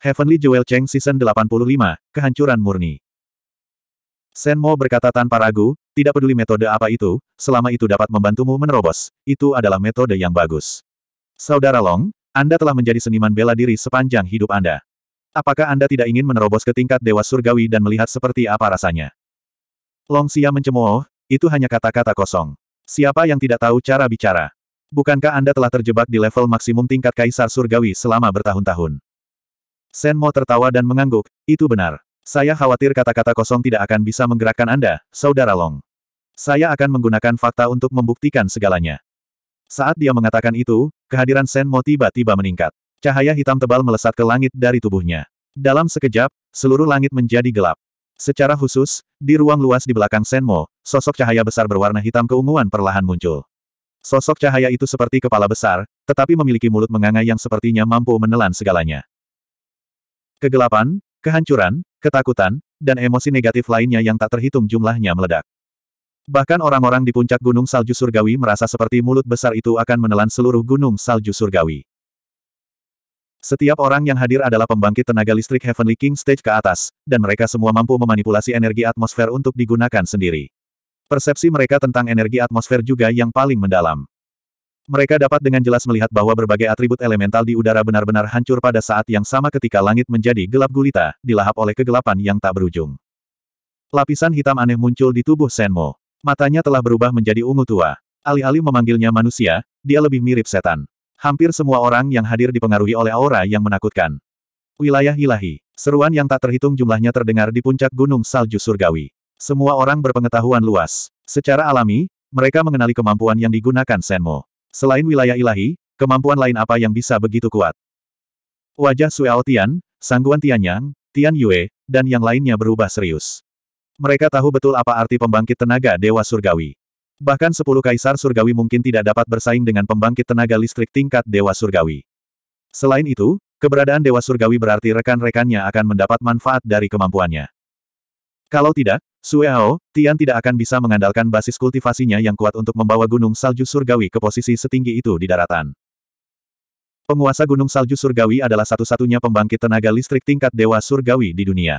Heavenly Jewel Cheng Season 85, Kehancuran Murni. Sen Mo berkata tanpa ragu, tidak peduli metode apa itu, selama itu dapat membantumu menerobos, itu adalah metode yang bagus. Saudara Long, Anda telah menjadi seniman bela diri sepanjang hidup Anda. Apakah Anda tidak ingin menerobos ke tingkat Dewa Surgawi dan melihat seperti apa rasanya? Long Xia mencemooh, itu hanya kata-kata kosong. Siapa yang tidak tahu cara bicara? Bukankah Anda telah terjebak di level maksimum tingkat Kaisar Surgawi selama bertahun-tahun? Mo tertawa dan mengangguk, itu benar. Saya khawatir kata-kata kosong tidak akan bisa menggerakkan Anda, Saudara Long. Saya akan menggunakan fakta untuk membuktikan segalanya. Saat dia mengatakan itu, kehadiran Mo tiba-tiba meningkat. Cahaya hitam tebal melesat ke langit dari tubuhnya. Dalam sekejap, seluruh langit menjadi gelap. Secara khusus, di ruang luas di belakang Mo, sosok cahaya besar berwarna hitam keunguan perlahan muncul. Sosok cahaya itu seperti kepala besar, tetapi memiliki mulut menganga yang sepertinya mampu menelan segalanya. Kegelapan, kehancuran, ketakutan, dan emosi negatif lainnya yang tak terhitung jumlahnya meledak. Bahkan orang-orang di puncak gunung salju surgawi merasa seperti mulut besar itu akan menelan seluruh gunung salju surgawi. Setiap orang yang hadir adalah pembangkit tenaga listrik Heavenly King Stage ke atas, dan mereka semua mampu memanipulasi energi atmosfer untuk digunakan sendiri. Persepsi mereka tentang energi atmosfer juga yang paling mendalam. Mereka dapat dengan jelas melihat bahwa berbagai atribut elemental di udara benar-benar hancur pada saat yang sama ketika langit menjadi gelap gulita, dilahap oleh kegelapan yang tak berujung. Lapisan hitam aneh muncul di tubuh Senmo. Matanya telah berubah menjadi ungu tua. Alih-alih memanggilnya manusia, dia lebih mirip setan. Hampir semua orang yang hadir dipengaruhi oleh aura yang menakutkan. Wilayah ilahi. Seruan yang tak terhitung jumlahnya terdengar di puncak gunung salju surgawi. Semua orang berpengetahuan luas. Secara alami, mereka mengenali kemampuan yang digunakan Senmo. Selain wilayah ilahi, kemampuan lain apa yang bisa begitu kuat? Wajah Suao Tian, Sangguan Tianyang, Tian Yue, dan yang lainnya berubah serius. Mereka tahu betul apa arti pembangkit tenaga Dewa Surgawi. Bahkan sepuluh kaisar surgawi mungkin tidak dapat bersaing dengan pembangkit tenaga listrik tingkat Dewa Surgawi. Selain itu, keberadaan Dewa Surgawi berarti rekan-rekannya akan mendapat manfaat dari kemampuannya. Kalau tidak, Sueao, Tian tidak akan bisa mengandalkan basis kultivasinya yang kuat untuk membawa gunung salju surgawi ke posisi setinggi itu di daratan. Penguasa gunung salju surgawi adalah satu-satunya pembangkit tenaga listrik tingkat dewa surgawi di dunia.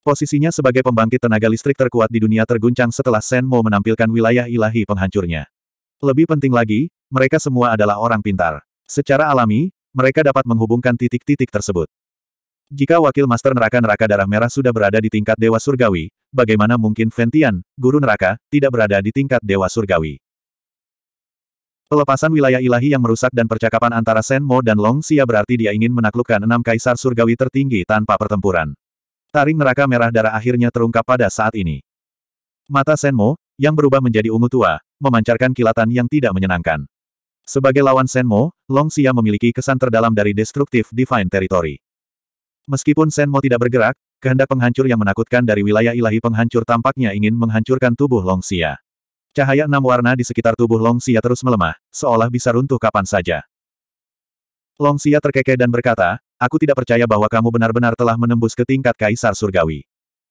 Posisinya sebagai pembangkit tenaga listrik terkuat di dunia terguncang setelah Shen Mo menampilkan wilayah ilahi penghancurnya. Lebih penting lagi, mereka semua adalah orang pintar. Secara alami, mereka dapat menghubungkan titik-titik tersebut. Jika wakil master neraka-neraka darah merah sudah berada di tingkat Dewa Surgawi, bagaimana mungkin Ventian, guru neraka, tidak berada di tingkat Dewa Surgawi? Pelepasan wilayah ilahi yang merusak dan percakapan antara Sen Mo dan Long Xia berarti dia ingin menaklukkan enam kaisar surgawi tertinggi tanpa pertempuran. Taring neraka merah darah akhirnya terungkap pada saat ini. Mata Sen Mo, yang berubah menjadi ungu tua, memancarkan kilatan yang tidak menyenangkan. Sebagai lawan Sen Mo, Long Xia memiliki kesan terdalam dari destruktif Divine Territory. Meskipun Senmo tidak bergerak, kehendak penghancur yang menakutkan dari wilayah ilahi penghancur tampaknya ingin menghancurkan tubuh Long Xia. Cahaya enam warna di sekitar tubuh Long Xia terus melemah, seolah bisa runtuh kapan saja. Long Xia terkekeh dan berkata, aku tidak percaya bahwa kamu benar-benar telah menembus ke tingkat Kaisar Surgawi.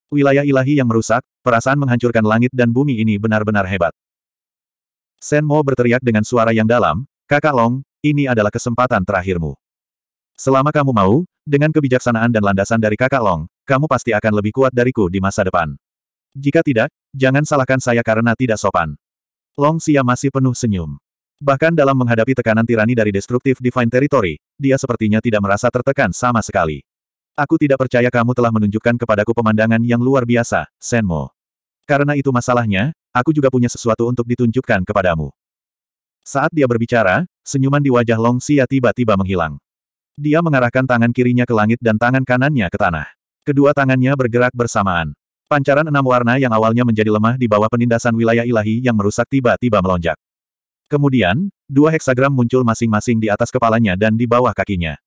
Wilayah ilahi yang merusak, perasaan menghancurkan langit dan bumi ini benar-benar hebat. Senmo berteriak dengan suara yang dalam, Kakak Long, ini adalah kesempatan terakhirmu. Selama kamu mau, dengan kebijaksanaan dan landasan dari kakak Long, kamu pasti akan lebih kuat dariku di masa depan. Jika tidak, jangan salahkan saya karena tidak sopan. Long Xia masih penuh senyum. Bahkan dalam menghadapi tekanan tirani dari destruktif Divine Territory, dia sepertinya tidak merasa tertekan sama sekali. Aku tidak percaya kamu telah menunjukkan kepadaku pemandangan yang luar biasa, Senmo. Karena itu masalahnya, aku juga punya sesuatu untuk ditunjukkan kepadamu. Saat dia berbicara, senyuman di wajah Long Xia tiba-tiba menghilang. Dia mengarahkan tangan kirinya ke langit dan tangan kanannya ke tanah. Kedua tangannya bergerak bersamaan. Pancaran enam warna yang awalnya menjadi lemah di bawah penindasan wilayah ilahi yang merusak tiba-tiba melonjak. Kemudian, dua heksagram muncul masing-masing di atas kepalanya dan di bawah kakinya.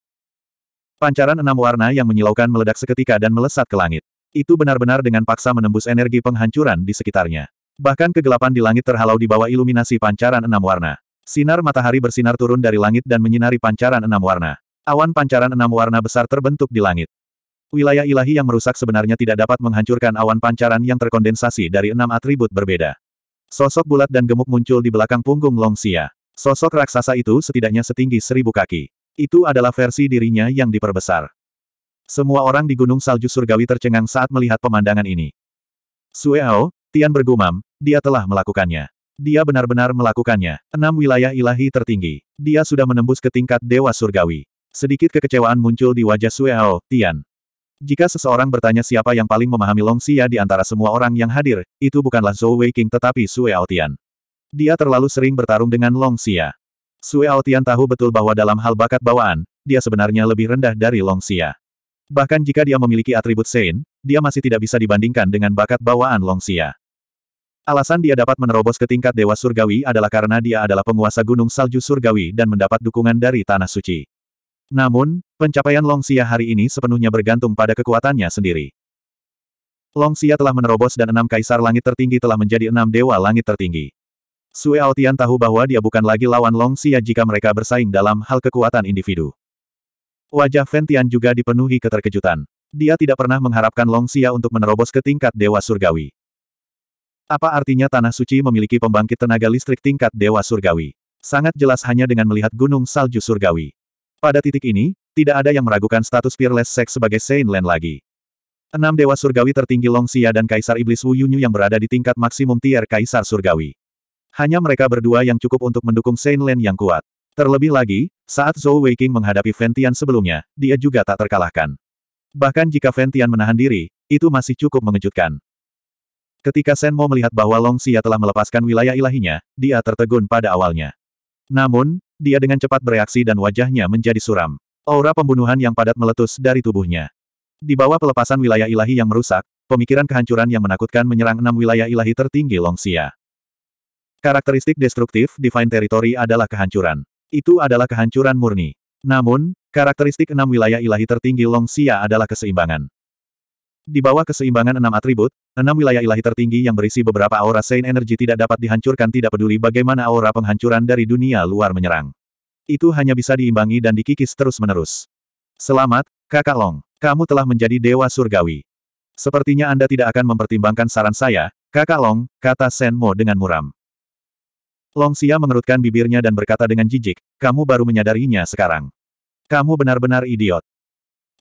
Pancaran enam warna yang menyilaukan meledak seketika dan melesat ke langit. Itu benar-benar dengan paksa menembus energi penghancuran di sekitarnya. Bahkan kegelapan di langit terhalau di bawah iluminasi pancaran enam warna. Sinar matahari bersinar turun dari langit dan menyinari pancaran enam warna. Awan pancaran enam warna besar terbentuk di langit. Wilayah ilahi yang merusak sebenarnya tidak dapat menghancurkan awan pancaran yang terkondensasi dari enam atribut berbeda. Sosok bulat dan gemuk muncul di belakang punggung Long Xia. Sosok raksasa itu setidaknya setinggi seribu kaki. Itu adalah versi dirinya yang diperbesar. Semua orang di Gunung Salju Surgawi tercengang saat melihat pemandangan ini. Sueao, Tian bergumam, dia telah melakukannya. Dia benar-benar melakukannya. Enam wilayah ilahi tertinggi. Dia sudah menembus ke tingkat Dewa Surgawi. Sedikit kekecewaan muncul di wajah Sueo, Tian. Jika seseorang bertanya siapa yang paling memahami Long Xia di antara semua orang yang hadir, itu bukanlah Zhou Wei King tetapi Sueo Tian. Dia terlalu sering bertarung dengan Long Xia. Sueo Tian tahu betul bahwa dalam hal bakat bawaan, dia sebenarnya lebih rendah dari Long Xia. Bahkan jika dia memiliki atribut Sein, dia masih tidak bisa dibandingkan dengan bakat bawaan Long Xia. Alasan dia dapat menerobos ke tingkat Dewa Surgawi adalah karena dia adalah penguasa Gunung Salju Surgawi dan mendapat dukungan dari Tanah Suci. Namun, pencapaian Long Xia hari ini sepenuhnya bergantung pada kekuatannya sendiri. Long Xia telah menerobos dan enam kaisar langit tertinggi telah menjadi enam dewa langit tertinggi. Sue Aotian tahu bahwa dia bukan lagi lawan Long Xia jika mereka bersaing dalam hal kekuatan individu. Wajah Fentian juga dipenuhi keterkejutan. Dia tidak pernah mengharapkan Long Xia untuk menerobos ke tingkat dewa surgawi. Apa artinya Tanah Suci memiliki pembangkit tenaga listrik tingkat dewa surgawi? Sangat jelas hanya dengan melihat gunung salju surgawi. Pada titik ini, tidak ada yang meragukan status Fearless Sex sebagai Saint Land lagi. Enam Dewa Surgawi tertinggi Long Xia dan Kaisar Iblis Wu Yunyu yang berada di tingkat maksimum tier Kaisar Surgawi. Hanya mereka berdua yang cukup untuk mendukung Saint Land yang kuat. Terlebih lagi, saat Zhou Weiqing menghadapi Ventian sebelumnya, dia juga tak terkalahkan. Bahkan jika Ventian menahan diri, itu masih cukup mengejutkan. Ketika Shen Mo melihat bahwa Long Xia telah melepaskan wilayah ilahinya, dia tertegun pada awalnya. Namun, dia dengan cepat bereaksi dan wajahnya menjadi suram. Aura pembunuhan yang padat meletus dari tubuhnya. Di bawah pelepasan wilayah ilahi yang merusak, pemikiran kehancuran yang menakutkan menyerang enam wilayah ilahi tertinggi Longxia. Karakteristik destruktif Divine Territory adalah kehancuran. Itu adalah kehancuran murni. Namun, karakteristik enam wilayah ilahi tertinggi Longxia adalah keseimbangan. Di bawah keseimbangan enam atribut, enam wilayah ilahi tertinggi yang berisi beberapa aura Saint energi tidak dapat dihancurkan tidak peduli bagaimana aura penghancuran dari dunia luar menyerang. Itu hanya bisa diimbangi dan dikikis terus-menerus. Selamat, Kakak Long. Kamu telah menjadi Dewa Surgawi. Sepertinya Anda tidak akan mempertimbangkan saran saya, Kakak Long, kata Sen Mo dengan muram. Long Xia mengerutkan bibirnya dan berkata dengan jijik, kamu baru menyadarinya sekarang. Kamu benar-benar idiot.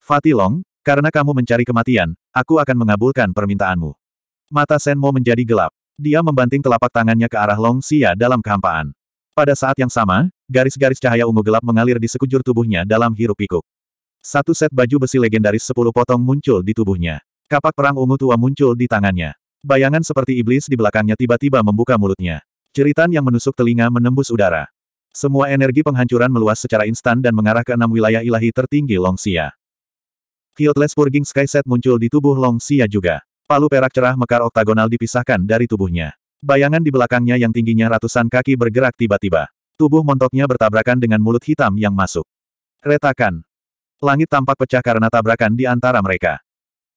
Fatih Long, karena kamu mencari kematian, aku akan mengabulkan permintaanmu. Mata Senmo menjadi gelap. Dia membanting telapak tangannya ke arah Long Xia dalam kehampaan. Pada saat yang sama, garis-garis cahaya ungu gelap mengalir di sekujur tubuhnya dalam hirup pikuk Satu set baju besi legendaris sepuluh potong muncul di tubuhnya. Kapak perang ungu tua muncul di tangannya. Bayangan seperti iblis di belakangnya tiba-tiba membuka mulutnya. Ceritan yang menusuk telinga menembus udara. Semua energi penghancuran meluas secara instan dan mengarah ke enam wilayah ilahi tertinggi Long Xia. Kiotless Purging Sky Set muncul di tubuh Long Xia juga. Palu perak cerah mekar oktagonal dipisahkan dari tubuhnya. Bayangan di belakangnya yang tingginya ratusan kaki bergerak tiba-tiba. Tubuh montoknya bertabrakan dengan mulut hitam yang masuk. Retakan. Langit tampak pecah karena tabrakan di antara mereka.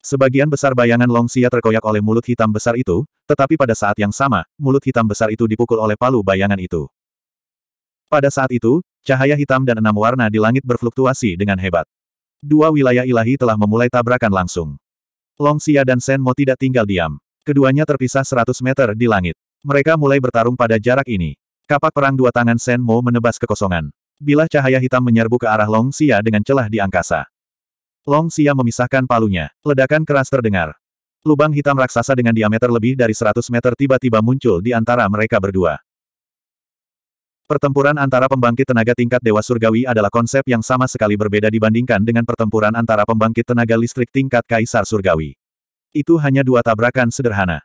Sebagian besar bayangan Long Xia terkoyak oleh mulut hitam besar itu, tetapi pada saat yang sama, mulut hitam besar itu dipukul oleh palu bayangan itu. Pada saat itu, cahaya hitam dan enam warna di langit berfluktuasi dengan hebat. Dua wilayah ilahi telah memulai tabrakan langsung. Long Xia dan Shen Mo tidak tinggal diam. Keduanya terpisah 100 meter di langit. Mereka mulai bertarung pada jarak ini. Kapak perang dua tangan Shen Mo menebas kekosongan. Bilah cahaya hitam menyerbu ke arah Long Xia dengan celah di angkasa. Long Xia memisahkan palunya. Ledakan keras terdengar. Lubang hitam raksasa dengan diameter lebih dari 100 meter tiba-tiba muncul di antara mereka berdua. Pertempuran antara pembangkit tenaga tingkat Dewa Surgawi adalah konsep yang sama sekali berbeda dibandingkan dengan pertempuran antara pembangkit tenaga listrik tingkat Kaisar Surgawi. Itu hanya dua tabrakan sederhana.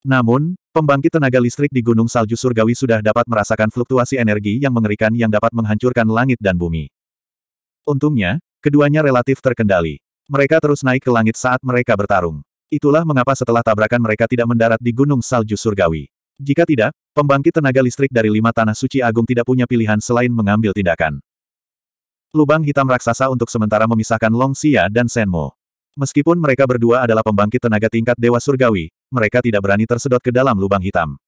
Namun, pembangkit tenaga listrik di Gunung Salju Surgawi sudah dapat merasakan fluktuasi energi yang mengerikan yang dapat menghancurkan langit dan bumi. Untungnya, keduanya relatif terkendali. Mereka terus naik ke langit saat mereka bertarung. Itulah mengapa setelah tabrakan mereka tidak mendarat di Gunung Salju Surgawi. Jika tidak, pembangkit tenaga listrik dari lima tanah suci agung tidak punya pilihan selain mengambil tindakan. Lubang hitam raksasa untuk sementara memisahkan Long Xia dan Senmo. Meskipun mereka berdua adalah pembangkit tenaga tingkat Dewa Surgawi, mereka tidak berani tersedot ke dalam lubang hitam.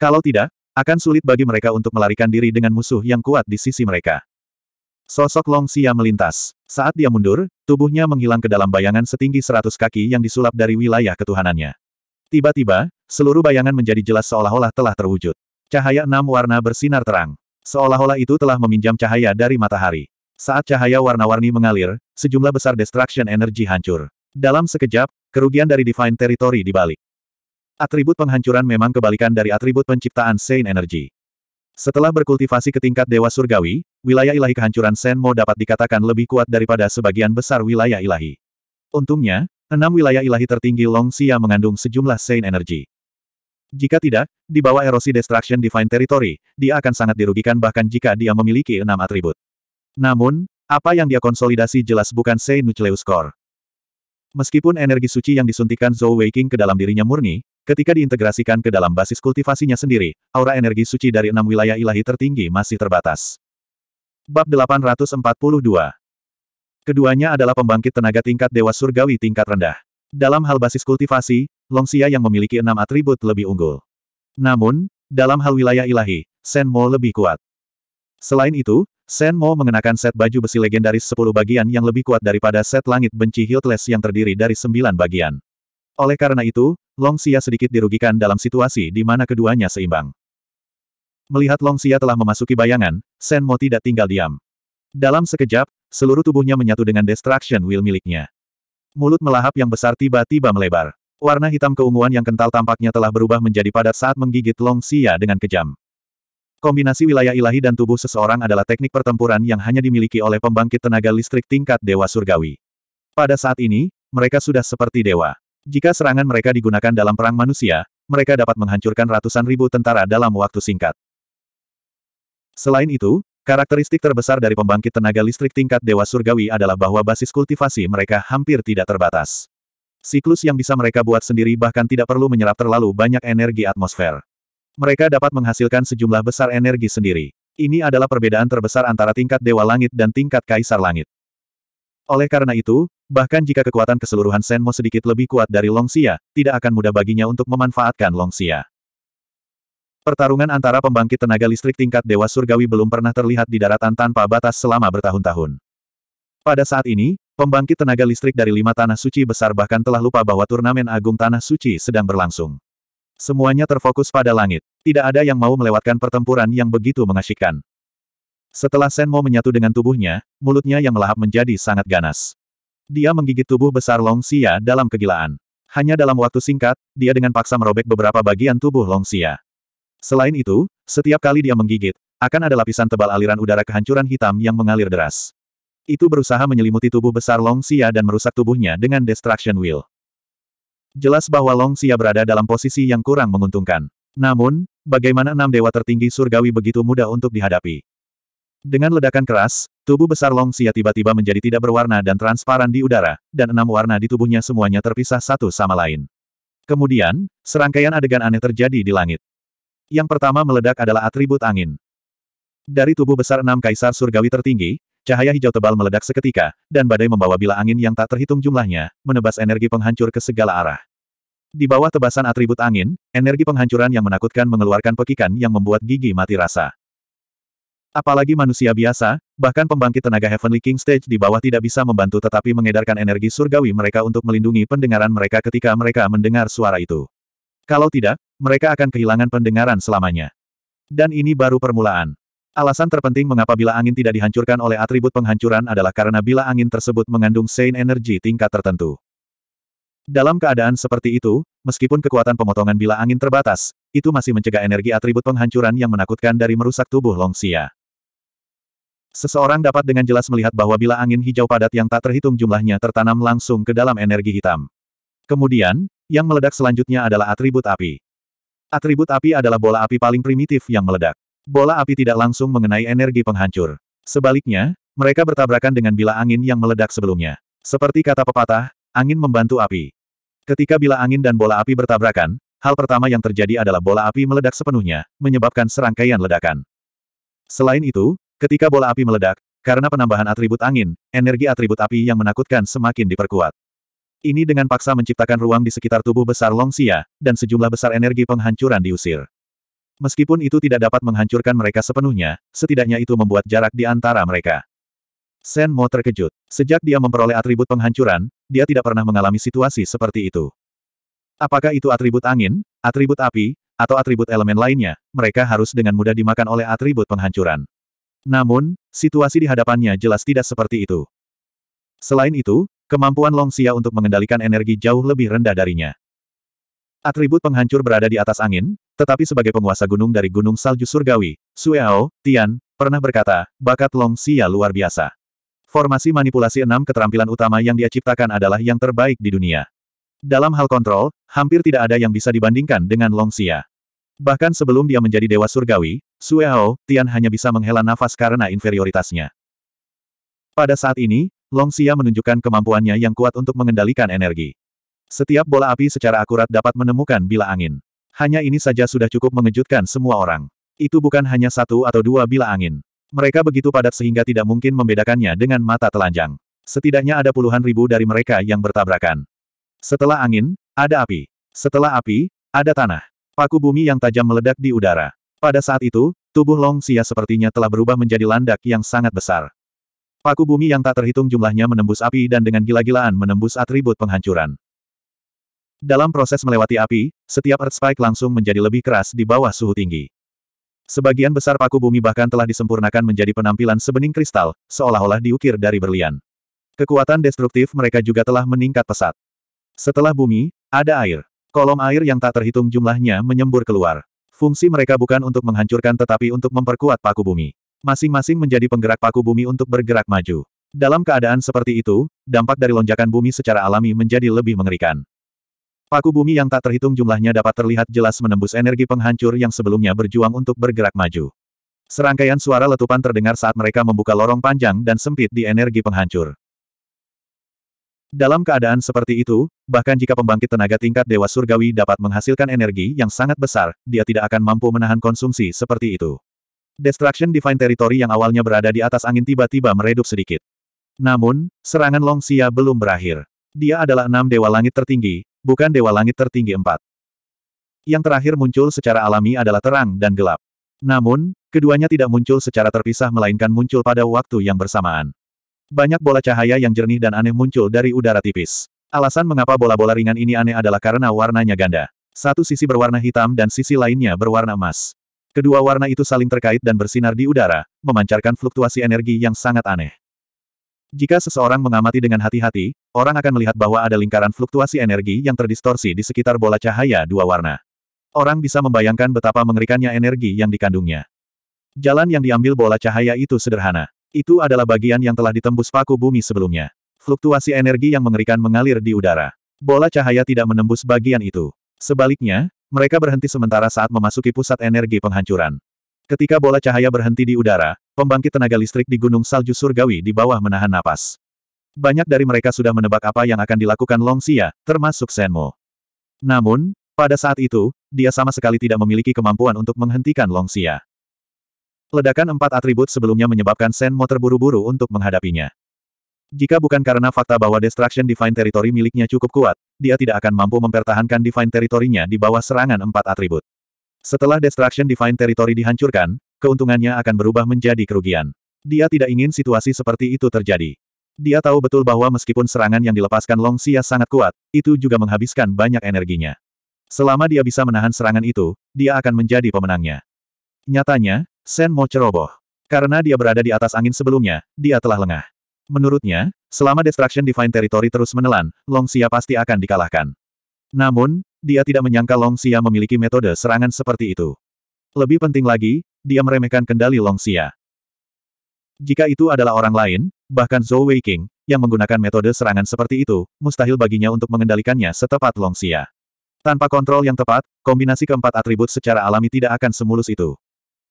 Kalau tidak, akan sulit bagi mereka untuk melarikan diri dengan musuh yang kuat di sisi mereka. Sosok Long Xia melintas. Saat dia mundur, tubuhnya menghilang ke dalam bayangan setinggi seratus kaki yang disulap dari wilayah ketuhanannya. Tiba-tiba, Seluruh bayangan menjadi jelas seolah-olah telah terwujud. Cahaya enam warna bersinar terang. Seolah-olah itu telah meminjam cahaya dari matahari. Saat cahaya warna-warni mengalir, sejumlah besar destruction energy hancur. Dalam sekejap, kerugian dari Divine Territory dibalik. Atribut penghancuran memang kebalikan dari atribut penciptaan Saint Energy. Setelah berkultivasi ke tingkat Dewa Surgawi, wilayah ilahi kehancuran Mo dapat dikatakan lebih kuat daripada sebagian besar wilayah ilahi. Untungnya, enam wilayah ilahi tertinggi Long Longxia mengandung sejumlah Saint Energy. Jika tidak, di bawah erosi Destruction Divine Territory, dia akan sangat dirugikan bahkan jika dia memiliki enam atribut. Namun, apa yang dia konsolidasi jelas bukan Saint Nucleus Core. Meskipun energi suci yang disuntikan Zhou Weiking ke dalam dirinya murni, ketika diintegrasikan ke dalam basis kultivasinya sendiri, aura energi suci dari enam wilayah ilahi tertinggi masih terbatas. Bab 842 Keduanya adalah pembangkit tenaga tingkat Dewa Surgawi tingkat rendah. Dalam hal basis kultivasi, Longxia yang memiliki enam atribut lebih unggul. Namun, dalam hal wilayah ilahi, Shen Mo lebih kuat. Selain itu, Shen Mo mengenakan set baju besi legendaris sepuluh bagian yang lebih kuat daripada set langit benci Hiltless yang terdiri dari sembilan bagian. Oleh karena itu, Longxia sedikit dirugikan dalam situasi di mana keduanya seimbang. Melihat Longxia telah memasuki bayangan, Shen Mo tidak tinggal diam. Dalam sekejap, seluruh tubuhnya menyatu dengan Destruction Will miliknya. Mulut melahap yang besar tiba-tiba melebar. Warna hitam keunguan yang kental tampaknya telah berubah menjadi padat saat menggigit Long Xia dengan kejam. Kombinasi wilayah ilahi dan tubuh seseorang adalah teknik pertempuran yang hanya dimiliki oleh pembangkit tenaga listrik tingkat dewa surgawi. Pada saat ini, mereka sudah seperti dewa. Jika serangan mereka digunakan dalam perang manusia, mereka dapat menghancurkan ratusan ribu tentara dalam waktu singkat. Selain itu, karakteristik terbesar dari pembangkit tenaga listrik tingkat Dewa Surgawi adalah bahwa basis kultivasi mereka hampir tidak terbatas. Siklus yang bisa mereka buat sendiri bahkan tidak perlu menyerap terlalu banyak energi atmosfer. Mereka dapat menghasilkan sejumlah besar energi sendiri. Ini adalah perbedaan terbesar antara tingkat Dewa Langit dan tingkat Kaisar Langit. Oleh karena itu, bahkan jika kekuatan keseluruhan Senmo sedikit lebih kuat dari Longxia, tidak akan mudah baginya untuk memanfaatkan Longxia. Pertarungan antara pembangkit tenaga listrik tingkat Dewa Surgawi belum pernah terlihat di daratan tanpa batas selama bertahun-tahun. Pada saat ini, Pembangkit tenaga listrik dari lima tanah suci besar bahkan telah lupa bahwa turnamen agung tanah suci sedang berlangsung. Semuanya terfokus pada langit. Tidak ada yang mau melewatkan pertempuran yang begitu mengasyikkan. Setelah Senmo menyatu dengan tubuhnya, mulutnya yang melahap menjadi sangat ganas. Dia menggigit tubuh besar Long Xia dalam kegilaan. Hanya dalam waktu singkat, dia dengan paksa merobek beberapa bagian tubuh Long Xia. Selain itu, setiap kali dia menggigit, akan ada lapisan tebal aliran udara kehancuran hitam yang mengalir deras. Itu berusaha menyelimuti tubuh besar Long Xia dan merusak tubuhnya dengan Destruction Wheel. Jelas bahwa Long Xia berada dalam posisi yang kurang menguntungkan. Namun, bagaimana enam dewa tertinggi surgawi begitu mudah untuk dihadapi? Dengan ledakan keras, tubuh besar Long Xia tiba-tiba menjadi tidak berwarna dan transparan di udara, dan enam warna di tubuhnya semuanya terpisah satu sama lain. Kemudian, serangkaian adegan aneh terjadi di langit. Yang pertama meledak adalah atribut angin. Dari tubuh besar enam kaisar surgawi tertinggi, Cahaya hijau tebal meledak seketika, dan badai membawa bila angin yang tak terhitung jumlahnya, menebas energi penghancur ke segala arah. Di bawah tebasan atribut angin, energi penghancuran yang menakutkan mengeluarkan pekikan yang membuat gigi mati rasa. Apalagi manusia biasa, bahkan pembangkit tenaga Heavenly King Stage di bawah tidak bisa membantu tetapi mengedarkan energi surgawi mereka untuk melindungi pendengaran mereka ketika mereka mendengar suara itu. Kalau tidak, mereka akan kehilangan pendengaran selamanya. Dan ini baru permulaan. Alasan terpenting mengapa bila angin tidak dihancurkan oleh atribut penghancuran adalah karena bila angin tersebut mengandung Saint energi tingkat tertentu. Dalam keadaan seperti itu, meskipun kekuatan pemotongan bila angin terbatas, itu masih mencegah energi atribut penghancuran yang menakutkan dari merusak tubuh Long Longxia. Seseorang dapat dengan jelas melihat bahwa bila angin hijau padat yang tak terhitung jumlahnya tertanam langsung ke dalam energi hitam. Kemudian, yang meledak selanjutnya adalah atribut api. Atribut api adalah bola api paling primitif yang meledak. Bola api tidak langsung mengenai energi penghancur. Sebaliknya, mereka bertabrakan dengan bila angin yang meledak sebelumnya. Seperti kata pepatah, angin membantu api. Ketika bila angin dan bola api bertabrakan, hal pertama yang terjadi adalah bola api meledak sepenuhnya, menyebabkan serangkaian ledakan. Selain itu, ketika bola api meledak, karena penambahan atribut angin, energi atribut api yang menakutkan semakin diperkuat. Ini dengan paksa menciptakan ruang di sekitar tubuh besar Longxia, dan sejumlah besar energi penghancuran diusir. Meskipun itu tidak dapat menghancurkan mereka sepenuhnya, setidaknya itu membuat jarak di antara mereka. Sen Mo terkejut. Sejak dia memperoleh atribut penghancuran, dia tidak pernah mengalami situasi seperti itu. Apakah itu atribut angin, atribut api, atau atribut elemen lainnya, mereka harus dengan mudah dimakan oleh atribut penghancuran. Namun, situasi di hadapannya jelas tidak seperti itu. Selain itu, kemampuan Long Xia untuk mengendalikan energi jauh lebih rendah darinya. Atribut penghancur berada di atas angin, tetapi sebagai penguasa gunung dari Gunung Salju Surgawi, Sueao, Tian, pernah berkata, bakat Long Xia luar biasa. Formasi manipulasi enam keterampilan utama yang dia ciptakan adalah yang terbaik di dunia. Dalam hal kontrol, hampir tidak ada yang bisa dibandingkan dengan Long Xia. Bahkan sebelum dia menjadi Dewa Surgawi, Sueao, Tian hanya bisa menghela nafas karena inferioritasnya. Pada saat ini, Long Xia menunjukkan kemampuannya yang kuat untuk mengendalikan energi. Setiap bola api secara akurat dapat menemukan bila angin. Hanya ini saja sudah cukup mengejutkan semua orang. Itu bukan hanya satu atau dua bila angin. Mereka begitu padat sehingga tidak mungkin membedakannya dengan mata telanjang. Setidaknya ada puluhan ribu dari mereka yang bertabrakan. Setelah angin, ada api. Setelah api, ada tanah. Paku bumi yang tajam meledak di udara. Pada saat itu, tubuh Long Xia sepertinya telah berubah menjadi landak yang sangat besar. Paku bumi yang tak terhitung jumlahnya menembus api dan dengan gila-gilaan menembus atribut penghancuran. Dalam proses melewati api, setiap Earth Spike langsung menjadi lebih keras di bawah suhu tinggi. Sebagian besar paku bumi bahkan telah disempurnakan menjadi penampilan sebening kristal, seolah-olah diukir dari berlian. Kekuatan destruktif mereka juga telah meningkat pesat. Setelah bumi, ada air. Kolom air yang tak terhitung jumlahnya menyembur keluar. Fungsi mereka bukan untuk menghancurkan tetapi untuk memperkuat paku bumi. Masing-masing menjadi penggerak paku bumi untuk bergerak maju. Dalam keadaan seperti itu, dampak dari lonjakan bumi secara alami menjadi lebih mengerikan. Paku bumi yang tak terhitung jumlahnya dapat terlihat jelas menembus energi penghancur yang sebelumnya berjuang untuk bergerak maju. Serangkaian suara letupan terdengar saat mereka membuka lorong panjang dan sempit di energi penghancur. Dalam keadaan seperti itu, bahkan jika pembangkit tenaga tingkat Dewa Surgawi dapat menghasilkan energi yang sangat besar, dia tidak akan mampu menahan konsumsi seperti itu. Destruction Divine Territory yang awalnya berada di atas angin tiba-tiba meredup sedikit. Namun, serangan Long Xia belum berakhir. Dia adalah enam Dewa Langit tertinggi, bukan dewa langit tertinggi empat. Yang terakhir muncul secara alami adalah terang dan gelap. Namun, keduanya tidak muncul secara terpisah melainkan muncul pada waktu yang bersamaan. Banyak bola cahaya yang jernih dan aneh muncul dari udara tipis. Alasan mengapa bola-bola ringan ini aneh adalah karena warnanya ganda. Satu sisi berwarna hitam dan sisi lainnya berwarna emas. Kedua warna itu saling terkait dan bersinar di udara, memancarkan fluktuasi energi yang sangat aneh. Jika seseorang mengamati dengan hati-hati, orang akan melihat bahwa ada lingkaran fluktuasi energi yang terdistorsi di sekitar bola cahaya dua warna. Orang bisa membayangkan betapa mengerikannya energi yang dikandungnya. Jalan yang diambil bola cahaya itu sederhana. Itu adalah bagian yang telah ditembus paku bumi sebelumnya. Fluktuasi energi yang mengerikan mengalir di udara. Bola cahaya tidak menembus bagian itu. Sebaliknya, mereka berhenti sementara saat memasuki pusat energi penghancuran. Ketika bola cahaya berhenti di udara, Pembangkit tenaga listrik di Gunung Salju Surgawi di bawah menahan napas. Banyak dari mereka sudah menebak apa yang akan dilakukan Long Xia, termasuk Senmo. Namun, pada saat itu, dia sama sekali tidak memiliki kemampuan untuk menghentikan Long Xia. Ledakan empat atribut sebelumnya menyebabkan Senmo terburu-buru untuk menghadapinya. Jika bukan karena fakta bahwa Destruction Divine Territory miliknya cukup kuat, dia tidak akan mampu mempertahankan Divine Territory-nya di bawah serangan empat atribut. Setelah Destruction Divine Territory dihancurkan, keuntungannya akan berubah menjadi kerugian. Dia tidak ingin situasi seperti itu terjadi. Dia tahu betul bahwa meskipun serangan yang dilepaskan Long Xia sangat kuat, itu juga menghabiskan banyak energinya. Selama dia bisa menahan serangan itu, dia akan menjadi pemenangnya. Nyatanya, Shen Mo ceroboh. Karena dia berada di atas angin sebelumnya, dia telah lengah. Menurutnya, selama Destruction Divine Territory terus menelan, Long Xia pasti akan dikalahkan. Namun, dia tidak menyangka Long Xia memiliki metode serangan seperti itu. Lebih penting lagi, dia meremehkan kendali Xia. Jika itu adalah orang lain, bahkan Zhou Wei King yang menggunakan metode serangan seperti itu, mustahil baginya untuk mengendalikannya setepat Long Xia. Tanpa kontrol yang tepat, kombinasi keempat atribut secara alami tidak akan semulus itu.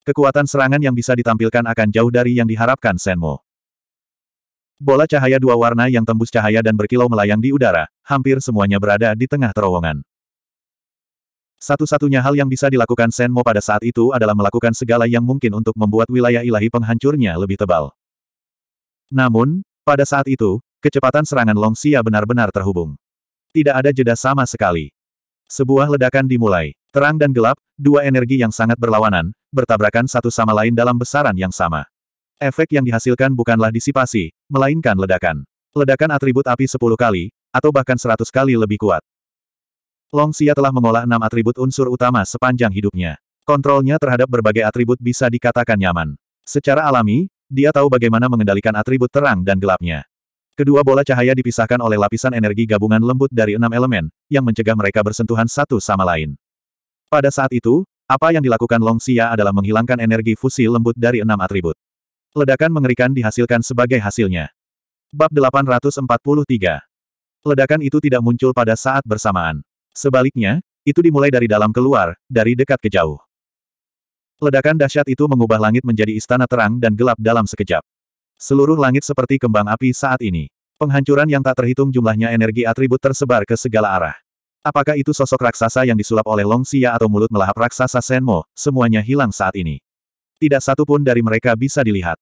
Kekuatan serangan yang bisa ditampilkan akan jauh dari yang diharapkan Senmo. Bola cahaya dua warna yang tembus cahaya dan berkilau melayang di udara, hampir semuanya berada di tengah terowongan. Satu-satunya hal yang bisa dilakukan Senmo pada saat itu adalah melakukan segala yang mungkin untuk membuat wilayah ilahi penghancurnya lebih tebal. Namun, pada saat itu, kecepatan serangan Longxia benar-benar terhubung. Tidak ada jeda sama sekali. Sebuah ledakan dimulai. Terang dan gelap, dua energi yang sangat berlawanan, bertabrakan satu sama lain dalam besaran yang sama. Efek yang dihasilkan bukanlah disipasi, melainkan ledakan. Ledakan atribut api 10 kali, atau bahkan 100 kali lebih kuat. Long Xia telah mengolah enam atribut unsur utama sepanjang hidupnya. Kontrolnya terhadap berbagai atribut bisa dikatakan nyaman. Secara alami, dia tahu bagaimana mengendalikan atribut terang dan gelapnya. Kedua bola cahaya dipisahkan oleh lapisan energi gabungan lembut dari enam elemen, yang mencegah mereka bersentuhan satu sama lain. Pada saat itu, apa yang dilakukan Long Xia adalah menghilangkan energi fusi lembut dari enam atribut. Ledakan mengerikan dihasilkan sebagai hasilnya. Bab 843 Ledakan itu tidak muncul pada saat bersamaan. Sebaliknya, itu dimulai dari dalam keluar, dari dekat ke jauh. Ledakan dahsyat itu mengubah langit menjadi istana terang dan gelap dalam sekejap. Seluruh langit seperti kembang api saat ini. Penghancuran yang tak terhitung jumlahnya energi atribut tersebar ke segala arah. Apakah itu sosok raksasa yang disulap oleh Long Xia atau mulut melahap raksasa Senmo, semuanya hilang saat ini. Tidak satu pun dari mereka bisa dilihat.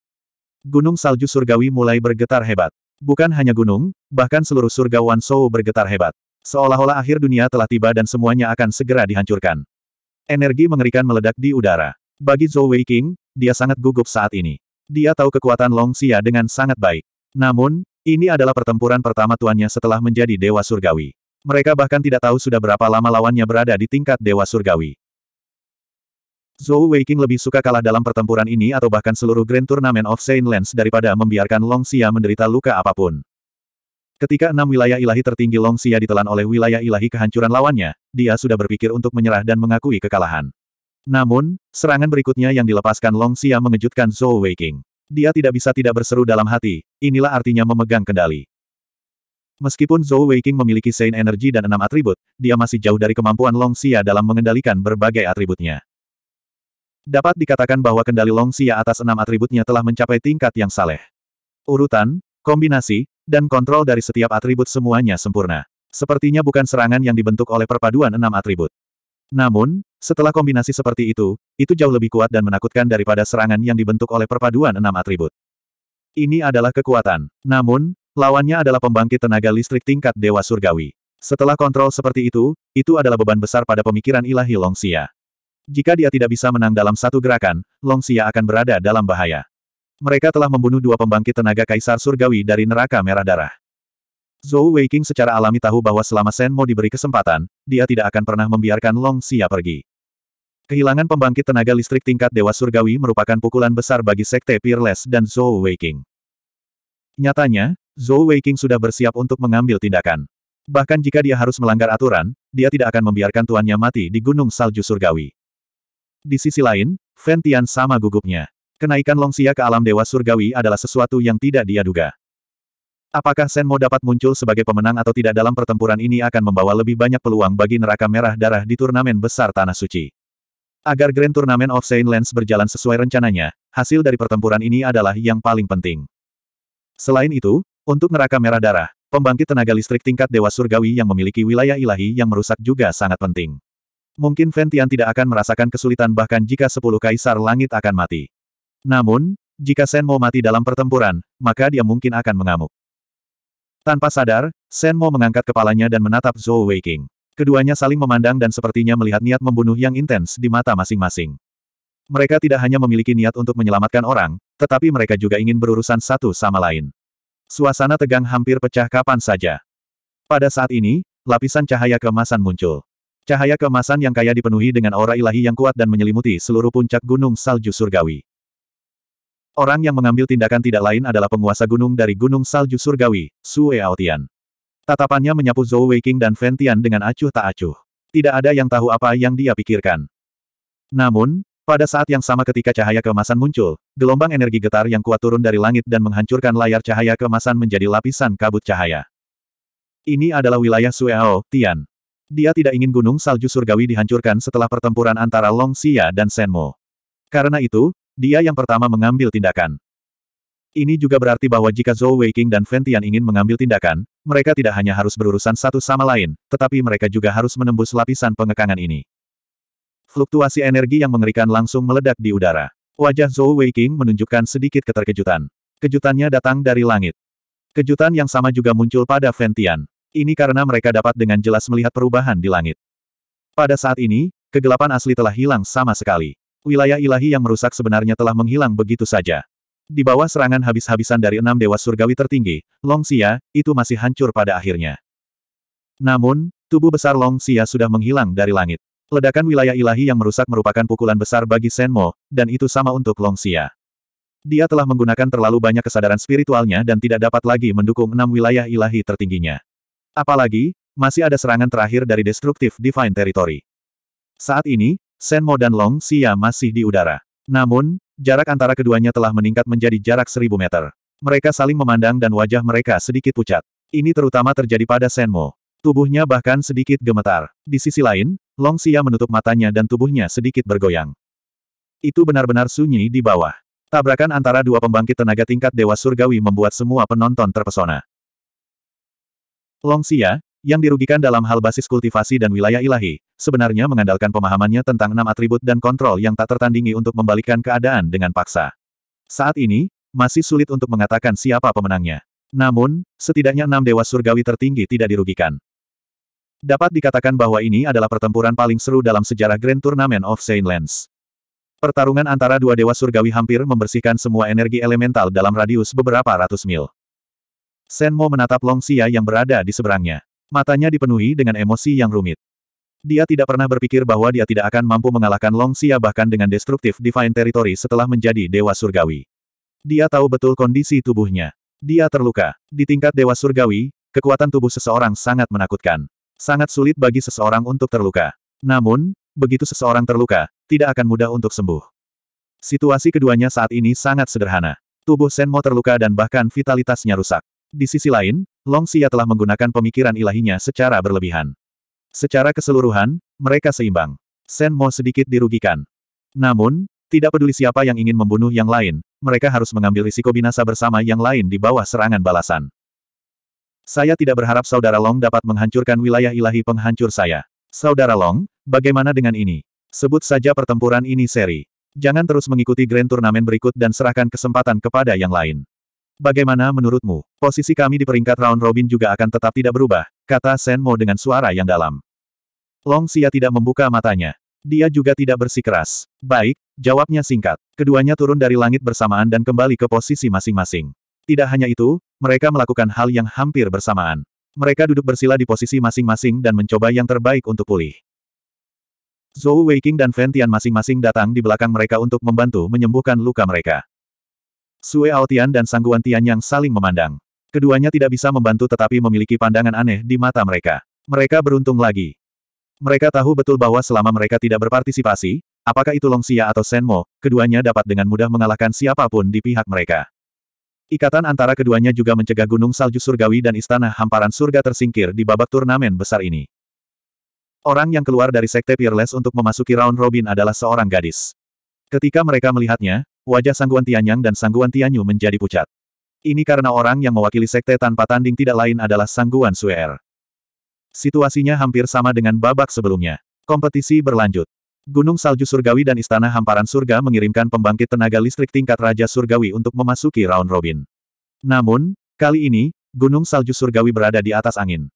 Gunung salju surgawi mulai bergetar hebat. Bukan hanya gunung, bahkan seluruh surga Shou bergetar hebat. Seolah-olah akhir dunia telah tiba dan semuanya akan segera dihancurkan. Energi mengerikan meledak di udara. Bagi Zhou Weiqing, dia sangat gugup saat ini. Dia tahu kekuatan Long Xia dengan sangat baik. Namun, ini adalah pertempuran pertama tuannya setelah menjadi Dewa Surgawi. Mereka bahkan tidak tahu sudah berapa lama lawannya berada di tingkat Dewa Surgawi. Zhou Weiqing lebih suka kalah dalam pertempuran ini atau bahkan seluruh Grand Tournament of Saint Lens daripada membiarkan Long Xia menderita luka apapun. Ketika enam wilayah ilahi tertinggi Long Xia ditelan oleh wilayah ilahi kehancuran lawannya, dia sudah berpikir untuk menyerah dan mengakui kekalahan. Namun, serangan berikutnya yang dilepaskan Long Xia mengejutkan Zhou Weiqing. Dia tidak bisa tidak berseru dalam hati, inilah artinya memegang kendali. Meskipun Zhou Weiqing memiliki Saint Energy dan enam atribut, dia masih jauh dari kemampuan Long Xia dalam mengendalikan berbagai atributnya. Dapat dikatakan bahwa kendali Long Xia atas enam atributnya telah mencapai tingkat yang saleh. Urutan, kombinasi, dan kontrol dari setiap atribut semuanya sempurna. Sepertinya bukan serangan yang dibentuk oleh perpaduan enam atribut. Namun, setelah kombinasi seperti itu, itu jauh lebih kuat dan menakutkan daripada serangan yang dibentuk oleh perpaduan enam atribut. Ini adalah kekuatan. Namun, lawannya adalah pembangkit tenaga listrik tingkat Dewa Surgawi. Setelah kontrol seperti itu, itu adalah beban besar pada pemikiran ilahi Longxia. Jika dia tidak bisa menang dalam satu gerakan, Longxia akan berada dalam bahaya. Mereka telah membunuh dua pembangkit tenaga kaisar surgawi dari neraka merah darah. Zhou Weiqing secara alami tahu bahwa selama Shen Mo diberi kesempatan, dia tidak akan pernah membiarkan Long Xia pergi. Kehilangan pembangkit tenaga listrik tingkat Dewa Surgawi merupakan pukulan besar bagi Sekte Peerless dan Zhou Weiqing. Nyatanya, Zhou Weiqing sudah bersiap untuk mengambil tindakan. Bahkan jika dia harus melanggar aturan, dia tidak akan membiarkan tuannya mati di Gunung Salju Surgawi. Di sisi lain, Fentian sama gugupnya. Kenaikan Longsia ke alam dewa surgawi adalah sesuatu yang tidak dia duga. Apakah Senmo dapat muncul sebagai pemenang atau tidak dalam pertempuran ini akan membawa lebih banyak peluang bagi neraka merah darah di turnamen besar Tanah Suci. Agar Grand Tournament of Saint Lens berjalan sesuai rencananya, hasil dari pertempuran ini adalah yang paling penting. Selain itu, untuk neraka merah darah, pembangkit tenaga listrik tingkat Dewa Surgawi yang memiliki wilayah ilahi yang merusak juga sangat penting. Mungkin Ventian tidak akan merasakan kesulitan bahkan jika sepuluh kaisar langit akan mati. Namun, jika Sen Mo mati dalam pertempuran, maka dia mungkin akan mengamuk. Tanpa sadar, Sen Mo mengangkat kepalanya dan menatap Zhou Weiqing. Keduanya saling memandang dan sepertinya melihat niat membunuh yang intens di mata masing-masing. Mereka tidak hanya memiliki niat untuk menyelamatkan orang, tetapi mereka juga ingin berurusan satu sama lain. Suasana tegang hampir pecah kapan saja. Pada saat ini, lapisan cahaya kemasan muncul. Cahaya kemasan yang kaya dipenuhi dengan aura ilahi yang kuat dan menyelimuti seluruh puncak gunung salju surgawi. Orang yang mengambil tindakan tidak lain adalah penguasa gunung dari Gunung Salju Surgawi, Sue Aotian. Tatapannya menyapu Zhou Weiqing dan Ventian dengan acuh tak acuh. Tidak ada yang tahu apa yang dia pikirkan. Namun, pada saat yang sama ketika cahaya kemasan muncul, gelombang energi getar yang kuat turun dari langit dan menghancurkan layar cahaya kemasan menjadi lapisan kabut cahaya. Ini adalah wilayah Sue Aotian. Dia tidak ingin gunung salju surgawi dihancurkan setelah pertempuran antara Long Xia dan Senmo. Karena itu, dia yang pertama mengambil tindakan. Ini juga berarti bahwa jika Zhou Weiqing dan Ventian ingin mengambil tindakan, mereka tidak hanya harus berurusan satu sama lain, tetapi mereka juga harus menembus lapisan pengekangan ini. Fluktuasi energi yang mengerikan langsung meledak di udara. Wajah Zhou Weiqing menunjukkan sedikit keterkejutan. Kejutannya datang dari langit. Kejutan yang sama juga muncul pada Ventian. Ini karena mereka dapat dengan jelas melihat perubahan di langit. Pada saat ini, kegelapan asli telah hilang sama sekali. Wilayah ilahi yang merusak sebenarnya telah menghilang begitu saja. Di bawah serangan habis-habisan dari enam dewa surgawi tertinggi, Long Xia, itu masih hancur pada akhirnya. Namun, tubuh besar Long Xia sudah menghilang dari langit. Ledakan wilayah ilahi yang merusak merupakan pukulan besar bagi Senmo, dan itu sama untuk Long Xia. Dia telah menggunakan terlalu banyak kesadaran spiritualnya dan tidak dapat lagi mendukung enam wilayah ilahi tertingginya. Apalagi, masih ada serangan terakhir dari Destructive Divine Territory. Saat ini, Senmo dan Long Xia masih di udara. Namun, jarak antara keduanya telah meningkat menjadi jarak seribu meter. Mereka saling memandang dan wajah mereka sedikit pucat. Ini terutama terjadi pada Senmo. Tubuhnya bahkan sedikit gemetar. Di sisi lain, Long Xia menutup matanya dan tubuhnya sedikit bergoyang. Itu benar-benar sunyi di bawah. Tabrakan antara dua pembangkit tenaga tingkat Dewa Surgawi membuat semua penonton terpesona. Long Xia, yang dirugikan dalam hal basis kultivasi dan wilayah ilahi, sebenarnya mengandalkan pemahamannya tentang enam atribut dan kontrol yang tak tertandingi untuk membalikkan keadaan dengan paksa. Saat ini, masih sulit untuk mengatakan siapa pemenangnya. Namun, setidaknya enam dewa surgawi tertinggi tidak dirugikan. Dapat dikatakan bahwa ini adalah pertempuran paling seru dalam sejarah Grand Tournament of Saint Lands. Pertarungan antara dua dewa surgawi hampir membersihkan semua energi elemental dalam radius beberapa ratus mil. Senmo menatap Long Xia yang berada di seberangnya. Matanya dipenuhi dengan emosi yang rumit. Dia tidak pernah berpikir bahwa dia tidak akan mampu mengalahkan Long Xia bahkan dengan destruktif Divine Territory setelah menjadi Dewa Surgawi. Dia tahu betul kondisi tubuhnya. Dia terluka. Di tingkat Dewa Surgawi, kekuatan tubuh seseorang sangat menakutkan. Sangat sulit bagi seseorang untuk terluka. Namun, begitu seseorang terluka, tidak akan mudah untuk sembuh. Situasi keduanya saat ini sangat sederhana. Tubuh Senmo terluka dan bahkan vitalitasnya rusak. Di sisi lain, Long Xia telah menggunakan pemikiran ilahinya secara berlebihan. Secara keseluruhan, mereka seimbang. Shen Mo sedikit dirugikan. Namun, tidak peduli siapa yang ingin membunuh yang lain, mereka harus mengambil risiko binasa bersama yang lain di bawah serangan balasan. Saya tidak berharap Saudara Long dapat menghancurkan wilayah ilahi penghancur saya. Saudara Long, bagaimana dengan ini? Sebut saja pertempuran ini seri. Jangan terus mengikuti Grand Turnamen berikut dan serahkan kesempatan kepada yang lain. Bagaimana menurutmu, posisi kami di peringkat round robin juga akan tetap tidak berubah, kata Shen Mo dengan suara yang dalam. Long Xia tidak membuka matanya. Dia juga tidak bersikeras. Baik, jawabnya singkat. Keduanya turun dari langit bersamaan dan kembali ke posisi masing-masing. Tidak hanya itu, mereka melakukan hal yang hampir bersamaan. Mereka duduk bersila di posisi masing-masing dan mencoba yang terbaik untuk pulih. Zhou Weiqing dan Fentian masing-masing datang di belakang mereka untuk membantu menyembuhkan luka mereka. Sue Aotian dan Sangguan Tian yang saling memandang. Keduanya tidak bisa membantu tetapi memiliki pandangan aneh di mata mereka. Mereka beruntung lagi. Mereka tahu betul bahwa selama mereka tidak berpartisipasi, apakah itu Long Xia atau Senmo, keduanya dapat dengan mudah mengalahkan siapapun di pihak mereka. Ikatan antara keduanya juga mencegah gunung salju surgawi dan istana hamparan surga tersingkir di babak turnamen besar ini. Orang yang keluar dari sekte Peerless untuk memasuki round robin adalah seorang gadis. Ketika mereka melihatnya, Wajah Sangguan Tianyang dan Sangguan Tianyu menjadi pucat. Ini karena orang yang mewakili sekte tanpa tanding tidak lain adalah Sangguan Suer. Situasinya hampir sama dengan babak sebelumnya. Kompetisi berlanjut. Gunung Salju Surgawi dan Istana Hamparan Surga mengirimkan pembangkit tenaga listrik tingkat Raja Surgawi untuk memasuki round robin. Namun, kali ini, Gunung Salju Surgawi berada di atas angin.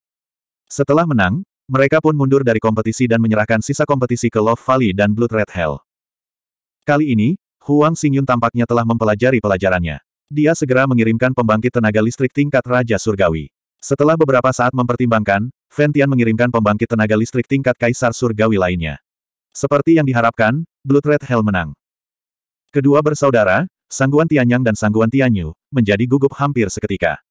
Setelah menang, mereka pun mundur dari kompetisi dan menyerahkan sisa kompetisi ke Love Valley dan Blood Red Hell. Kali ini, Huang Xingyun tampaknya telah mempelajari pelajarannya. Dia segera mengirimkan pembangkit tenaga listrik tingkat Raja Surgawi. Setelah beberapa saat mempertimbangkan, Ventian mengirimkan pembangkit tenaga listrik tingkat Kaisar Surgawi lainnya. Seperti yang diharapkan, Blood Red Hell menang. Kedua bersaudara, Sangguan Tianyang dan Sangguan Tianyu, menjadi gugup hampir seketika.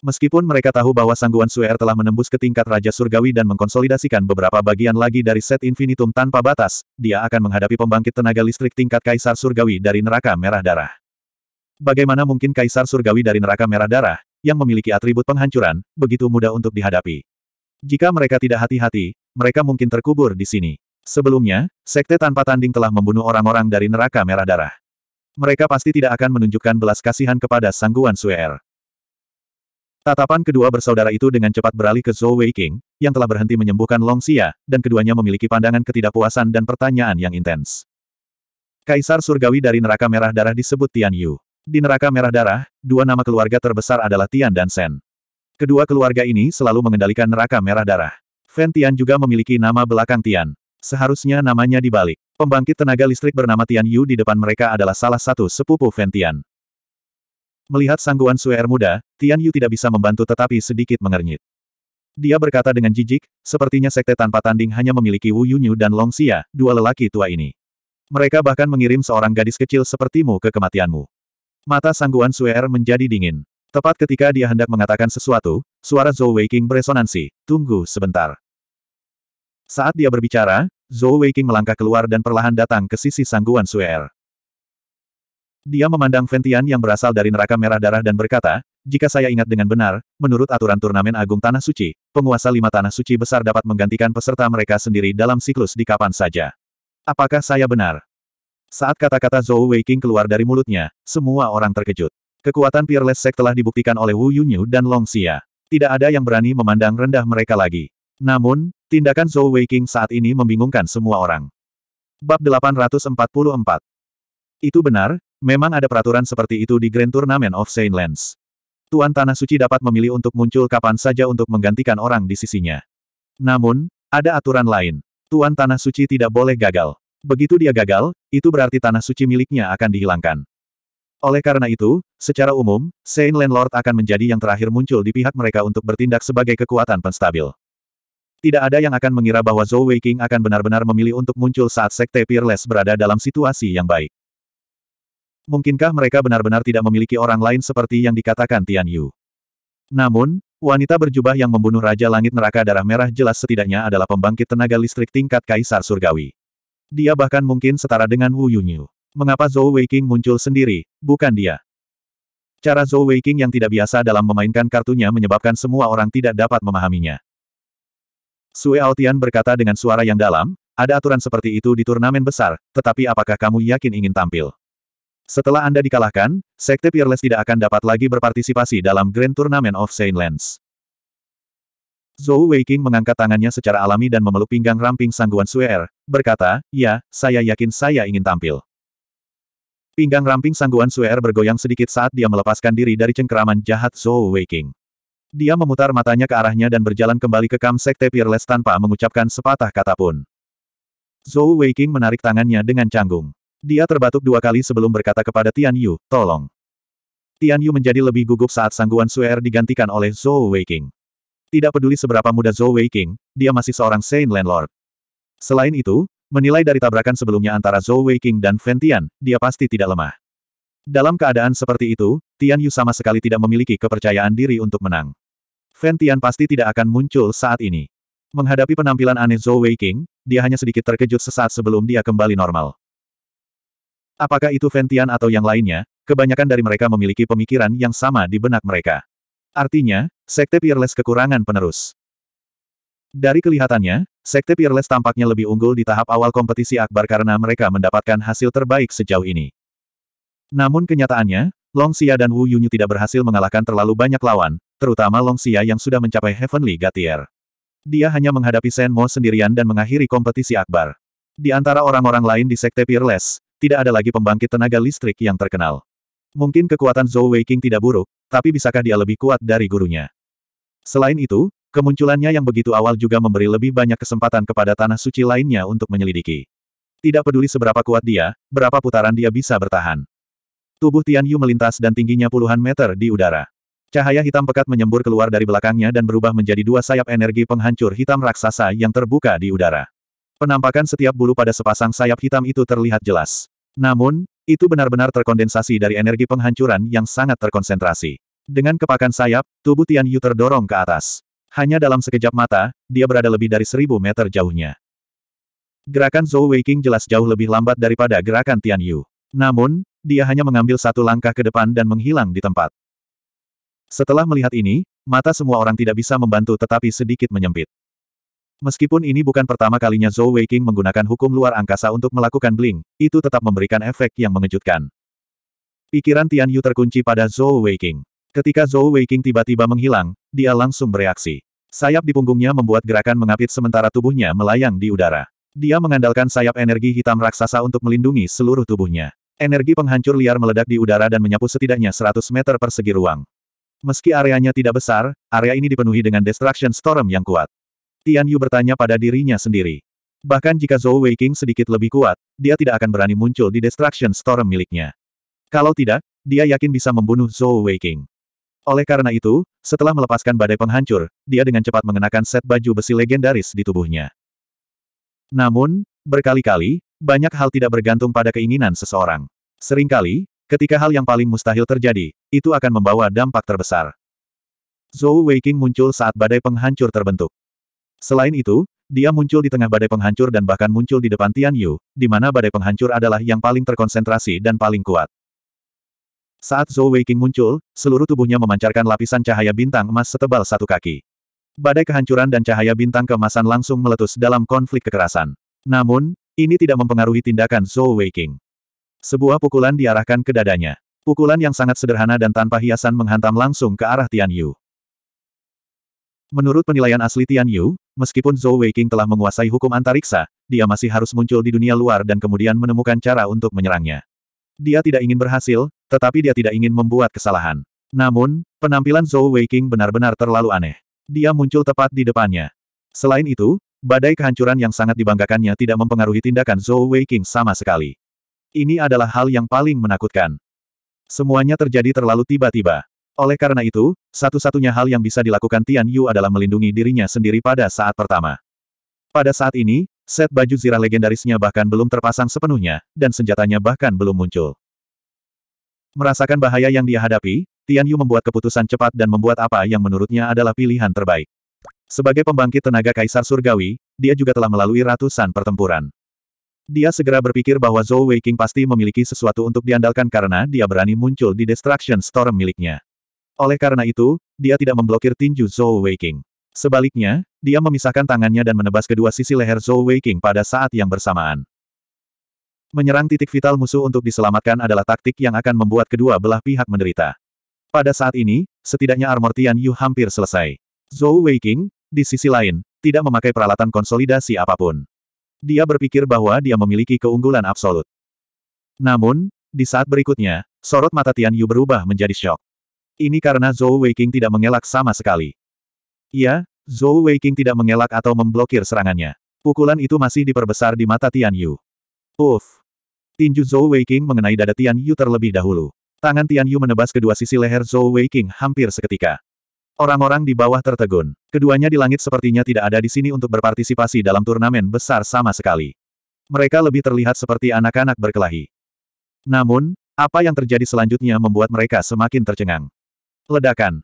Meskipun mereka tahu bahwa sangguan Suer er telah menembus ke tingkat Raja Surgawi dan mengkonsolidasikan beberapa bagian lagi dari set infinitum tanpa batas, dia akan menghadapi pembangkit tenaga listrik tingkat Kaisar Surgawi dari neraka merah darah. Bagaimana mungkin Kaisar Surgawi dari neraka merah darah, yang memiliki atribut penghancuran, begitu mudah untuk dihadapi? Jika mereka tidak hati-hati, mereka mungkin terkubur di sini. Sebelumnya, Sekte Tanpa Tanding telah membunuh orang-orang dari neraka merah darah. Mereka pasti tidak akan menunjukkan belas kasihan kepada sangguan Suer. Er. Tatapan kedua bersaudara itu dengan cepat beralih ke Zhou Weiqing, yang telah berhenti menyembuhkan Long Xia, dan keduanya memiliki pandangan ketidakpuasan dan pertanyaan yang intens. Kaisar Surgawi dari Neraka Merah Darah disebut Tian Yu. Di Neraka Merah Darah, dua nama keluarga terbesar adalah Tian dan Shen. Kedua keluarga ini selalu mengendalikan Neraka Merah Darah. Fan Tian juga memiliki nama belakang Tian. Seharusnya namanya dibalik. Pembangkit tenaga listrik bernama Tian Yu di depan mereka adalah salah satu sepupu Fan Tian. Melihat sangguan Suer muda, Tian Yu tidak bisa membantu tetapi sedikit mengernyit. Dia berkata dengan jijik, sepertinya sekte tanpa tanding hanya memiliki Wu Yunyu dan Long Xia, dua lelaki tua ini. Mereka bahkan mengirim seorang gadis kecil sepertimu ke kematianmu. Mata sangguan Suer menjadi dingin. Tepat ketika dia hendak mengatakan sesuatu, suara Zhou Weiqing beresonansi, tunggu sebentar. Saat dia berbicara, Zhou Weiqing melangkah keluar dan perlahan datang ke sisi sangguan Suer. Dia memandang Ventian yang berasal dari neraka merah darah dan berkata, jika saya ingat dengan benar, menurut aturan turnamen agung Tanah Suci, penguasa lima Tanah Suci besar dapat menggantikan peserta mereka sendiri dalam siklus di kapan saja. Apakah saya benar? Saat kata-kata Zhou Weiqing keluar dari mulutnya, semua orang terkejut. Kekuatan Peerless Sect telah dibuktikan oleh Wu Yunyu dan Long Xia. Tidak ada yang berani memandang rendah mereka lagi. Namun, tindakan Zhou Weiqing saat ini membingungkan semua orang. Bab 844 Itu benar, Memang ada peraturan seperti itu di Grand Tournament of Saint Lands. Tuan Tanah Suci dapat memilih untuk muncul kapan saja untuk menggantikan orang di sisinya. Namun, ada aturan lain. Tuan Tanah Suci tidak boleh gagal. Begitu dia gagal, itu berarti Tanah Suci miliknya akan dihilangkan. Oleh karena itu, secara umum, Saint Landlord akan menjadi yang terakhir muncul di pihak mereka untuk bertindak sebagai kekuatan penstabil. Tidak ada yang akan mengira bahwa Zhou Weiqing akan benar-benar memilih untuk muncul saat Sekte Peerless berada dalam situasi yang baik mungkinkah mereka benar-benar tidak memiliki orang lain seperti yang dikatakan Tian Yu? Namun, wanita berjubah yang membunuh Raja Langit Neraka Darah Merah jelas setidaknya adalah pembangkit tenaga listrik tingkat Kaisar Surgawi. Dia bahkan mungkin setara dengan Wu Yunyu. Mengapa Zhou Weiqing muncul sendiri, bukan dia? Cara Zhou Weiqing yang tidak biasa dalam memainkan kartunya menyebabkan semua orang tidak dapat memahaminya. Sui Aotian berkata dengan suara yang dalam, ada aturan seperti itu di turnamen besar, tetapi apakah kamu yakin ingin tampil? Setelah Anda dikalahkan, Sekte Peerless tidak akan dapat lagi berpartisipasi dalam Grand Tournament of Saint Lands. Zhou Weiqing mengangkat tangannya secara alami dan memeluk pinggang ramping Sangguan Suer, berkata, Ya, saya yakin saya ingin tampil. Pinggang ramping Sangguan Suer bergoyang sedikit saat dia melepaskan diri dari cengkeraman jahat Zhou Weiqing. Dia memutar matanya ke arahnya dan berjalan kembali ke kam Sekte Peerless tanpa mengucapkan sepatah kata pun. Zhou Weiqing menarik tangannya dengan canggung. Dia terbatuk dua kali sebelum berkata kepada Tian Yu, tolong. Tian Yu menjadi lebih gugup saat sangguan Suer digantikan oleh Zhou Weiqing. Tidak peduli seberapa muda Zhou Weiqing, dia masih seorang Saint Landlord. Selain itu, menilai dari tabrakan sebelumnya antara Zhou Weiqing dan Tian, dia pasti tidak lemah. Dalam keadaan seperti itu, Tian Yu sama sekali tidak memiliki kepercayaan diri untuk menang. Tian pasti tidak akan muncul saat ini. Menghadapi penampilan aneh Zhou Weiqing, dia hanya sedikit terkejut sesaat sebelum dia kembali normal. Apakah itu Ventian atau yang lainnya, kebanyakan dari mereka memiliki pemikiran yang sama di benak mereka. Artinya, Sekte Peerless kekurangan penerus. Dari kelihatannya, Sekte Peerless tampaknya lebih unggul di tahap awal kompetisi akbar karena mereka mendapatkan hasil terbaik sejauh ini. Namun kenyataannya, Long Xia dan Wu Yunyu tidak berhasil mengalahkan terlalu banyak lawan, terutama Long Xia yang sudah mencapai Heavenly Gatier. Dia hanya menghadapi Shen Mo sendirian dan mengakhiri kompetisi akbar. Di antara orang-orang lain di Sekte Peerless, tidak ada lagi pembangkit tenaga listrik yang terkenal. Mungkin kekuatan Zhou Weiqing tidak buruk, tapi bisakah dia lebih kuat dari gurunya? Selain itu, kemunculannya yang begitu awal juga memberi lebih banyak kesempatan kepada tanah suci lainnya untuk menyelidiki. Tidak peduli seberapa kuat dia, berapa putaran dia bisa bertahan. Tubuh Tian Yu melintas dan tingginya puluhan meter di udara. Cahaya hitam pekat menyembur keluar dari belakangnya dan berubah menjadi dua sayap energi penghancur hitam raksasa yang terbuka di udara. Penampakan setiap bulu pada sepasang sayap hitam itu terlihat jelas. Namun, itu benar-benar terkondensasi dari energi penghancuran yang sangat terkonsentrasi. Dengan kepakan sayap, tubuh Tian Yu terdorong ke atas. Hanya dalam sekejap mata, dia berada lebih dari seribu meter jauhnya. Gerakan Zhou Weiqing jelas jauh lebih lambat daripada gerakan Tian Yu. Namun, dia hanya mengambil satu langkah ke depan dan menghilang di tempat. Setelah melihat ini, mata semua orang tidak bisa membantu tetapi sedikit menyempit. Meskipun ini bukan pertama kalinya Zhou Weiqing menggunakan hukum luar angkasa untuk melakukan bling, itu tetap memberikan efek yang mengejutkan. Pikiran Tian Yu terkunci pada Zhou Weiqing. Ketika Zhou Weiqing tiba-tiba menghilang, dia langsung bereaksi. Sayap di punggungnya membuat gerakan mengapit sementara tubuhnya melayang di udara. Dia mengandalkan sayap energi hitam raksasa untuk melindungi seluruh tubuhnya. Energi penghancur liar meledak di udara dan menyapu setidaknya 100 meter persegi ruang. Meski areanya tidak besar, area ini dipenuhi dengan destruction storm yang kuat. Tian Yu bertanya pada dirinya sendiri. Bahkan jika Zhou Weiqing sedikit lebih kuat, dia tidak akan berani muncul di Destruction Storm miliknya. Kalau tidak, dia yakin bisa membunuh Zhou Weiqing. Oleh karena itu, setelah melepaskan badai penghancur, dia dengan cepat mengenakan set baju besi legendaris di tubuhnya. Namun, berkali-kali, banyak hal tidak bergantung pada keinginan seseorang. Seringkali, ketika hal yang paling mustahil terjadi, itu akan membawa dampak terbesar. Zhou Weiqing muncul saat badai penghancur terbentuk. Selain itu, dia muncul di tengah badai penghancur dan bahkan muncul di depan Tian Yu, di mana badai penghancur adalah yang paling terkonsentrasi dan paling kuat. Saat Zhou Weiqing muncul, seluruh tubuhnya memancarkan lapisan cahaya bintang emas setebal satu kaki. Badai kehancuran dan cahaya bintang kemasan langsung meletus dalam konflik kekerasan. Namun, ini tidak mempengaruhi tindakan Zhou Weiqing. Sebuah pukulan diarahkan ke dadanya. Pukulan yang sangat sederhana dan tanpa hiasan menghantam langsung ke arah Tian Yu. Menurut penilaian asli Tian Yu, meskipun Zhou Weiqing telah menguasai hukum antariksa, dia masih harus muncul di dunia luar dan kemudian menemukan cara untuk menyerangnya. Dia tidak ingin berhasil, tetapi dia tidak ingin membuat kesalahan. Namun, penampilan Zhou Weiqing benar-benar terlalu aneh. Dia muncul tepat di depannya. Selain itu, badai kehancuran yang sangat dibanggakannya tidak mempengaruhi tindakan Zhou Weiqing sama sekali. Ini adalah hal yang paling menakutkan. Semuanya terjadi terlalu tiba-tiba. Oleh karena itu, satu-satunya hal yang bisa dilakukan Tian Yu adalah melindungi dirinya sendiri pada saat pertama. Pada saat ini, set baju zirah legendarisnya bahkan belum terpasang sepenuhnya, dan senjatanya bahkan belum muncul. Merasakan bahaya yang dia hadapi, Tian Yu membuat keputusan cepat dan membuat apa yang menurutnya adalah pilihan terbaik. Sebagai pembangkit tenaga Kaisar Surgawi, dia juga telah melalui ratusan pertempuran. Dia segera berpikir bahwa Zhou Weiqing pasti memiliki sesuatu untuk diandalkan karena dia berani muncul di Destruction Storm miliknya. Oleh karena itu, dia tidak memblokir tinju Zhou Weiqing. Sebaliknya, dia memisahkan tangannya dan menebas kedua sisi leher Zhou Weiqing pada saat yang bersamaan. Menyerang titik vital musuh untuk diselamatkan adalah taktik yang akan membuat kedua belah pihak menderita. Pada saat ini, setidaknya armor Tian Yu hampir selesai. Zhou Weiqing, di sisi lain, tidak memakai peralatan konsolidasi apapun. Dia berpikir bahwa dia memiliki keunggulan absolut. Namun, di saat berikutnya, sorot mata Tian Yu berubah menjadi shock. Ini karena Zhou Weiking tidak mengelak sama sekali. Ya, Zhou Weiking tidak mengelak atau memblokir serangannya. Pukulan itu masih diperbesar di mata Tian Yu. Uff! Tinju Zhou Weiking mengenai dada Tian Yu terlebih dahulu. Tangan Tian Yu menebas kedua sisi leher Zhou Weiking hampir seketika. Orang-orang di bawah tertegun. Keduanya di langit sepertinya tidak ada di sini untuk berpartisipasi dalam turnamen besar sama sekali. Mereka lebih terlihat seperti anak-anak berkelahi. Namun, apa yang terjadi selanjutnya membuat mereka semakin tercengang. Ledakan.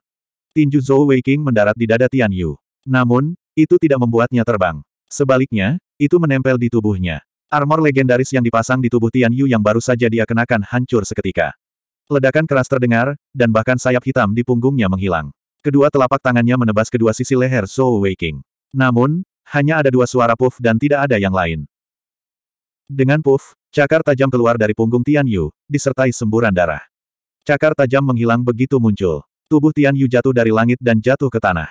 Tinju Zhou Weiqing mendarat di dada Tian Yu. Namun, itu tidak membuatnya terbang. Sebaliknya, itu menempel di tubuhnya. Armor legendaris yang dipasang di tubuh Tian Yu yang baru saja dia kenakan hancur seketika. Ledakan keras terdengar, dan bahkan sayap hitam di punggungnya menghilang. Kedua telapak tangannya menebas kedua sisi leher Zhou Weiqing. Namun, hanya ada dua suara puff dan tidak ada yang lain. Dengan puff, cakar tajam keluar dari punggung Tian Yu, disertai semburan darah. Cakar tajam menghilang begitu muncul. Tubuh Tian Yu jatuh dari langit dan jatuh ke tanah.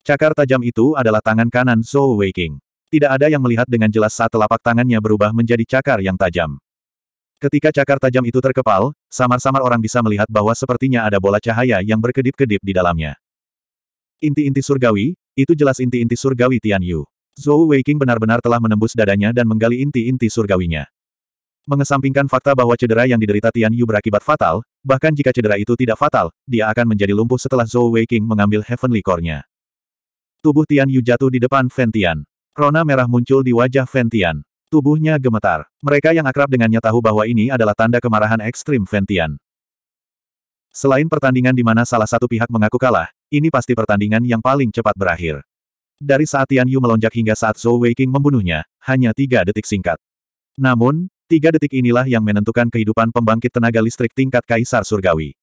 Cakar tajam itu adalah tangan kanan Zhou Weiqing. Tidak ada yang melihat dengan jelas saat telapak tangannya berubah menjadi cakar yang tajam. Ketika cakar tajam itu terkepal, samar-samar orang bisa melihat bahwa sepertinya ada bola cahaya yang berkedip-kedip di dalamnya. Inti-inti surgawi, itu jelas inti-inti surgawi Tian Yu. Zhou Weiqing benar-benar telah menembus dadanya dan menggali inti-inti surgawinya. Mengesampingkan fakta bahwa cedera yang diderita Tian Yu berakibat fatal, Bahkan jika cedera itu tidak fatal, dia akan menjadi lumpuh setelah Zhou Weiqing mengambil Heavenly Core-nya. Tubuh Tian Yu jatuh di depan Ventian. Rona merah muncul di wajah Ventian. Tubuhnya gemetar. Mereka yang akrab dengannya tahu bahwa ini adalah tanda kemarahan ekstrim Ventian. Selain pertandingan di mana salah satu pihak mengaku kalah, ini pasti pertandingan yang paling cepat berakhir. Dari saat Tian Yu melonjak hingga saat Zhou Weiqing membunuhnya, hanya tiga detik singkat. Namun, Tiga detik inilah yang menentukan kehidupan pembangkit tenaga listrik tingkat Kaisar Surgawi.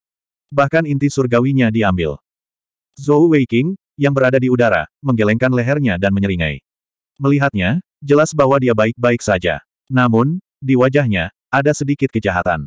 Bahkan inti surgawinya diambil. Zhou Weiqing, yang berada di udara, menggelengkan lehernya dan menyeringai. Melihatnya, jelas bahwa dia baik-baik saja. Namun, di wajahnya, ada sedikit kejahatan.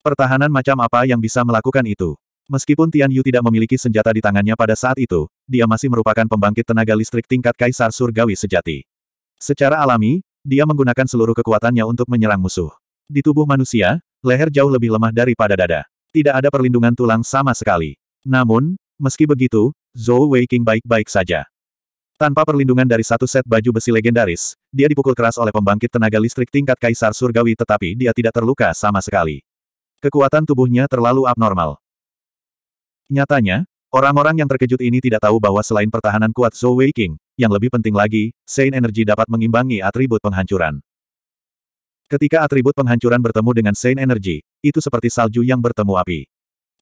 Pertahanan macam apa yang bisa melakukan itu? Meskipun Tian Yu tidak memiliki senjata di tangannya pada saat itu, dia masih merupakan pembangkit tenaga listrik tingkat Kaisar Surgawi sejati. Secara alami, dia menggunakan seluruh kekuatannya untuk menyerang musuh. Di tubuh manusia, leher jauh lebih lemah daripada dada. Tidak ada perlindungan tulang sama sekali. Namun, meski begitu, Zhou Weiqing baik-baik saja. Tanpa perlindungan dari satu set baju besi legendaris, dia dipukul keras oleh pembangkit tenaga listrik tingkat kaisar surgawi tetapi dia tidak terluka sama sekali. Kekuatan tubuhnya terlalu abnormal. Nyatanya, orang-orang yang terkejut ini tidak tahu bahwa selain pertahanan kuat Zhou Weiqing, yang lebih penting lagi, Sein Energy dapat mengimbangi atribut penghancuran. Ketika atribut penghancuran bertemu dengan Sein Energy, itu seperti salju yang bertemu api.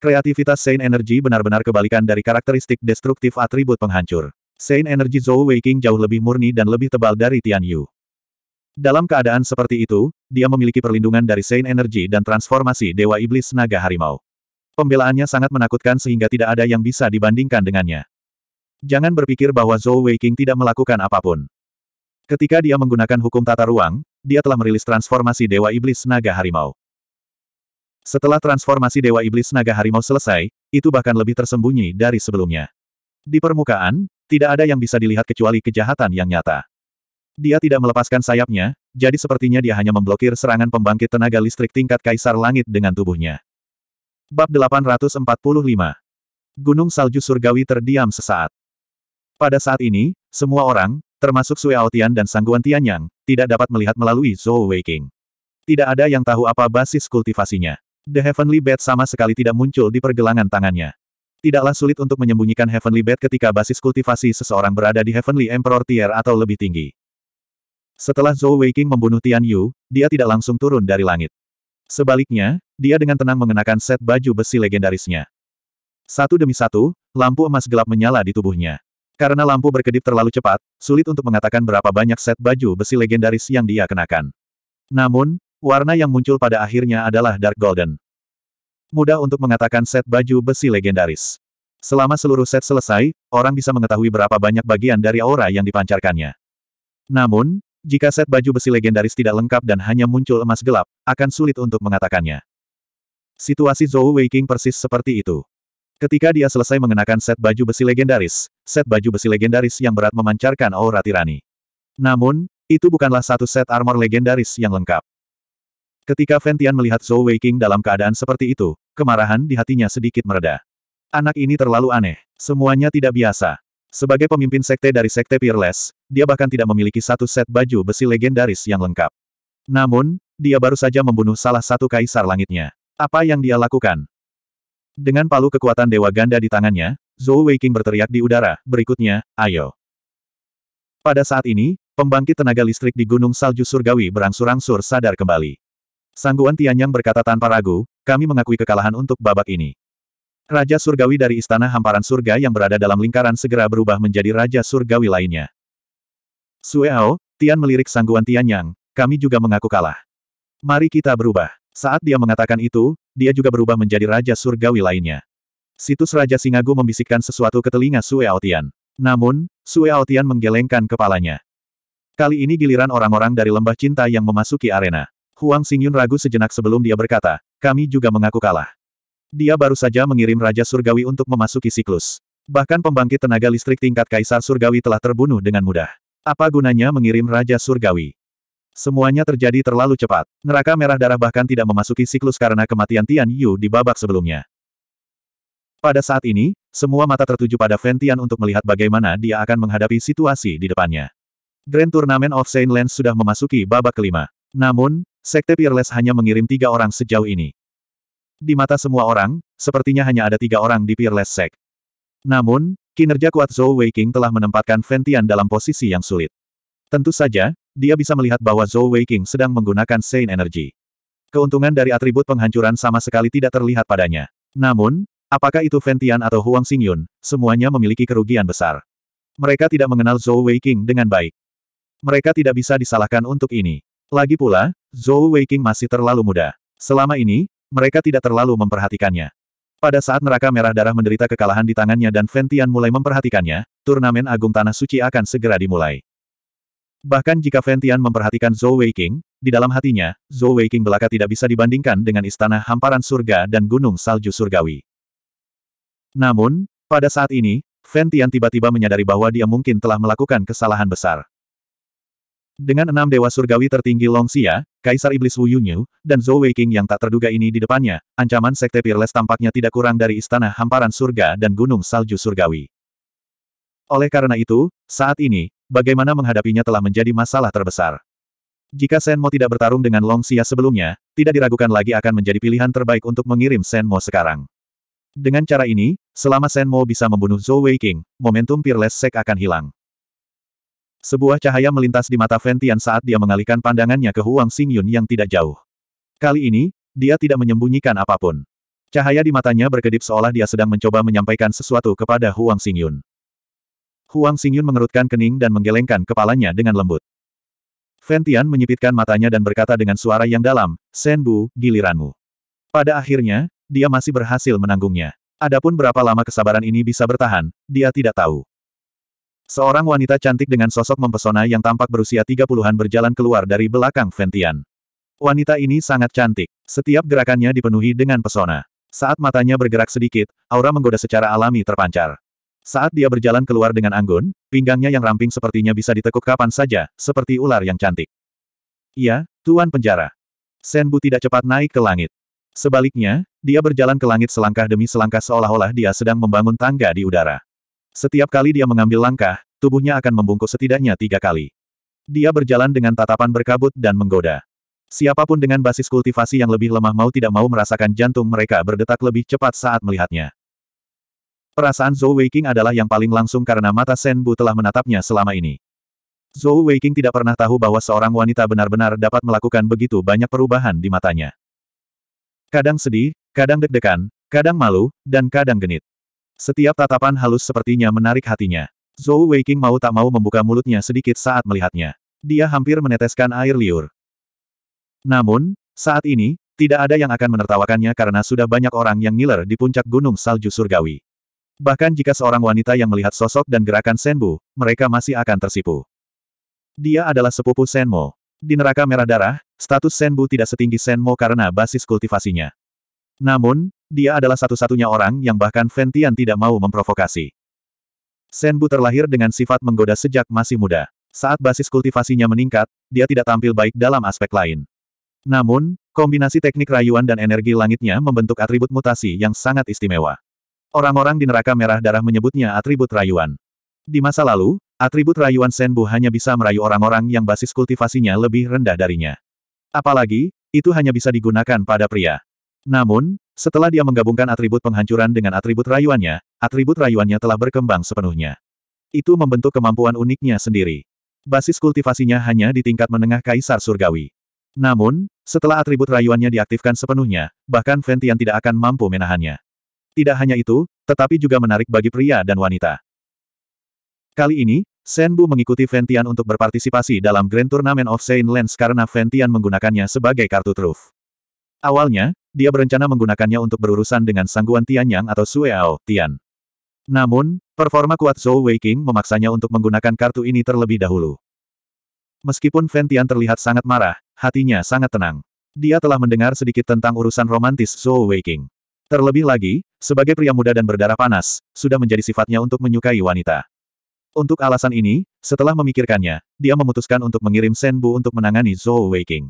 Kreativitas Sein Energy benar-benar kebalikan dari karakteristik destruktif atribut penghancur. Sein Energy Zhou Weiqing jauh lebih murni dan lebih tebal dari Tian Yu. Dalam keadaan seperti itu, dia memiliki perlindungan dari Sein Energy dan transformasi Dewa Iblis Naga Harimau. Pembelaannya sangat menakutkan sehingga tidak ada yang bisa dibandingkan dengannya. Jangan berpikir bahwa Zhou Weiqing tidak melakukan apapun. Ketika dia menggunakan hukum tata ruang, dia telah merilis transformasi Dewa Iblis Naga Harimau. Setelah transformasi Dewa Iblis Naga Harimau selesai, itu bahkan lebih tersembunyi dari sebelumnya. Di permukaan, tidak ada yang bisa dilihat kecuali kejahatan yang nyata. Dia tidak melepaskan sayapnya, jadi sepertinya dia hanya memblokir serangan pembangkit tenaga listrik tingkat kaisar langit dengan tubuhnya. Bab 845 Gunung Salju Surgawi terdiam sesaat. Pada saat ini, semua orang, termasuk Sue Aotian dan Sangguan Tianyang, tidak dapat melihat melalui Zhou Weiqing. Tidak ada yang tahu apa basis kultivasinya. The Heavenly Bed sama sekali tidak muncul di pergelangan tangannya. Tidaklah sulit untuk menyembunyikan Heavenly Bed ketika basis kultivasi seseorang berada di Heavenly Emperor Tier atau lebih tinggi. Setelah Zhou Weiqing membunuh Tian Yu, dia tidak langsung turun dari langit. Sebaliknya, dia dengan tenang mengenakan set baju besi legendarisnya. Satu demi satu, lampu emas gelap menyala di tubuhnya. Karena lampu berkedip terlalu cepat, sulit untuk mengatakan berapa banyak set baju besi legendaris yang dia kenakan. Namun, warna yang muncul pada akhirnya adalah dark golden. Mudah untuk mengatakan set baju besi legendaris. Selama seluruh set selesai, orang bisa mengetahui berapa banyak bagian dari aura yang dipancarkannya. Namun, jika set baju besi legendaris tidak lengkap dan hanya muncul emas gelap, akan sulit untuk mengatakannya. Situasi Zhou Weiking persis seperti itu. Ketika dia selesai mengenakan set baju besi legendaris, set baju besi legendaris yang berat memancarkan aura tirani. Namun, itu bukanlah satu set armor legendaris yang lengkap. Ketika Ventian melihat Zhou Weiqing dalam keadaan seperti itu, kemarahan di hatinya sedikit mereda. Anak ini terlalu aneh, semuanya tidak biasa. Sebagai pemimpin sekte dari sekte Peerless, dia bahkan tidak memiliki satu set baju besi legendaris yang lengkap. Namun, dia baru saja membunuh salah satu kaisar langitnya. Apa yang dia lakukan? Dengan palu kekuatan Dewa Ganda di tangannya, Zhou Weiqing berteriak di udara, berikutnya, ayo. Pada saat ini, pembangkit tenaga listrik di Gunung Salju Surgawi berangsur-angsur sadar kembali. Sangguan Tianyang berkata tanpa ragu, kami mengakui kekalahan untuk babak ini. Raja Surgawi dari Istana Hamparan Surga yang berada dalam lingkaran segera berubah menjadi Raja Surgawi lainnya. Sueao, Tian melirik Sangguan Tianyang, kami juga mengaku kalah. Mari kita berubah. Saat dia mengatakan itu, dia juga berubah menjadi Raja Surgawi lainnya. Situs Raja Singagu membisikkan sesuatu ke telinga Sue Aotian. Namun, Sue Aotian menggelengkan kepalanya. Kali ini giliran orang-orang dari lembah cinta yang memasuki arena. Huang Xingyun ragu sejenak sebelum dia berkata, kami juga mengaku kalah. Dia baru saja mengirim Raja Surgawi untuk memasuki siklus. Bahkan pembangkit tenaga listrik tingkat Kaisar Surgawi telah terbunuh dengan mudah. Apa gunanya mengirim Raja Surgawi? Semuanya terjadi terlalu cepat. Neraka merah darah bahkan tidak memasuki siklus karena kematian Tian Yu di babak sebelumnya. Pada saat ini, semua mata tertuju pada Fan Tian untuk melihat bagaimana dia akan menghadapi situasi di depannya. Grand Tournament of Saint Lens sudah memasuki babak kelima. Namun, Sekte Peerless hanya mengirim tiga orang sejauh ini. Di mata semua orang, sepertinya hanya ada tiga orang di Peerless Sek. Namun, kinerja kuat Zhou Weiqing telah menempatkan Fan dalam posisi yang sulit. Tentu saja, dia bisa melihat bahwa Zhou Weiqing sedang menggunakan Saint Energy. Keuntungan dari atribut penghancuran sama sekali tidak terlihat padanya. Namun, apakah itu Ventian atau Huang Xingyun, semuanya memiliki kerugian besar. Mereka tidak mengenal Zhou Weiqing dengan baik. Mereka tidak bisa disalahkan untuk ini. Lagi pula, Zhou Weiqing masih terlalu muda. Selama ini, mereka tidak terlalu memperhatikannya. Pada saat neraka merah darah menderita kekalahan di tangannya dan Ventian mulai memperhatikannya, turnamen agung Tanah Suci akan segera dimulai. Bahkan jika Ventian memperhatikan Zhou Weiqing, di dalam hatinya, Zhou Weiqing belaka tidak bisa dibandingkan dengan istana hamparan surga dan gunung salju surgawi. Namun, pada saat ini, Ventian tiba-tiba menyadari bahwa dia mungkin telah melakukan kesalahan besar. Dengan enam dewa surgawi tertinggi Longxia, Kaisar Iblis Wu Yunyu, dan Zhou Weiqing yang tak terduga ini di depannya, ancaman Sekte Peerless tampaknya tidak kurang dari Istana Hamparan Surga dan Gunung Salju Surgawi. Oleh karena itu, saat ini, bagaimana menghadapinya telah menjadi masalah terbesar. Jika Senmo tidak bertarung dengan Long Xia sebelumnya, tidak diragukan lagi akan menjadi pilihan terbaik untuk mengirim Senmo sekarang. Dengan cara ini, selama Senmo bisa membunuh Zhou Weiqing, momentum Peerless Sek akan hilang. Sebuah cahaya melintas di mata Ventian saat dia mengalihkan pandangannya ke Huang Xingyun yang tidak jauh. Kali ini, dia tidak menyembunyikan apapun. Cahaya di matanya berkedip seolah dia sedang mencoba menyampaikan sesuatu kepada Huang Xingyun. Huang Xingyun mengerutkan kening dan menggelengkan kepalanya dengan lembut. Fentian menyipitkan matanya dan berkata dengan suara yang dalam, Senbu, giliranmu. Pada akhirnya, dia masih berhasil menanggungnya. Adapun berapa lama kesabaran ini bisa bertahan, dia tidak tahu. Seorang wanita cantik dengan sosok mempesona yang tampak berusia tiga puluhan berjalan keluar dari belakang Fentian. Wanita ini sangat cantik. Setiap gerakannya dipenuhi dengan pesona. Saat matanya bergerak sedikit, aura menggoda secara alami terpancar. Saat dia berjalan keluar dengan anggun, pinggangnya yang ramping sepertinya bisa ditekuk kapan saja, seperti ular yang cantik. Iya, Tuan Penjara. Senbu tidak cepat naik ke langit. Sebaliknya, dia berjalan ke langit selangkah demi selangkah seolah-olah dia sedang membangun tangga di udara. Setiap kali dia mengambil langkah, tubuhnya akan membungkuk setidaknya tiga kali. Dia berjalan dengan tatapan berkabut dan menggoda. Siapapun dengan basis kultivasi yang lebih lemah mau tidak mau merasakan jantung mereka berdetak lebih cepat saat melihatnya. Perasaan Zhou Weiqing adalah yang paling langsung karena mata Shen Bu telah menatapnya selama ini. Zhou Weiqing tidak pernah tahu bahwa seorang wanita benar-benar dapat melakukan begitu banyak perubahan di matanya. Kadang sedih, kadang deg-degan, kadang malu, dan kadang genit. Setiap tatapan halus sepertinya menarik hatinya. Zhou Weiqing mau tak mau membuka mulutnya sedikit saat melihatnya. Dia hampir meneteskan air liur. Namun, saat ini, tidak ada yang akan menertawakannya karena sudah banyak orang yang ngiler di puncak gunung salju surgawi. Bahkan jika seorang wanita yang melihat sosok dan gerakan Senbu, mereka masih akan tersipu. Dia adalah sepupu Senmo. Di neraka merah darah, status Senbu tidak setinggi Senmo karena basis kultivasinya. Namun, dia adalah satu-satunya orang yang bahkan Ventian tidak mau memprovokasi. Senbu terlahir dengan sifat menggoda sejak masih muda. Saat basis kultivasinya meningkat, dia tidak tampil baik dalam aspek lain. Namun, kombinasi teknik rayuan dan energi langitnya membentuk atribut mutasi yang sangat istimewa. Orang-orang di neraka merah darah menyebutnya atribut rayuan. Di masa lalu, atribut rayuan Senbu hanya bisa merayu orang-orang yang basis kultivasinya lebih rendah darinya. Apalagi, itu hanya bisa digunakan pada pria. Namun, setelah dia menggabungkan atribut penghancuran dengan atribut rayuannya, atribut rayuannya telah berkembang sepenuhnya. Itu membentuk kemampuan uniknya sendiri. Basis kultivasinya hanya di tingkat menengah Kaisar Surgawi. Namun, setelah atribut rayuannya diaktifkan sepenuhnya, bahkan Ventian tidak akan mampu menahannya. Tidak hanya itu, tetapi juga menarik bagi pria dan wanita. Kali ini, Shen Bu mengikuti Ventian untuk berpartisipasi dalam Grand Tournament of Saint Lens karena Ventian menggunakannya sebagai kartu truf. Awalnya, dia berencana menggunakannya untuk berurusan dengan sangguan Tianyang atau Sueao, Tian. Namun, performa kuat Zhou Weiqing memaksanya untuk menggunakan kartu ini terlebih dahulu. Meskipun Ventian terlihat sangat marah, hatinya sangat tenang. Dia telah mendengar sedikit tentang urusan romantis Zhou Weiqing. Terlebih lagi, sebagai pria muda dan berdarah panas, sudah menjadi sifatnya untuk menyukai wanita. Untuk alasan ini, setelah memikirkannya, dia memutuskan untuk mengirim Senbu untuk menangani Zhou Weiking.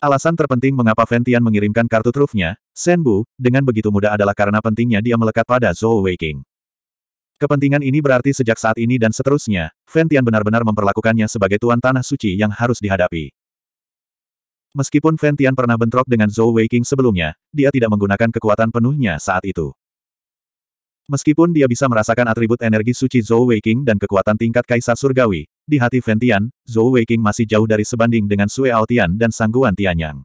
Alasan terpenting mengapa Ventian mengirimkan kartu trufnya, Senbu, dengan begitu mudah adalah karena pentingnya dia melekat pada Zhou Weiking. Kepentingan ini berarti sejak saat ini dan seterusnya, Ventian benar-benar memperlakukannya sebagai tuan tanah suci yang harus dihadapi. Meskipun Fentian pernah bentrok dengan Zhou Weiqing sebelumnya, dia tidak menggunakan kekuatan penuhnya saat itu. Meskipun dia bisa merasakan atribut energi suci Zhou Weiqing dan kekuatan tingkat kaisar surgawi, di hati Fentian, Zhou Weiqing masih jauh dari sebanding dengan Sue Aotian dan Sangguan Tianyang.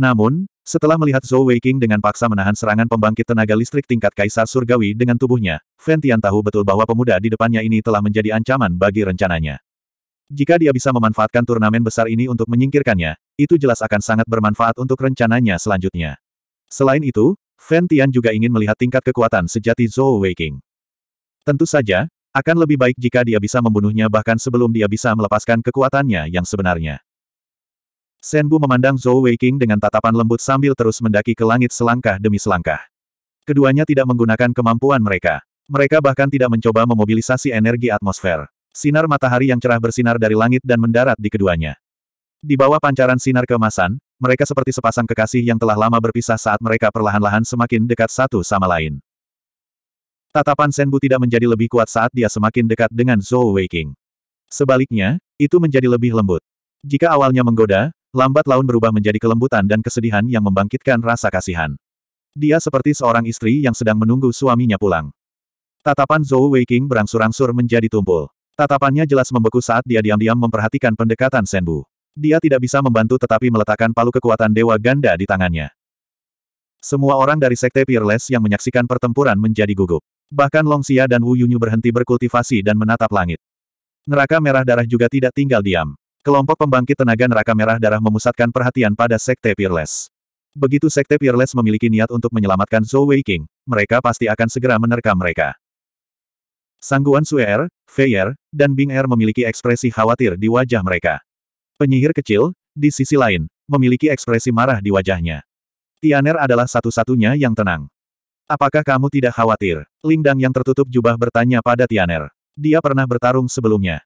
Namun, setelah melihat Zhou Weiqing dengan paksa menahan serangan pembangkit tenaga listrik tingkat kaisar surgawi dengan tubuhnya, Fentian tahu betul bahwa pemuda di depannya ini telah menjadi ancaman bagi rencananya. Jika dia bisa memanfaatkan turnamen besar ini untuk menyingkirkannya, itu jelas akan sangat bermanfaat untuk rencananya selanjutnya. Selain itu, Fan Tian juga ingin melihat tingkat kekuatan sejati Zhou Weiqing. Tentu saja, akan lebih baik jika dia bisa membunuhnya bahkan sebelum dia bisa melepaskan kekuatannya yang sebenarnya. Senbu memandang Zhou Weiqing dengan tatapan lembut sambil terus mendaki ke langit selangkah demi selangkah. Keduanya tidak menggunakan kemampuan mereka. Mereka bahkan tidak mencoba memobilisasi energi atmosfer. Sinar matahari yang cerah bersinar dari langit dan mendarat di keduanya. Di bawah pancaran sinar keemasan, mereka seperti sepasang kekasih yang telah lama berpisah saat mereka perlahan-lahan semakin dekat satu sama lain. Tatapan Senbu tidak menjadi lebih kuat saat dia semakin dekat dengan Zhou Weiqing. Sebaliknya, itu menjadi lebih lembut. Jika awalnya menggoda, lambat laun berubah menjadi kelembutan dan kesedihan yang membangkitkan rasa kasihan. Dia seperti seorang istri yang sedang menunggu suaminya pulang. Tatapan Zhou Weiqing berangsur-angsur menjadi tumpul. Tatapannya jelas membeku saat dia diam-diam memperhatikan pendekatan Senbu. Dia tidak bisa membantu tetapi meletakkan palu kekuatan Dewa Ganda di tangannya. Semua orang dari Sekte Peerless yang menyaksikan pertempuran menjadi gugup. Bahkan Long Xia dan Wu Yunyu berhenti berkultivasi dan menatap langit. Neraka merah darah juga tidak tinggal diam. Kelompok pembangkit tenaga neraka merah darah memusatkan perhatian pada Sekte Peerless. Begitu Sekte Peerless memiliki niat untuk menyelamatkan Zhou Weiqing, mereka pasti akan segera menerkam mereka. Sangguan Suer, Feier, dan Bing Er memiliki ekspresi khawatir di wajah mereka. Penyihir kecil, di sisi lain, memiliki ekspresi marah di wajahnya. Tianer adalah satu-satunya yang tenang. Apakah kamu tidak khawatir? Lingdang yang tertutup jubah bertanya pada Tianer. Dia pernah bertarung sebelumnya.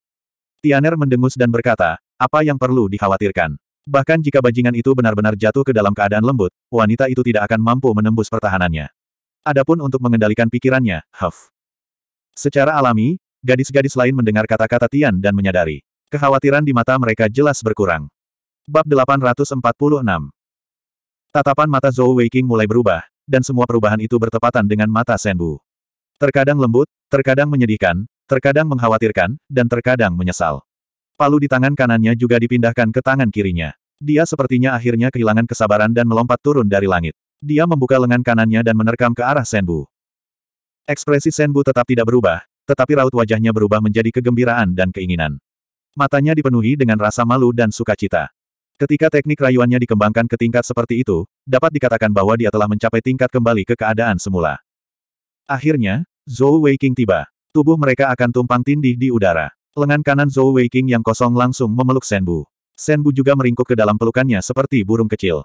Tianer mendengus dan berkata, apa yang perlu dikhawatirkan? Bahkan jika bajingan itu benar-benar jatuh ke dalam keadaan lembut, wanita itu tidak akan mampu menembus pertahanannya. Adapun untuk mengendalikan pikirannya, Huff. Secara alami, gadis-gadis lain mendengar kata-kata Tian dan menyadari. Kekhawatiran di mata mereka jelas berkurang. Bab 846 Tatapan mata Zhou Weiqing mulai berubah, dan semua perubahan itu bertepatan dengan mata Senbu. Terkadang lembut, terkadang menyedihkan, terkadang mengkhawatirkan, dan terkadang menyesal. Palu di tangan kanannya juga dipindahkan ke tangan kirinya. Dia sepertinya akhirnya kehilangan kesabaran dan melompat turun dari langit. Dia membuka lengan kanannya dan menerkam ke arah Senbu. Ekspresi Senbu tetap tidak berubah, tetapi raut wajahnya berubah menjadi kegembiraan dan keinginan. Matanya dipenuhi dengan rasa malu dan sukacita. Ketika teknik rayuannya dikembangkan ke tingkat seperti itu, dapat dikatakan bahwa dia telah mencapai tingkat kembali ke keadaan semula. Akhirnya, Zhou Weiqing tiba. Tubuh mereka akan tumpang tindih di udara. Lengan kanan Zhou Weiqing yang kosong langsung memeluk Senbu. Senbu juga meringkuk ke dalam pelukannya seperti burung kecil.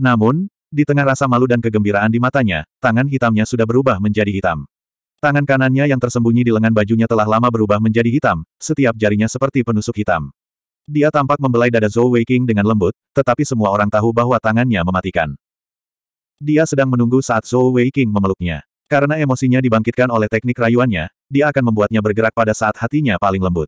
Namun, di tengah rasa malu dan kegembiraan di matanya, tangan hitamnya sudah berubah menjadi hitam. Tangan kanannya yang tersembunyi di lengan bajunya telah lama berubah menjadi hitam, setiap jarinya seperti penusuk hitam. Dia tampak membelai dada Zhou Weiqing dengan lembut, tetapi semua orang tahu bahwa tangannya mematikan. Dia sedang menunggu saat Zhou Weiqing memeluknya. Karena emosinya dibangkitkan oleh teknik rayuannya, dia akan membuatnya bergerak pada saat hatinya paling lembut.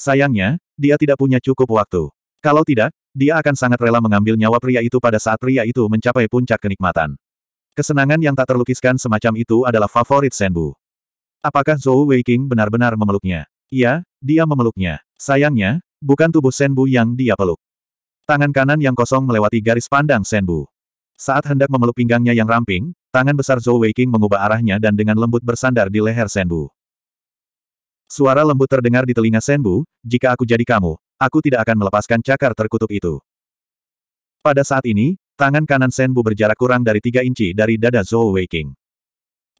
Sayangnya, dia tidak punya cukup waktu. Kalau tidak, dia akan sangat rela mengambil nyawa pria itu pada saat pria itu mencapai puncak kenikmatan. Kesenangan yang tak terlukiskan semacam itu adalah favorit Senbu. Apakah Zhou Weiqing benar-benar memeluknya? Iya, dia memeluknya. Sayangnya, bukan tubuh Senbu yang dia peluk. Tangan kanan yang kosong melewati garis pandang Senbu. Saat hendak memeluk pinggangnya yang ramping, tangan besar Zhou Weiqing mengubah arahnya dan dengan lembut bersandar di leher Senbu. Suara lembut terdengar di telinga Senbu, jika aku jadi kamu, aku tidak akan melepaskan cakar terkutuk itu. Pada saat ini, tangan kanan Senbu berjarak kurang dari tiga inci dari dada Zhou Weiqing.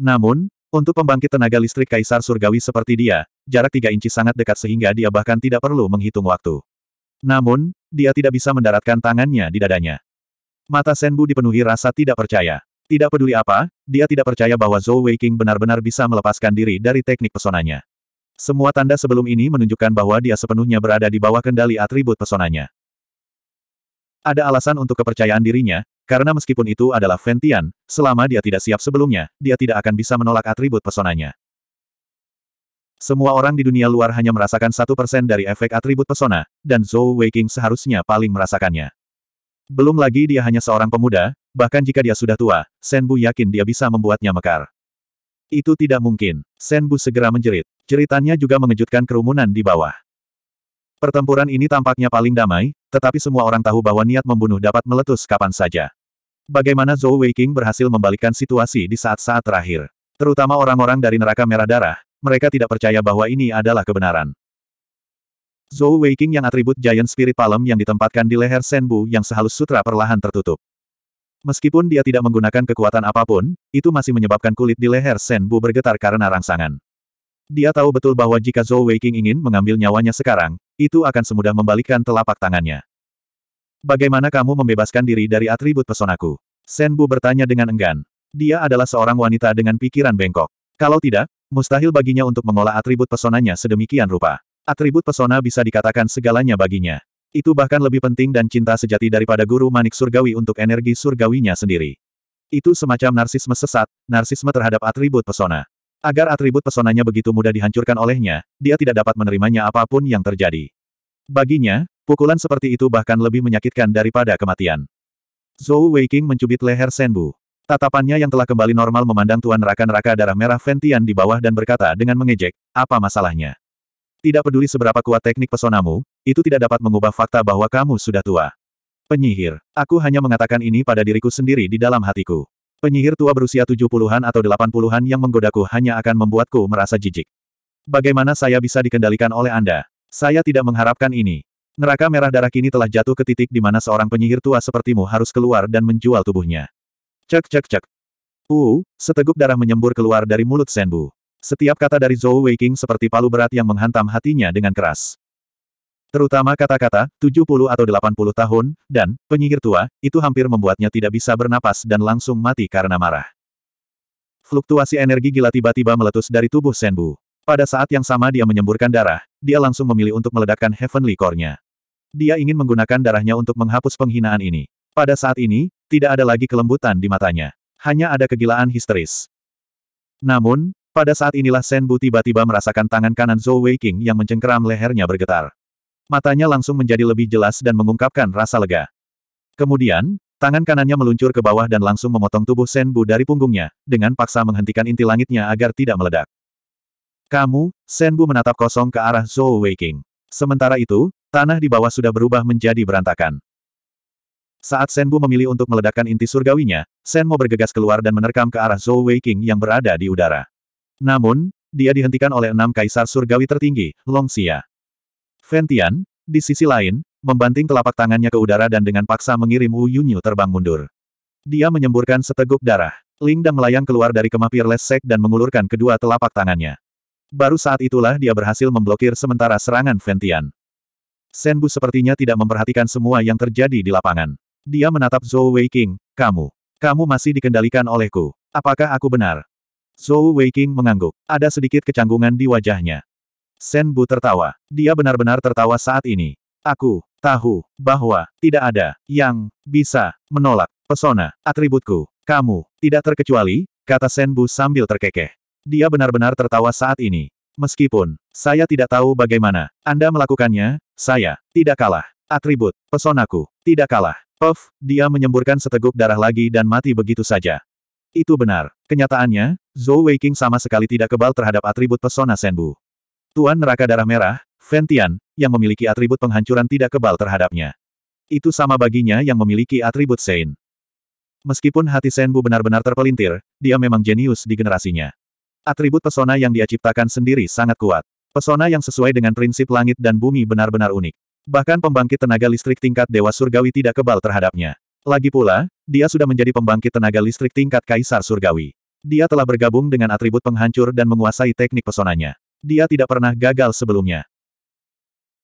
Namun, untuk pembangkit tenaga listrik Kaisar Surgawi seperti dia, jarak tiga inci sangat dekat sehingga dia bahkan tidak perlu menghitung waktu. Namun, dia tidak bisa mendaratkan tangannya di dadanya. Mata Senbu dipenuhi rasa tidak percaya. Tidak peduli apa, dia tidak percaya bahwa Zhou Weiqing benar-benar bisa melepaskan diri dari teknik pesonanya. Semua tanda sebelum ini menunjukkan bahwa dia sepenuhnya berada di bawah kendali atribut pesonanya. Ada alasan untuk kepercayaan dirinya, karena meskipun itu adalah Ventian, selama dia tidak siap sebelumnya, dia tidak akan bisa menolak atribut pesonanya. Semua orang di dunia luar hanya merasakan satu persen dari efek atribut pesona, dan Zhou Weiqing seharusnya paling merasakannya. Belum lagi dia hanya seorang pemuda, bahkan jika dia sudah tua, Senbu yakin dia bisa membuatnya mekar. Itu tidak mungkin. Senbu segera menjerit. Jeritannya juga mengejutkan kerumunan di bawah. Pertempuran ini tampaknya paling damai, tetapi semua orang tahu bahwa niat membunuh dapat meletus kapan saja. Bagaimana Zhou Weiking berhasil membalikkan situasi di saat-saat terakhir. Terutama orang-orang dari neraka merah darah, mereka tidak percaya bahwa ini adalah kebenaran. Zhou Weiking yang atribut Giant Spirit Palm yang ditempatkan di leher Senbu yang sehalus sutra perlahan tertutup. Meskipun dia tidak menggunakan kekuatan apapun, itu masih menyebabkan kulit di leher Senbu bergetar karena rangsangan. Dia tahu betul bahwa jika Zhou Weiqing ingin mengambil nyawanya sekarang, itu akan semudah membalikkan telapak tangannya. Bagaimana kamu membebaskan diri dari atribut pesonaku? Senbu bertanya dengan enggan. Dia adalah seorang wanita dengan pikiran bengkok. Kalau tidak, mustahil baginya untuk mengolah atribut pesonanya sedemikian rupa. Atribut pesona bisa dikatakan segalanya baginya. Itu bahkan lebih penting dan cinta sejati daripada guru manik surgawi untuk energi surgawinya sendiri. Itu semacam narsisme sesat, narsisme terhadap atribut pesona. Agar atribut pesonanya begitu mudah dihancurkan olehnya, dia tidak dapat menerimanya apapun yang terjadi. Baginya, pukulan seperti itu bahkan lebih menyakitkan daripada kematian. Zhou Weiqing mencubit leher Senbu. Tatapannya yang telah kembali normal memandang Tuan raka raka darah merah Ventian di bawah dan berkata dengan mengejek, apa masalahnya? Tidak peduli seberapa kuat teknik pesonamu, itu tidak dapat mengubah fakta bahwa kamu sudah tua. Penyihir, aku hanya mengatakan ini pada diriku sendiri di dalam hatiku. Penyihir tua berusia tujuh puluhan atau delapan puluhan yang menggodaku hanya akan membuatku merasa jijik. Bagaimana saya bisa dikendalikan oleh Anda? Saya tidak mengharapkan ini. Neraka merah darah kini telah jatuh ke titik di mana seorang penyihir tua sepertimu harus keluar dan menjual tubuhnya. Cek cek cek. Uh, seteguk darah menyembur keluar dari mulut Senbu. Setiap kata dari Zhou Weiking seperti palu berat yang menghantam hatinya dengan keras. Terutama kata-kata, 70 atau 80 tahun, dan, penyihir tua, itu hampir membuatnya tidak bisa bernapas dan langsung mati karena marah. Fluktuasi energi gila tiba-tiba meletus dari tubuh Senbu. Pada saat yang sama dia menyemburkan darah, dia langsung memilih untuk meledakkan Heavenly Core-nya. Dia ingin menggunakan darahnya untuk menghapus penghinaan ini. Pada saat ini, tidak ada lagi kelembutan di matanya. Hanya ada kegilaan histeris. Namun, pada saat inilah Senbu tiba-tiba merasakan tangan kanan Zhou Weiqing yang mencengkeram lehernya bergetar matanya langsung menjadi lebih jelas dan mengungkapkan rasa lega. Kemudian, tangan kanannya meluncur ke bawah dan langsung memotong tubuh Senbu dari punggungnya, dengan paksa menghentikan inti langitnya agar tidak meledak. Kamu, Senbu menatap kosong ke arah Zhou Weiqing. Sementara itu, tanah di bawah sudah berubah menjadi berantakan. Saat Senbu memilih untuk meledakkan inti surgawinya, Senmo bergegas keluar dan menerkam ke arah Zhou Weiqing yang berada di udara. Namun, dia dihentikan oleh enam kaisar surgawi tertinggi, Long Xia. Ventian, di sisi lain, membanting telapak tangannya ke udara dan dengan paksa mengirim Wu Yunyu terbang mundur. Dia menyemburkan seteguk darah. Ling dan melayang keluar dari kemah Peerless Sek dan mengulurkan kedua telapak tangannya. Baru saat itulah dia berhasil memblokir sementara serangan Ventian. Senbu sepertinya tidak memperhatikan semua yang terjadi di lapangan. Dia menatap Zhou Weiqing, kamu. Kamu masih dikendalikan olehku. Apakah aku benar? Zhou Weiqing mengangguk. Ada sedikit kecanggungan di wajahnya. Sen Bu tertawa. Dia benar-benar tertawa saat ini. Aku tahu bahwa tidak ada yang bisa menolak pesona atributku. Kamu tidak terkecuali, kata Sen Bu sambil terkekeh. Dia benar-benar tertawa saat ini. Meskipun saya tidak tahu bagaimana Anda melakukannya, saya tidak kalah. Atribut pesonaku tidak kalah. Puff, dia menyemburkan seteguk darah lagi dan mati begitu saja. Itu benar. Kenyataannya, Zhou Weiking sama sekali tidak kebal terhadap atribut pesona Senbu. Tuan Neraka Darah Merah, Ventian, yang memiliki atribut penghancuran tidak kebal terhadapnya. Itu sama baginya yang memiliki atribut Sein. Meskipun hati Senbu benar-benar terpelintir, dia memang jenius di generasinya. Atribut pesona yang dia ciptakan sendiri sangat kuat. Pesona yang sesuai dengan prinsip langit dan bumi benar-benar unik. Bahkan pembangkit tenaga listrik tingkat Dewa Surgawi tidak kebal terhadapnya. Lagi pula, dia sudah menjadi pembangkit tenaga listrik tingkat Kaisar Surgawi. Dia telah bergabung dengan atribut penghancur dan menguasai teknik pesonanya. Dia tidak pernah gagal sebelumnya.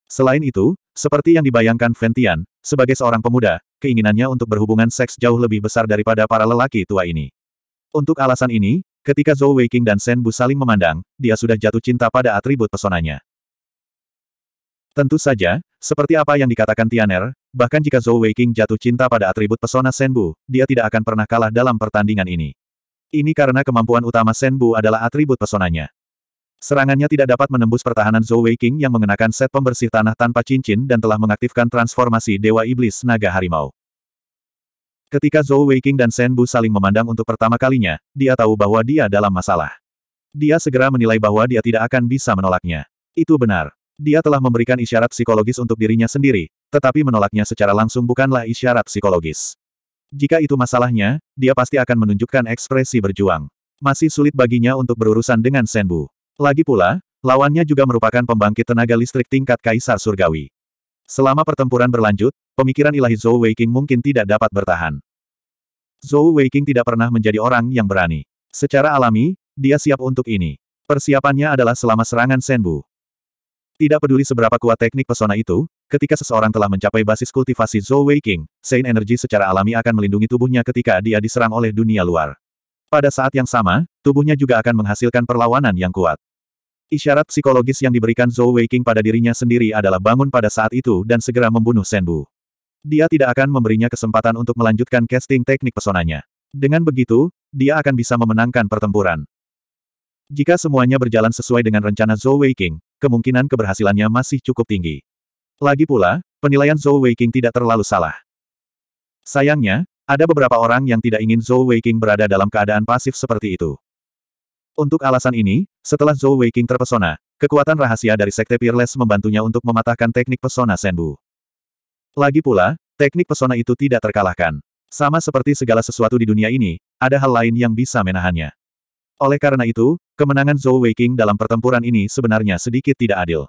Selain itu, seperti yang dibayangkan Ventian, sebagai seorang pemuda, keinginannya untuk berhubungan seks jauh lebih besar daripada para lelaki tua ini. Untuk alasan ini, ketika Zhou Weiqing dan Shen Bu saling memandang, dia sudah jatuh cinta pada atribut pesonanya. Tentu saja, seperti apa yang dikatakan Tianer, bahkan jika Zhou Weiqing jatuh cinta pada atribut pesona Shen Bu, dia tidak akan pernah kalah dalam pertandingan ini. Ini karena kemampuan utama Shen Bu adalah atribut pesonanya. Serangannya tidak dapat menembus pertahanan Zhou Weiqing yang mengenakan set pembersih tanah tanpa cincin dan telah mengaktifkan transformasi Dewa Iblis Naga Harimau. Ketika Zhou Weiqing dan Shen Bu saling memandang untuk pertama kalinya, dia tahu bahwa dia dalam masalah. Dia segera menilai bahwa dia tidak akan bisa menolaknya. Itu benar. Dia telah memberikan isyarat psikologis untuk dirinya sendiri, tetapi menolaknya secara langsung bukanlah isyarat psikologis. Jika itu masalahnya, dia pasti akan menunjukkan ekspresi berjuang. Masih sulit baginya untuk berurusan dengan Shen Bu. Lagi pula, lawannya juga merupakan pembangkit tenaga listrik tingkat Kaisar Surgawi. Selama pertempuran berlanjut, pemikiran ilahi Zhou Weiqing mungkin tidak dapat bertahan. Zhou Weiqing tidak pernah menjadi orang yang berani. Secara alami, dia siap untuk ini. Persiapannya adalah selama serangan Senbu. Tidak peduli seberapa kuat teknik pesona itu, ketika seseorang telah mencapai basis kultivasi Zhou Weiqing, Sein Energy secara alami akan melindungi tubuhnya ketika dia diserang oleh dunia luar. Pada saat yang sama, tubuhnya juga akan menghasilkan perlawanan yang kuat. Isyarat psikologis yang diberikan Zhou Weiqing pada dirinya sendiri adalah bangun pada saat itu dan segera membunuh Senbu. Dia tidak akan memberinya kesempatan untuk melanjutkan casting teknik pesonanya. Dengan begitu, dia akan bisa memenangkan pertempuran. Jika semuanya berjalan sesuai dengan rencana Zhou Weiqing, kemungkinan keberhasilannya masih cukup tinggi. Lagi pula, penilaian Zhou Weiqing tidak terlalu salah. Sayangnya, ada beberapa orang yang tidak ingin Zhou Weiqing berada dalam keadaan pasif seperti itu. Untuk alasan ini, setelah Zhou Weiqing terpesona, kekuatan rahasia dari Sekte Peerless membantunya untuk mematahkan teknik pesona Senbu. Lagi pula, teknik pesona itu tidak terkalahkan. Sama seperti segala sesuatu di dunia ini, ada hal lain yang bisa menahannya. Oleh karena itu, kemenangan Zhou Weiqing dalam pertempuran ini sebenarnya sedikit tidak adil.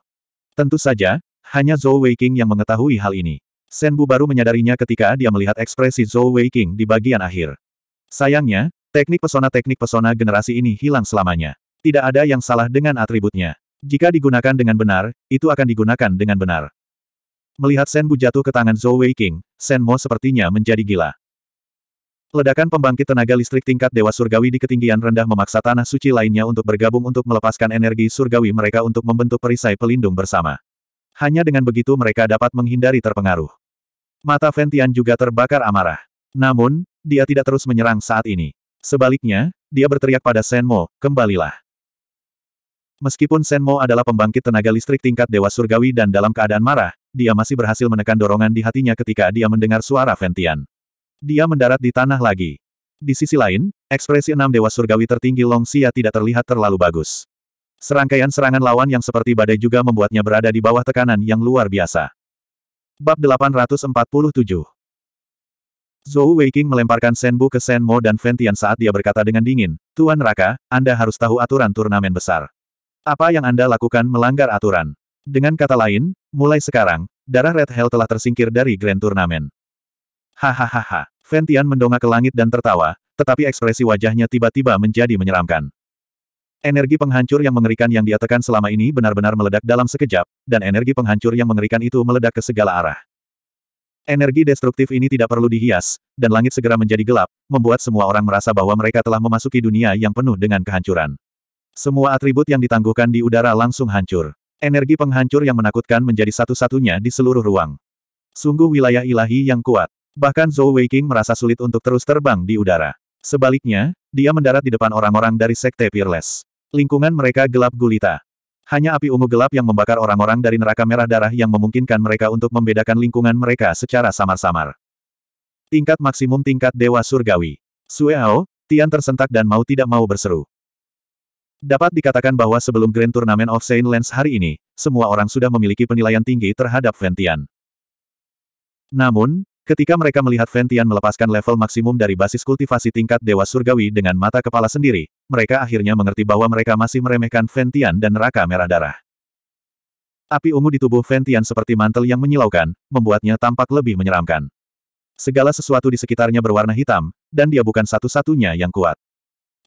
Tentu saja, hanya Zhou Weiqing yang mengetahui hal ini. Senbu baru menyadarinya ketika dia melihat ekspresi Zhou Weiqing di bagian akhir. Sayangnya, Teknik pesona-teknik pesona generasi ini hilang selamanya. Tidak ada yang salah dengan atributnya. Jika digunakan dengan benar, itu akan digunakan dengan benar. Melihat Sen Bu jatuh ke tangan Zhou Wei King, Sen Mo sepertinya menjadi gila. Ledakan pembangkit tenaga listrik tingkat Dewa Surgawi di ketinggian rendah memaksa tanah suci lainnya untuk bergabung untuk melepaskan energi surgawi mereka untuk membentuk perisai pelindung bersama. Hanya dengan begitu mereka dapat menghindari terpengaruh. Mata Ventian juga terbakar amarah. Namun, dia tidak terus menyerang saat ini. Sebaliknya, dia berteriak pada Senmo, kembalilah. Meskipun Senmo adalah pembangkit tenaga listrik tingkat Dewa Surgawi dan dalam keadaan marah, dia masih berhasil menekan dorongan di hatinya ketika dia mendengar suara Ventian. Dia mendarat di tanah lagi. Di sisi lain, ekspresi enam Dewa Surgawi tertinggi Long Xia tidak terlihat terlalu bagus. Serangkaian serangan lawan yang seperti badai juga membuatnya berada di bawah tekanan yang luar biasa. Bab 847 Zhou Weiqing melemparkan Senbu ke Senmo dan Ventian saat dia berkata dengan dingin, Tuan Raka, Anda harus tahu aturan turnamen besar. Apa yang Anda lakukan melanggar aturan. Dengan kata lain, mulai sekarang, darah Red Hell telah tersingkir dari Grand Turnamen. Hahaha. Ventian mendongak ke langit dan tertawa, tetapi ekspresi wajahnya tiba-tiba menjadi menyeramkan. Energi penghancur yang mengerikan yang dia tekan selama ini benar-benar meledak dalam sekejap, dan energi penghancur yang mengerikan itu meledak ke segala arah. Energi destruktif ini tidak perlu dihias, dan langit segera menjadi gelap, membuat semua orang merasa bahwa mereka telah memasuki dunia yang penuh dengan kehancuran. Semua atribut yang ditangguhkan di udara langsung hancur. Energi penghancur yang menakutkan menjadi satu-satunya di seluruh ruang. Sungguh wilayah ilahi yang kuat. Bahkan Zhou Weiqing merasa sulit untuk terus terbang di udara. Sebaliknya, dia mendarat di depan orang-orang dari Sekte Peerless. Lingkungan mereka gelap gulita. Hanya api ungu gelap yang membakar orang-orang dari neraka merah darah yang memungkinkan mereka untuk membedakan lingkungan mereka secara samar-samar. Tingkat maksimum tingkat Dewa Surgawi. Sueao, Tian tersentak dan mau tidak mau berseru. Dapat dikatakan bahwa sebelum Grand Tournament of Saint Lens hari ini, semua orang sudah memiliki penilaian tinggi terhadap Ventian. Namun, Ketika mereka melihat Ventian melepaskan level maksimum dari basis kultivasi tingkat Dewa Surgawi dengan mata kepala sendiri, mereka akhirnya mengerti bahwa mereka masih meremehkan Ventian dan Neraka Merah Darah. Api ungu di tubuh Ventian seperti mantel yang menyilaukan, membuatnya tampak lebih menyeramkan. Segala sesuatu di sekitarnya berwarna hitam, dan dia bukan satu-satunya yang kuat.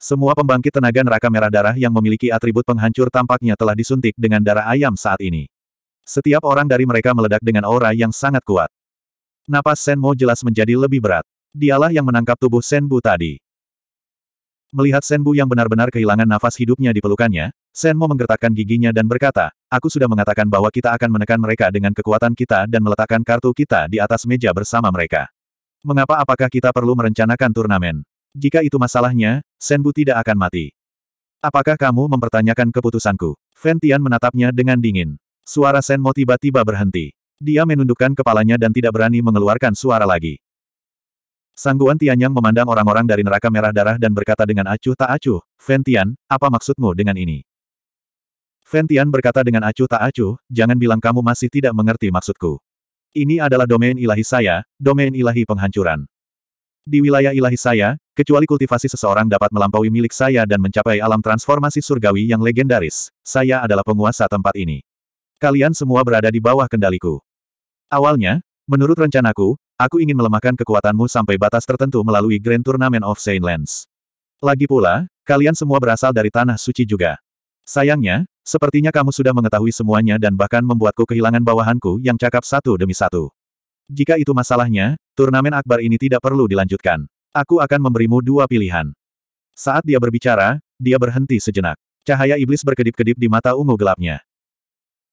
Semua pembangkit tenaga neraka merah darah yang memiliki atribut penghancur tampaknya telah disuntik dengan darah ayam saat ini. Setiap orang dari mereka meledak dengan aura yang sangat kuat. Napas Senmo jelas menjadi lebih berat. Dialah yang menangkap tubuh Senbu tadi. Melihat Senbu yang benar-benar kehilangan nafas hidupnya di pelukannya, Senmo menggertakkan giginya dan berkata, aku sudah mengatakan bahwa kita akan menekan mereka dengan kekuatan kita dan meletakkan kartu kita di atas meja bersama mereka. Mengapa apakah kita perlu merencanakan turnamen? Jika itu masalahnya, Senbu tidak akan mati. Apakah kamu mempertanyakan keputusanku? Fentian menatapnya dengan dingin. Suara Senmo tiba-tiba berhenti. Dia menundukkan kepalanya dan tidak berani mengeluarkan suara lagi. Sangguan Tianyang memandang orang-orang dari neraka merah darah dan berkata dengan acuh tak acuh, Ventian, apa maksudmu dengan ini? Ventian berkata dengan acuh tak acuh, jangan bilang kamu masih tidak mengerti maksudku. Ini adalah domain ilahi saya, domain ilahi penghancuran. Di wilayah ilahi saya, kecuali kultivasi seseorang dapat melampaui milik saya dan mencapai alam transformasi surgawi yang legendaris, saya adalah penguasa tempat ini. Kalian semua berada di bawah kendaliku. Awalnya, menurut rencanaku, aku ingin melemahkan kekuatanmu sampai batas tertentu melalui Grand Tournament of Saint Lens. Lagi pula, kalian semua berasal dari Tanah Suci juga. Sayangnya, sepertinya kamu sudah mengetahui semuanya dan bahkan membuatku kehilangan bawahanku yang cakap satu demi satu. Jika itu masalahnya, turnamen akbar ini tidak perlu dilanjutkan. Aku akan memberimu dua pilihan. Saat dia berbicara, dia berhenti sejenak. Cahaya iblis berkedip-kedip di mata ungu gelapnya.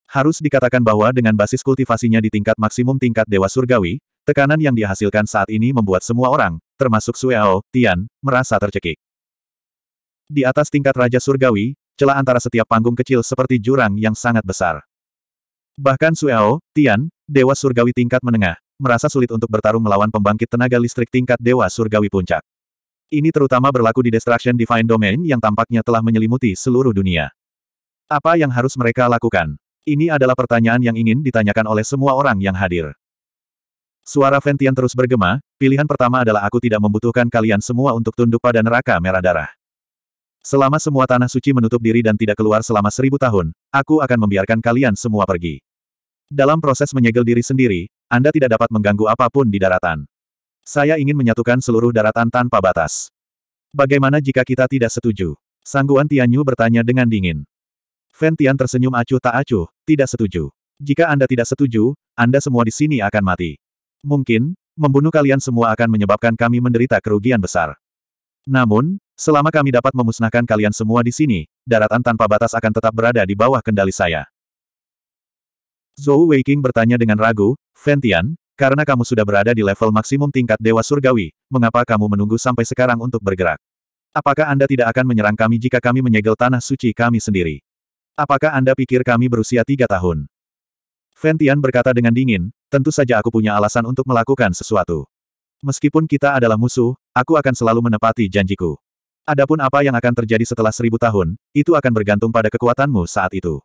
Harus dikatakan bahwa dengan basis kultivasinya di tingkat maksimum tingkat Dewa Surgawi, tekanan yang dihasilkan saat ini membuat semua orang, termasuk Sueo, Tian, merasa tercekik. Di atas tingkat Raja Surgawi, celah antara setiap panggung kecil seperti jurang yang sangat besar. Bahkan Sueo, Tian, Dewa Surgawi tingkat menengah, merasa sulit untuk bertarung melawan pembangkit tenaga listrik tingkat Dewa Surgawi puncak. Ini terutama berlaku di Destruction Divine Domain yang tampaknya telah menyelimuti seluruh dunia. Apa yang harus mereka lakukan? Ini adalah pertanyaan yang ingin ditanyakan oleh semua orang yang hadir. Suara Ventian terus bergema, pilihan pertama adalah aku tidak membutuhkan kalian semua untuk tunduk pada neraka merah darah. Selama semua tanah suci menutup diri dan tidak keluar selama seribu tahun, aku akan membiarkan kalian semua pergi. Dalam proses menyegel diri sendiri, Anda tidak dapat mengganggu apapun di daratan. Saya ingin menyatukan seluruh daratan tanpa batas. Bagaimana jika kita tidak setuju? Sangguan Tianyu bertanya dengan dingin. Ventian tersenyum acuh tak acuh, tidak setuju. Jika Anda tidak setuju, Anda semua di sini akan mati. Mungkin, membunuh kalian semua akan menyebabkan kami menderita kerugian besar. Namun, selama kami dapat memusnahkan kalian semua di sini, daratan tanpa batas akan tetap berada di bawah kendali saya. Zhou Weiqing bertanya dengan ragu, Ventian, karena kamu sudah berada di level maksimum tingkat Dewa Surgawi, mengapa kamu menunggu sampai sekarang untuk bergerak? Apakah Anda tidak akan menyerang kami jika kami menyegel tanah suci kami sendiri? Apakah Anda pikir kami berusia tiga tahun? Ventian berkata dengan dingin, tentu saja aku punya alasan untuk melakukan sesuatu. Meskipun kita adalah musuh, aku akan selalu menepati janjiku. Adapun apa yang akan terjadi setelah seribu tahun, itu akan bergantung pada kekuatanmu saat itu.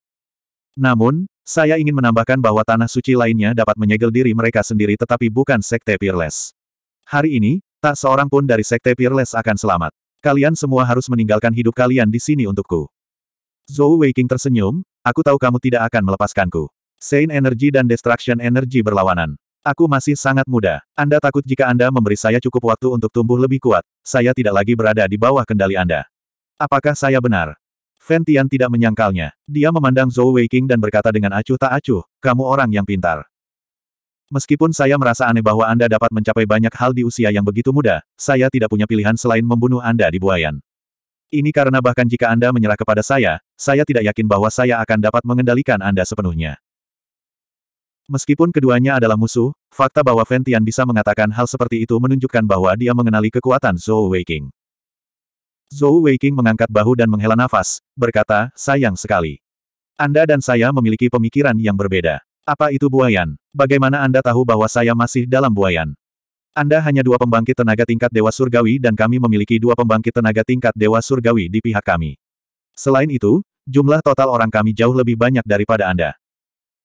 Namun, saya ingin menambahkan bahwa tanah suci lainnya dapat menyegel diri mereka sendiri tetapi bukan Sekte Peerless. Hari ini, tak seorang pun dari Sekte Peerless akan selamat. Kalian semua harus meninggalkan hidup kalian di sini untukku. Zhou Weiqing tersenyum, aku tahu kamu tidak akan melepaskanku. Sein Energy dan Destruction Energy berlawanan. Aku masih sangat muda. Anda takut jika Anda memberi saya cukup waktu untuk tumbuh lebih kuat, saya tidak lagi berada di bawah kendali Anda. Apakah saya benar? Fentian tidak menyangkalnya. Dia memandang Zhou Weiqing dan berkata dengan acuh tak acuh, kamu orang yang pintar. Meskipun saya merasa aneh bahwa Anda dapat mencapai banyak hal di usia yang begitu muda, saya tidak punya pilihan selain membunuh Anda di buayan. Ini karena bahkan jika Anda menyerah kepada saya, saya tidak yakin bahwa saya akan dapat mengendalikan Anda sepenuhnya. Meskipun keduanya adalah musuh, fakta bahwa Ventian bisa mengatakan hal seperti itu menunjukkan bahwa dia mengenali kekuatan Zhou Weiking. Zhou Weiking mengangkat bahu dan menghela nafas, berkata, sayang sekali. Anda dan saya memiliki pemikiran yang berbeda. Apa itu buayan? Bagaimana Anda tahu bahwa saya masih dalam buayan? Anda hanya dua pembangkit tenaga tingkat Dewa Surgawi dan kami memiliki dua pembangkit tenaga tingkat Dewa Surgawi di pihak kami. Selain itu, Jumlah total orang kami jauh lebih banyak daripada Anda.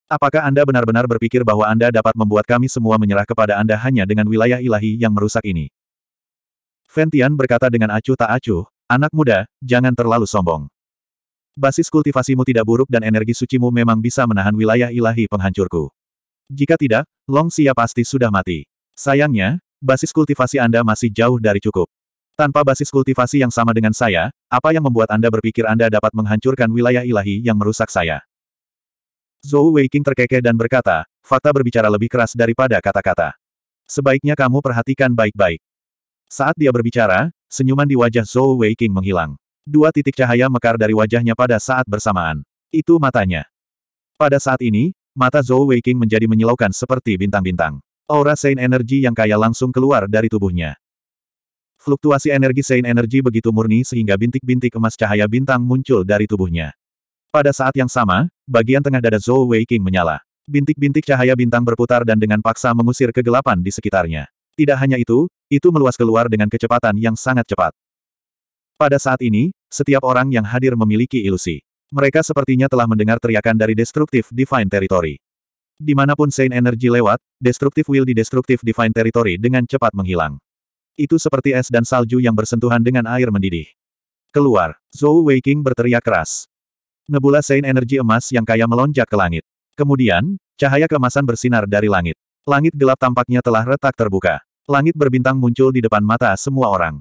Apakah Anda benar-benar berpikir bahwa Anda dapat membuat kami semua menyerah kepada Anda hanya dengan wilayah ilahi yang merusak ini? Ventian berkata dengan acuh tak acuh, anak muda, jangan terlalu sombong. Basis kultivasimu tidak buruk dan energi sucimu memang bisa menahan wilayah ilahi penghancurku. Jika tidak, Long Xia pasti sudah mati. Sayangnya, basis kultivasi Anda masih jauh dari cukup. Tanpa basis kultivasi yang sama dengan saya, apa yang membuat Anda berpikir Anda dapat menghancurkan wilayah ilahi yang merusak saya? Zhou Weiqing terkekeh dan berkata, fakta berbicara lebih keras daripada kata-kata. Sebaiknya kamu perhatikan baik-baik. Saat dia berbicara, senyuman di wajah Zhou Weiqing menghilang. Dua titik cahaya mekar dari wajahnya pada saat bersamaan. Itu matanya. Pada saat ini, mata Zhou Weiqing menjadi menyilaukan seperti bintang-bintang. Aura Sein energi yang kaya langsung keluar dari tubuhnya. Fluktuasi energi Sein Energi begitu murni sehingga bintik-bintik emas cahaya bintang muncul dari tubuhnya. Pada saat yang sama, bagian tengah dada Zhou Wei King menyala. Bintik-bintik cahaya bintang berputar dan dengan paksa mengusir kegelapan di sekitarnya. Tidak hanya itu, itu meluas keluar dengan kecepatan yang sangat cepat. Pada saat ini, setiap orang yang hadir memiliki ilusi. Mereka sepertinya telah mendengar teriakan dari Destructive Divine Territory. Dimanapun Sein Energi lewat, Destructive Will di Destructive Divine Territory dengan cepat menghilang. Itu seperti es dan salju yang bersentuhan dengan air mendidih. Keluar, Zhou Weiqing berteriak keras. Nebula Sein energi emas yang kaya melonjak ke langit. Kemudian, cahaya keemasan bersinar dari langit. Langit gelap tampaknya telah retak terbuka. Langit berbintang muncul di depan mata semua orang.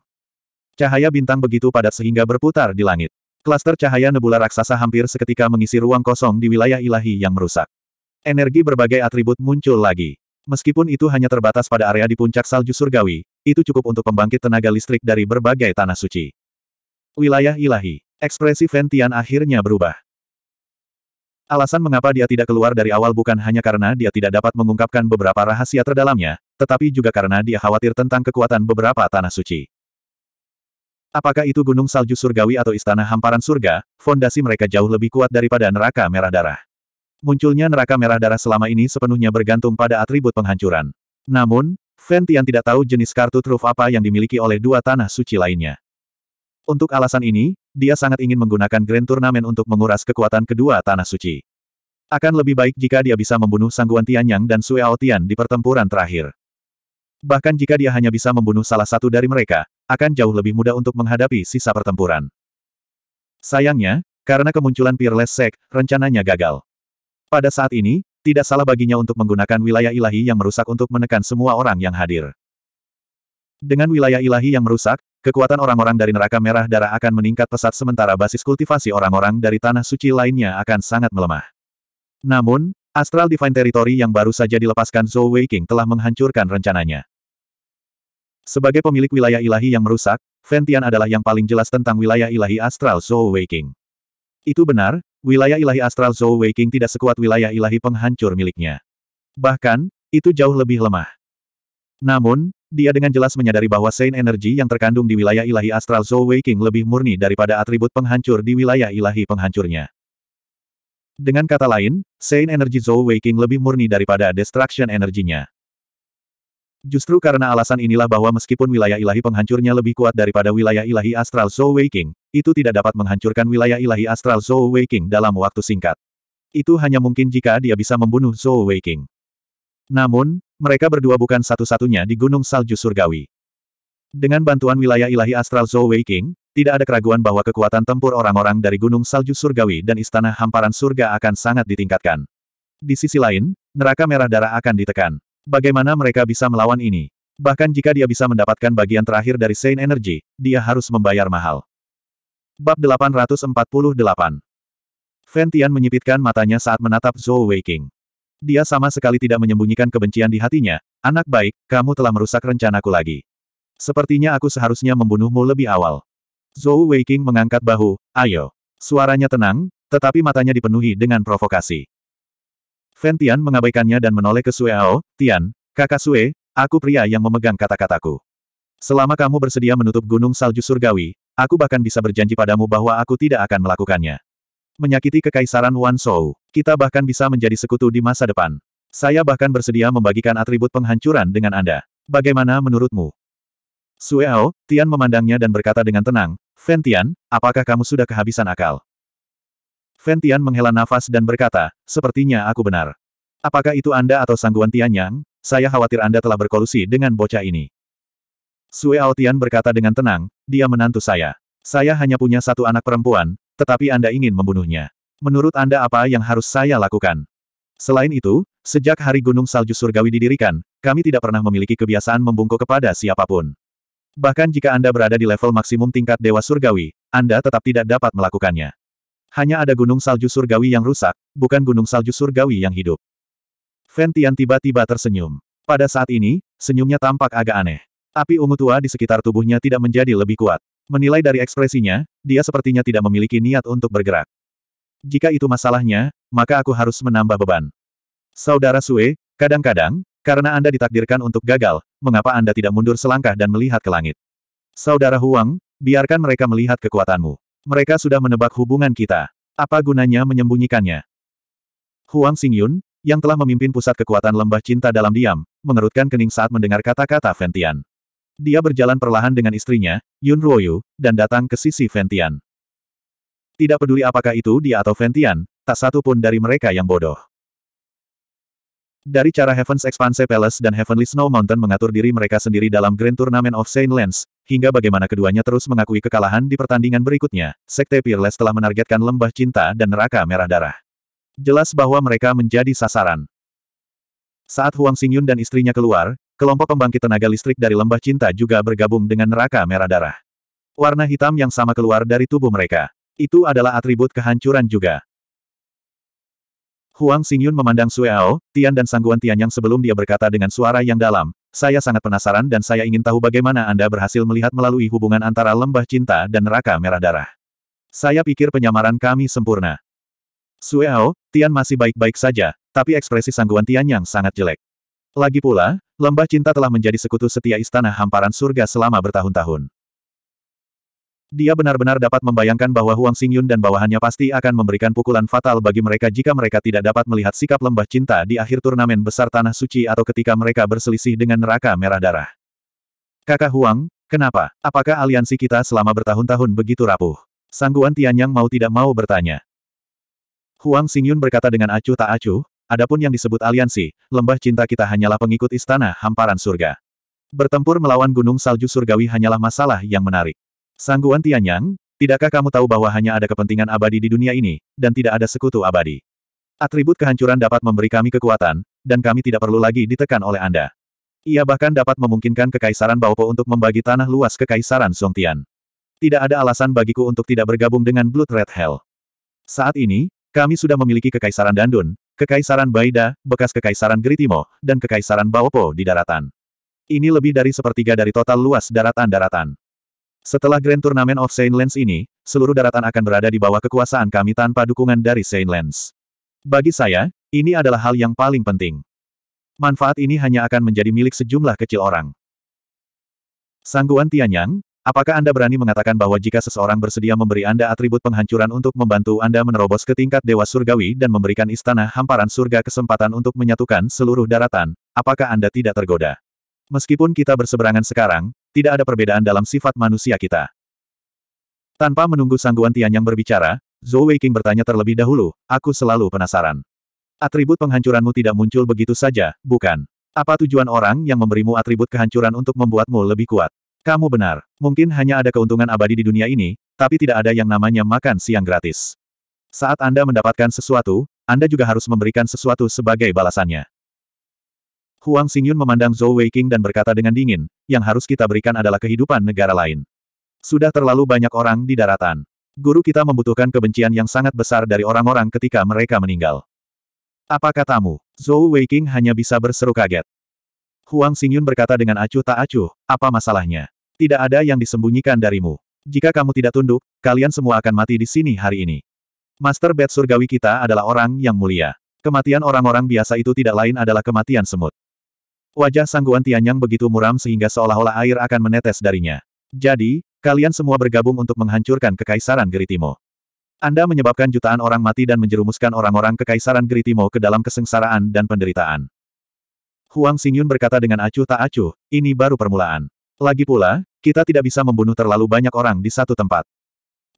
Cahaya bintang begitu padat sehingga berputar di langit. Klaster cahaya nebula raksasa hampir seketika mengisi ruang kosong di wilayah ilahi yang merusak. Energi berbagai atribut muncul lagi. Meskipun itu hanya terbatas pada area di puncak salju surgawi, itu cukup untuk pembangkit tenaga listrik dari berbagai tanah suci. Wilayah ilahi. Ekspresi Ventian akhirnya berubah. Alasan mengapa dia tidak keluar dari awal bukan hanya karena dia tidak dapat mengungkapkan beberapa rahasia terdalamnya, tetapi juga karena dia khawatir tentang kekuatan beberapa tanah suci. Apakah itu gunung salju surgawi atau istana hamparan surga, fondasi mereka jauh lebih kuat daripada neraka merah darah. Munculnya neraka merah darah selama ini sepenuhnya bergantung pada atribut penghancuran. Namun, Fen Tian tidak tahu jenis kartu truf apa yang dimiliki oleh dua tanah suci lainnya. Untuk alasan ini, dia sangat ingin menggunakan Grand Tournament untuk menguras kekuatan kedua tanah suci. Akan lebih baik jika dia bisa membunuh Sangguan Tianyang dan Sueao Tian di pertempuran terakhir. Bahkan jika dia hanya bisa membunuh salah satu dari mereka, akan jauh lebih mudah untuk menghadapi sisa pertempuran. Sayangnya, karena kemunculan Peerless Sek, rencananya gagal. Pada saat ini, tidak salah baginya untuk menggunakan wilayah ilahi yang merusak untuk menekan semua orang yang hadir. Dengan wilayah ilahi yang merusak, kekuatan orang-orang dari neraka merah darah akan meningkat pesat sementara basis kultivasi orang-orang dari tanah suci lainnya akan sangat melemah. Namun, Astral Divine Territory yang baru saja dilepaskan Zhou Weiqing telah menghancurkan rencananya. Sebagai pemilik wilayah ilahi yang merusak, Fentian adalah yang paling jelas tentang wilayah ilahi Astral Zhou Weiqing. Itu benar, Wilayah ilahi astral Zhou Weiqing tidak sekuat wilayah ilahi penghancur miliknya. Bahkan, itu jauh lebih lemah. Namun, dia dengan jelas menyadari bahwa Sein energi yang terkandung di wilayah ilahi astral Zhou Weiqing lebih murni daripada atribut penghancur di wilayah ilahi penghancurnya. Dengan kata lain, Sein energi Zhou Weiqing lebih murni daripada Destruction energinya. Justru karena alasan inilah bahwa meskipun wilayah ilahi penghancurnya lebih kuat daripada wilayah ilahi Astral Zhou Waking, itu tidak dapat menghancurkan wilayah ilahi Astral Zhou Waking dalam waktu singkat. Itu hanya mungkin jika dia bisa membunuh Zhou Waking. Namun, mereka berdua bukan satu-satunya di Gunung Salju Surgawi. Dengan bantuan wilayah ilahi Astral Zhou Waking, tidak ada keraguan bahwa kekuatan tempur orang-orang dari Gunung Salju Surgawi dan Istana Hamparan Surga akan sangat ditingkatkan. Di sisi lain, neraka merah darah akan ditekan. Bagaimana mereka bisa melawan ini? Bahkan jika dia bisa mendapatkan bagian terakhir dari Saint Energy, dia harus membayar mahal. Bab 848 Ventian menyipitkan matanya saat menatap Zhou Weiqing. Dia sama sekali tidak menyembunyikan kebencian di hatinya, anak baik, kamu telah merusak rencanaku lagi. Sepertinya aku seharusnya membunuhmu lebih awal. Zhou Weiqing mengangkat bahu, ayo. Suaranya tenang, tetapi matanya dipenuhi dengan provokasi. Fen Tian mengabaikannya dan menoleh ke Sue Ao, Tian, kakak Sue, aku pria yang memegang kata-kataku. Selama kamu bersedia menutup gunung salju surgawi, aku bahkan bisa berjanji padamu bahwa aku tidak akan melakukannya. Menyakiti kekaisaran Wan Shou, kita bahkan bisa menjadi sekutu di masa depan. Saya bahkan bersedia membagikan atribut penghancuran dengan Anda. Bagaimana menurutmu? Ao, Tian memandangnya dan berkata dengan tenang, Fen Tian, apakah kamu sudah kehabisan akal? Ventian menghela nafas dan berkata, sepertinya aku benar. Apakah itu Anda atau sangguan Tianyang? Saya khawatir Anda telah berkolusi dengan bocah ini. Sue Aotian berkata dengan tenang, dia menantu saya. Saya hanya punya satu anak perempuan, tetapi Anda ingin membunuhnya. Menurut Anda apa yang harus saya lakukan? Selain itu, sejak hari Gunung Salju Surgawi didirikan, kami tidak pernah memiliki kebiasaan membungkuk kepada siapapun. Bahkan jika Anda berada di level maksimum tingkat Dewa Surgawi, Anda tetap tidak dapat melakukannya. Hanya ada gunung salju surgawi yang rusak, bukan gunung salju surgawi yang hidup. Ventian tiba-tiba tersenyum. Pada saat ini, senyumnya tampak agak aneh. Api ungu tua di sekitar tubuhnya tidak menjadi lebih kuat. Menilai dari ekspresinya, dia sepertinya tidak memiliki niat untuk bergerak. Jika itu masalahnya, maka aku harus menambah beban. Saudara Sue, kadang-kadang, karena Anda ditakdirkan untuk gagal, mengapa Anda tidak mundur selangkah dan melihat ke langit? Saudara Huang, biarkan mereka melihat kekuatanmu. Mereka sudah menebak hubungan kita. Apa gunanya menyembunyikannya? Huang Xingyun, yang telah memimpin pusat kekuatan lembah cinta dalam diam, mengerutkan kening saat mendengar kata-kata Ventian. Dia berjalan perlahan dengan istrinya, Yun Ruoyu, dan datang ke sisi Ventian. Tidak peduli apakah itu dia atau Ventian, tak satu pun dari mereka yang bodoh. Dari cara Heaven's Expanse Palace dan Heavenly Snow Mountain mengatur diri mereka sendiri dalam Grand Tournament of Saint Lens, hingga bagaimana keduanya terus mengakui kekalahan di pertandingan berikutnya, Sekte Peerless telah menargetkan Lembah Cinta dan Neraka Merah Darah. Jelas bahwa mereka menjadi sasaran. Saat Huang Xingyun dan istrinya keluar, kelompok pembangkit tenaga listrik dari Lembah Cinta juga bergabung dengan Neraka Merah Darah. Warna hitam yang sama keluar dari tubuh mereka. Itu adalah atribut kehancuran juga. Huang Xingyun memandang Sueao, Tian dan Sangguan Tian yang sebelum dia berkata dengan suara yang dalam, saya sangat penasaran dan saya ingin tahu bagaimana Anda berhasil melihat melalui hubungan antara lembah cinta dan neraka merah darah. Saya pikir penyamaran kami sempurna. Sueao, Tian masih baik-baik saja, tapi ekspresi Sangguan Tian yang sangat jelek. Lagi pula, lembah cinta telah menjadi sekutu setia istana hamparan surga selama bertahun-tahun. Dia benar-benar dapat membayangkan bahwa Huang Xingyun dan bawahannya pasti akan memberikan pukulan fatal bagi mereka jika mereka tidak dapat melihat sikap lembah cinta di akhir turnamen besar Tanah Suci atau ketika mereka berselisih dengan neraka merah darah. Kakak Huang, kenapa? Apakah aliansi kita selama bertahun-tahun begitu rapuh? Sangguan Tianyang mau tidak mau bertanya. Huang Xingyun berkata dengan acuh tak acuh, adapun yang disebut aliansi, lembah cinta kita hanyalah pengikut istana hamparan surga. Bertempur melawan gunung salju surgawi hanyalah masalah yang menarik. Sangguan Tianyang, tidakkah kamu tahu bahwa hanya ada kepentingan abadi di dunia ini, dan tidak ada sekutu abadi? Atribut kehancuran dapat memberi kami kekuatan, dan kami tidak perlu lagi ditekan oleh Anda. Ia bahkan dapat memungkinkan Kekaisaran Baopo untuk membagi tanah luas Kekaisaran Songtian. Tidak ada alasan bagiku untuk tidak bergabung dengan Blood Red Hell. Saat ini, kami sudah memiliki Kekaisaran Dandun, Kekaisaran Baida, bekas Kekaisaran Geritimo, dan Kekaisaran Baopo di daratan. Ini lebih dari sepertiga dari total luas daratan-daratan. Setelah Grand Tournament of Saint Lens ini, seluruh daratan akan berada di bawah kekuasaan kami tanpa dukungan dari Saint Lens. Bagi saya, ini adalah hal yang paling penting. Manfaat ini hanya akan menjadi milik sejumlah kecil orang. Sangguan Tianyang, apakah Anda berani mengatakan bahwa jika seseorang bersedia memberi Anda atribut penghancuran untuk membantu Anda menerobos ke tingkat Dewa Surgawi dan memberikan istana hamparan surga kesempatan untuk menyatukan seluruh daratan, apakah Anda tidak tergoda? Meskipun kita berseberangan sekarang, tidak ada perbedaan dalam sifat manusia kita. Tanpa menunggu sangguan Tian yang berbicara, Zhou Weiqing bertanya terlebih dahulu, aku selalu penasaran. Atribut penghancuranmu tidak muncul begitu saja, bukan? Apa tujuan orang yang memberimu atribut kehancuran untuk membuatmu lebih kuat? Kamu benar, mungkin hanya ada keuntungan abadi di dunia ini, tapi tidak ada yang namanya makan siang gratis. Saat Anda mendapatkan sesuatu, Anda juga harus memberikan sesuatu sebagai balasannya. Huang Xingyun memandang Zhou Weiqing dan berkata dengan dingin, yang harus kita berikan adalah kehidupan negara lain. Sudah terlalu banyak orang di daratan. Guru kita membutuhkan kebencian yang sangat besar dari orang-orang ketika mereka meninggal. Apa katamu? Zhou Weiqing hanya bisa berseru kaget. Huang Xingyun berkata dengan acuh tak acuh, apa masalahnya? Tidak ada yang disembunyikan darimu. Jika kamu tidak tunduk, kalian semua akan mati di sini hari ini. Master Bed Surgawi kita adalah orang yang mulia. Kematian orang-orang biasa itu tidak lain adalah kematian semut. Wajah sangguan Tianyang begitu muram sehingga seolah-olah air akan menetes darinya. Jadi, kalian semua bergabung untuk menghancurkan Kekaisaran Geritimo. Anda menyebabkan jutaan orang mati dan menjerumuskan orang-orang Kekaisaran Geritimo ke dalam kesengsaraan dan penderitaan. Huang Xingyun berkata dengan acuh tak acuh, ini baru permulaan. Lagi pula, kita tidak bisa membunuh terlalu banyak orang di satu tempat.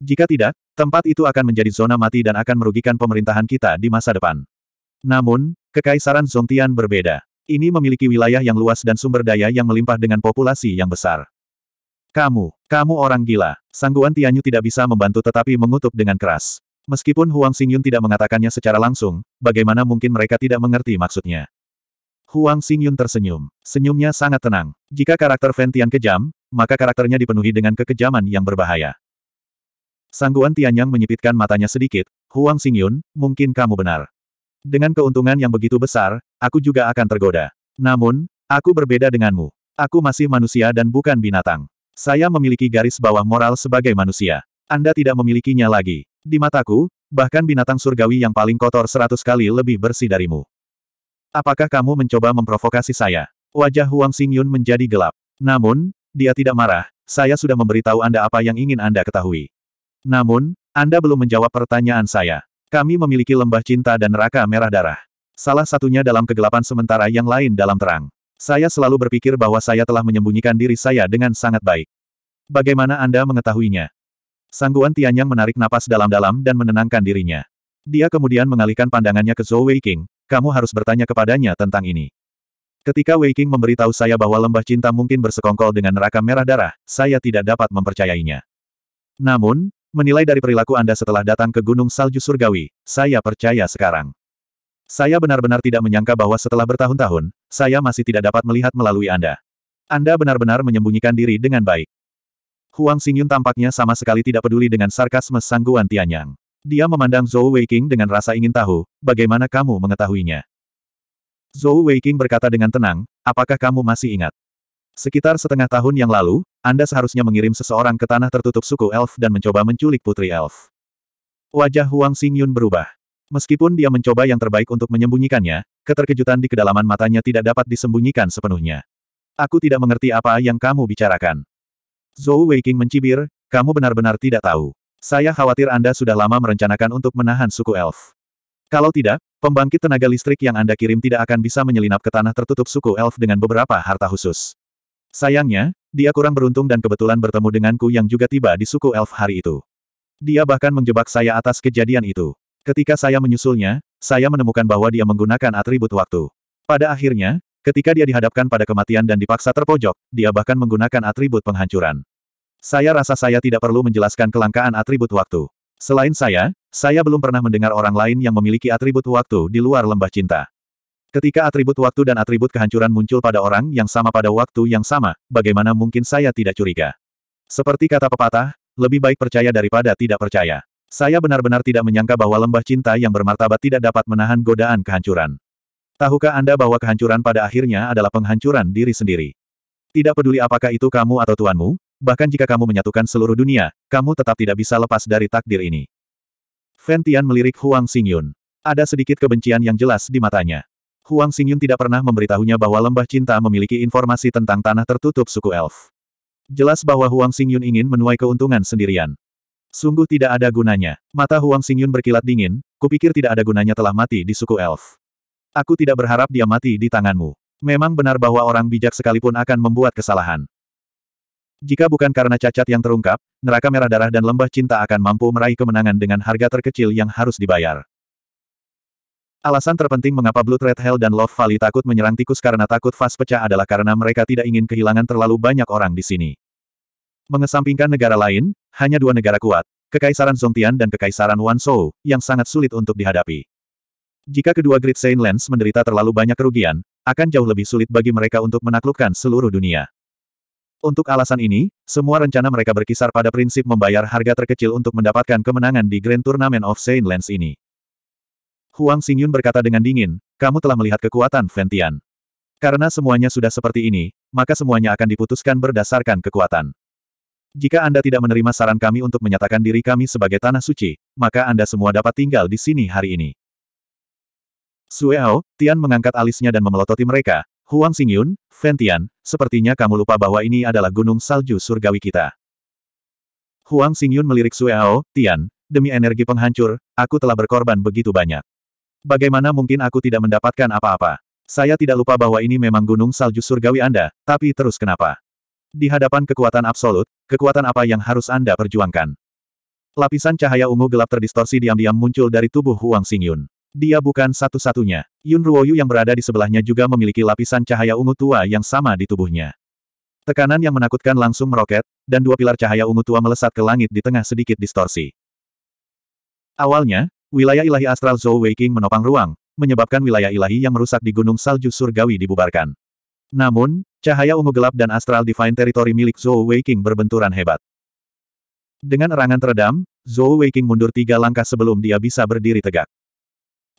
Jika tidak, tempat itu akan menjadi zona mati dan akan merugikan pemerintahan kita di masa depan. Namun, Kekaisaran Zongtian berbeda. Ini memiliki wilayah yang luas dan sumber daya yang melimpah dengan populasi yang besar. Kamu, kamu orang gila. Sangguan Tianyu tidak bisa membantu tetapi mengutuk dengan keras. Meskipun Huang Xingyun tidak mengatakannya secara langsung, bagaimana mungkin mereka tidak mengerti maksudnya. Huang Xingyun tersenyum. Senyumnya sangat tenang. Jika karakter Ventian kejam, maka karakternya dipenuhi dengan kekejaman yang berbahaya. Sangguan Tianyang menyipitkan matanya sedikit, Huang Xingyun, mungkin kamu benar. Dengan keuntungan yang begitu besar, aku juga akan tergoda. Namun, aku berbeda denganmu. Aku masih manusia dan bukan binatang. Saya memiliki garis bawah moral sebagai manusia. Anda tidak memilikinya lagi. Di mataku, bahkan binatang surgawi yang paling kotor seratus kali lebih bersih darimu. Apakah kamu mencoba memprovokasi saya? Wajah Huang Xingyun menjadi gelap. Namun, dia tidak marah, saya sudah memberitahu Anda apa yang ingin Anda ketahui. Namun, Anda belum menjawab pertanyaan saya. Kami memiliki lembah cinta dan neraka merah darah. Salah satunya dalam kegelapan sementara yang lain dalam terang. Saya selalu berpikir bahwa saya telah menyembunyikan diri saya dengan sangat baik. Bagaimana Anda mengetahuinya? Sangguan Tianyang menarik napas dalam-dalam dan menenangkan dirinya. Dia kemudian mengalihkan pandangannya ke Zhou Weiqing, kamu harus bertanya kepadanya tentang ini. Ketika Weiqing memberitahu saya bahwa lembah cinta mungkin bersekongkol dengan neraka merah darah, saya tidak dapat mempercayainya. Namun, Menilai dari perilaku Anda setelah datang ke Gunung Salju Surgawi, saya percaya sekarang. Saya benar-benar tidak menyangka bahwa setelah bertahun-tahun, saya masih tidak dapat melihat melalui Anda. Anda benar-benar menyembunyikan diri dengan baik. Huang Xingyun tampaknya sama sekali tidak peduli dengan sarkasme sangguan Tianyang. Dia memandang Zhou Weiqing dengan rasa ingin tahu, bagaimana kamu mengetahuinya. Zhou Weiqing berkata dengan tenang, apakah kamu masih ingat? Sekitar setengah tahun yang lalu, Anda seharusnya mengirim seseorang ke tanah tertutup suku elf dan mencoba menculik putri elf. Wajah Huang Xingyun berubah. Meskipun dia mencoba yang terbaik untuk menyembunyikannya, keterkejutan di kedalaman matanya tidak dapat disembunyikan sepenuhnya. Aku tidak mengerti apa yang kamu bicarakan. Zhou Weiqing mencibir, kamu benar-benar tidak tahu. Saya khawatir Anda sudah lama merencanakan untuk menahan suku elf. Kalau tidak, pembangkit tenaga listrik yang Anda kirim tidak akan bisa menyelinap ke tanah tertutup suku elf dengan beberapa harta khusus. Sayangnya, dia kurang beruntung dan kebetulan bertemu denganku yang juga tiba di suku elf hari itu. Dia bahkan menjebak saya atas kejadian itu. Ketika saya menyusulnya, saya menemukan bahwa dia menggunakan atribut waktu. Pada akhirnya, ketika dia dihadapkan pada kematian dan dipaksa terpojok, dia bahkan menggunakan atribut penghancuran. Saya rasa saya tidak perlu menjelaskan kelangkaan atribut waktu. Selain saya, saya belum pernah mendengar orang lain yang memiliki atribut waktu di luar lembah cinta. Ketika atribut waktu dan atribut kehancuran muncul pada orang yang sama pada waktu yang sama, bagaimana mungkin saya tidak curiga? Seperti kata pepatah, lebih baik percaya daripada tidak percaya. Saya benar-benar tidak menyangka bahwa lembah cinta yang bermartabat tidak dapat menahan godaan kehancuran. Tahukah Anda bahwa kehancuran pada akhirnya adalah penghancuran diri sendiri? Tidak peduli apakah itu kamu atau tuanmu, bahkan jika kamu menyatukan seluruh dunia, kamu tetap tidak bisa lepas dari takdir ini. Fentian melirik Huang Xingyun. Ada sedikit kebencian yang jelas di matanya. Huang Xingyun tidak pernah memberitahunya bahwa lembah cinta memiliki informasi tentang tanah tertutup suku elf. Jelas bahwa Huang Xingyun ingin menuai keuntungan sendirian. Sungguh tidak ada gunanya. Mata Huang Xingyun berkilat dingin, kupikir tidak ada gunanya telah mati di suku elf. Aku tidak berharap dia mati di tanganmu. Memang benar bahwa orang bijak sekalipun akan membuat kesalahan. Jika bukan karena cacat yang terungkap, neraka merah darah dan lembah cinta akan mampu meraih kemenangan dengan harga terkecil yang harus dibayar. Alasan terpenting mengapa Blood Red Hell dan Love Valley takut menyerang tikus karena takut vas pecah adalah karena mereka tidak ingin kehilangan terlalu banyak orang di sini. Mengesampingkan negara lain, hanya dua negara kuat, Kekaisaran Zongtian dan Kekaisaran Wan Wanzhou, yang sangat sulit untuk dihadapi. Jika kedua Great Saint Lands menderita terlalu banyak kerugian, akan jauh lebih sulit bagi mereka untuk menaklukkan seluruh dunia. Untuk alasan ini, semua rencana mereka berkisar pada prinsip membayar harga terkecil untuk mendapatkan kemenangan di Grand Tournament of Saint Lands ini. Huang Xingyun berkata dengan dingin, kamu telah melihat kekuatan Ventian. Karena semuanya sudah seperti ini, maka semuanya akan diputuskan berdasarkan kekuatan. Jika Anda tidak menerima saran kami untuk menyatakan diri kami sebagai tanah suci, maka Anda semua dapat tinggal di sini hari ini. Sueao, Tian mengangkat alisnya dan memelototi mereka. Huang Xingyun, Ventian, sepertinya kamu lupa bahwa ini adalah gunung salju surgawi kita. Huang Xingyun melirik Sueao, Tian, demi energi penghancur, aku telah berkorban begitu banyak. Bagaimana mungkin aku tidak mendapatkan apa-apa? Saya tidak lupa bahwa ini memang gunung salju surgawi Anda, tapi terus kenapa? Di hadapan kekuatan absolut, kekuatan apa yang harus Anda perjuangkan? Lapisan cahaya ungu gelap terdistorsi diam-diam muncul dari tubuh Huang Xingyun. Dia bukan satu-satunya. Yun Ruoyu yang berada di sebelahnya juga memiliki lapisan cahaya ungu tua yang sama di tubuhnya. Tekanan yang menakutkan langsung meroket, dan dua pilar cahaya ungu tua melesat ke langit di tengah sedikit distorsi. Awalnya, Wilayah ilahi astral Zhou Weiqing menopang ruang, menyebabkan wilayah ilahi yang merusak di Gunung Salju Surgawi dibubarkan. Namun, cahaya ungu gelap dan astral divine teritori milik Zhou Weiqing berbenturan hebat. Dengan erangan teredam, Zhou Weiqing mundur tiga langkah sebelum dia bisa berdiri tegak.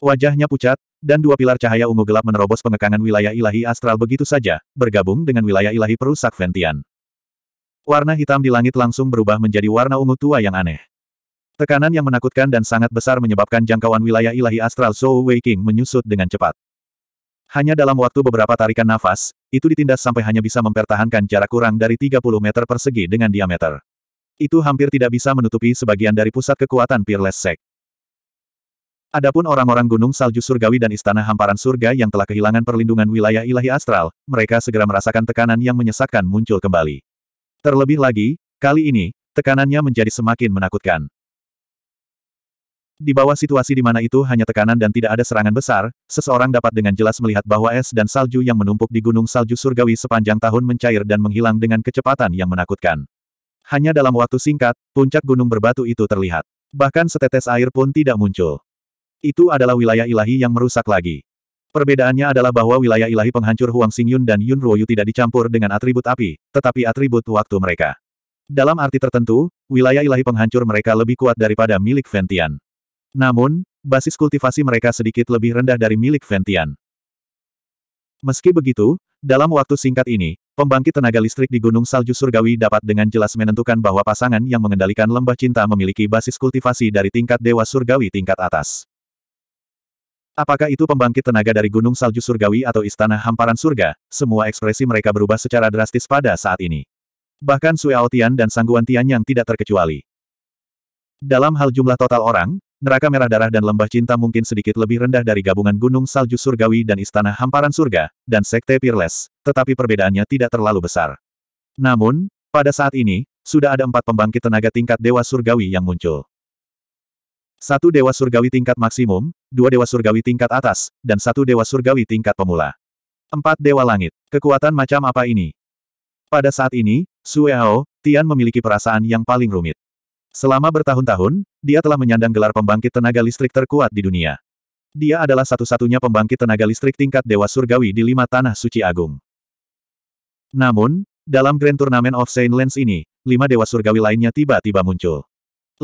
Wajahnya pucat, dan dua pilar cahaya ungu gelap menerobos pengekangan wilayah ilahi astral begitu saja, bergabung dengan wilayah ilahi perusak Ventian. Warna hitam di langit langsung berubah menjadi warna ungu tua yang aneh. Tekanan yang menakutkan dan sangat besar menyebabkan jangkauan wilayah ilahi astral Zhou Weiqing menyusut dengan cepat. Hanya dalam waktu beberapa tarikan nafas, itu ditindas sampai hanya bisa mempertahankan jarak kurang dari 30 meter persegi dengan diameter. Itu hampir tidak bisa menutupi sebagian dari pusat kekuatan Peerless Sek. Adapun orang-orang gunung salju surgawi dan istana hamparan surga yang telah kehilangan perlindungan wilayah ilahi astral, mereka segera merasakan tekanan yang menyesakkan muncul kembali. Terlebih lagi, kali ini, tekanannya menjadi semakin menakutkan. Di bawah situasi di mana itu hanya tekanan dan tidak ada serangan besar, seseorang dapat dengan jelas melihat bahwa es dan salju yang menumpuk di gunung salju surgawi sepanjang tahun mencair dan menghilang dengan kecepatan yang menakutkan. Hanya dalam waktu singkat, puncak gunung berbatu itu terlihat. Bahkan setetes air pun tidak muncul. Itu adalah wilayah ilahi yang merusak lagi. Perbedaannya adalah bahwa wilayah ilahi penghancur Huang Xingyun dan Yun Ruoyu tidak dicampur dengan atribut api, tetapi atribut waktu mereka. Dalam arti tertentu, wilayah ilahi penghancur mereka lebih kuat daripada milik Ventian. Namun, basis kultivasi mereka sedikit lebih rendah dari milik Ventian. Meski begitu, dalam waktu singkat ini, pembangkit tenaga listrik di Gunung Salju Surgawi dapat dengan jelas menentukan bahwa pasangan yang mengendalikan lembah cinta memiliki basis kultivasi dari tingkat Dewa Surgawi tingkat atas. Apakah itu pembangkit tenaga dari Gunung Salju Surgawi atau Istana Hamparan Surga, semua ekspresi mereka berubah secara drastis pada saat ini. Bahkan Sui Aotian dan Sangguan Tian yang tidak terkecuali. Dalam hal jumlah total orang, neraka merah darah dan lembah cinta mungkin sedikit lebih rendah dari gabungan gunung salju surgawi dan istana hamparan surga, dan sekte Peerless, tetapi perbedaannya tidak terlalu besar. Namun, pada saat ini, sudah ada empat pembangkit tenaga tingkat dewa surgawi yang muncul. Satu dewa surgawi tingkat maksimum, dua dewa surgawi tingkat atas, dan satu dewa surgawi tingkat pemula. Empat dewa langit, kekuatan macam apa ini? Pada saat ini, Suehao, Tian memiliki perasaan yang paling rumit. Selama bertahun-tahun, dia telah menyandang gelar pembangkit tenaga listrik terkuat di dunia. Dia adalah satu-satunya pembangkit tenaga listrik tingkat dewa surgawi di lima tanah suci agung. Namun, dalam Grand Tournament of Saint Lens ini, lima dewa surgawi lainnya tiba-tiba muncul.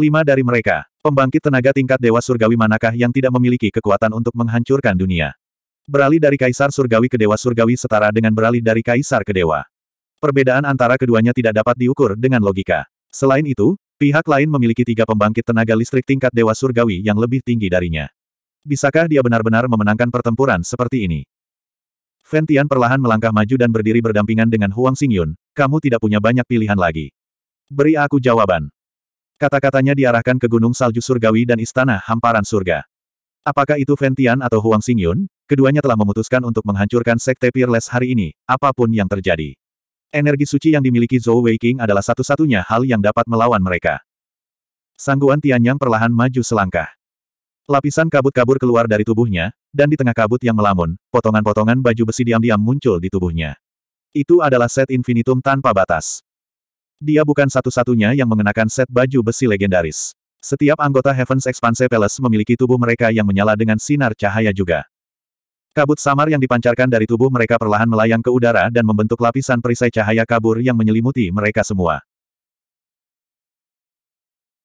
Lima dari mereka, pembangkit tenaga tingkat dewa surgawi manakah yang tidak memiliki kekuatan untuk menghancurkan dunia. Beralih dari kaisar surgawi ke dewa surgawi setara dengan beralih dari kaisar ke dewa. Perbedaan antara keduanya tidak dapat diukur dengan logika. Selain itu, Pihak lain memiliki tiga pembangkit tenaga listrik tingkat Dewa Surgawi yang lebih tinggi darinya. Bisakah dia benar-benar memenangkan pertempuran seperti ini? Fentian perlahan melangkah maju dan berdiri berdampingan dengan Huang Xingyun, kamu tidak punya banyak pilihan lagi. Beri aku jawaban. Kata-katanya diarahkan ke Gunung Salju Surgawi dan Istana Hamparan Surga. Apakah itu Fentian atau Huang Xingyun? Keduanya telah memutuskan untuk menghancurkan Sekte Peerless hari ini, apapun yang terjadi. Energi suci yang dimiliki Zhou Weiqing adalah satu-satunya hal yang dapat melawan mereka. Sangguan Tianyang perlahan maju selangkah. Lapisan kabut kabur keluar dari tubuhnya, dan di tengah kabut yang melamun, potongan-potongan baju besi diam-diam muncul di tubuhnya. Itu adalah set infinitum tanpa batas. Dia bukan satu-satunya yang mengenakan set baju besi legendaris. Setiap anggota Heaven's Expanse Palace memiliki tubuh mereka yang menyala dengan sinar cahaya juga. Kabut samar yang dipancarkan dari tubuh mereka perlahan melayang ke udara dan membentuk lapisan perisai cahaya kabur yang menyelimuti mereka semua.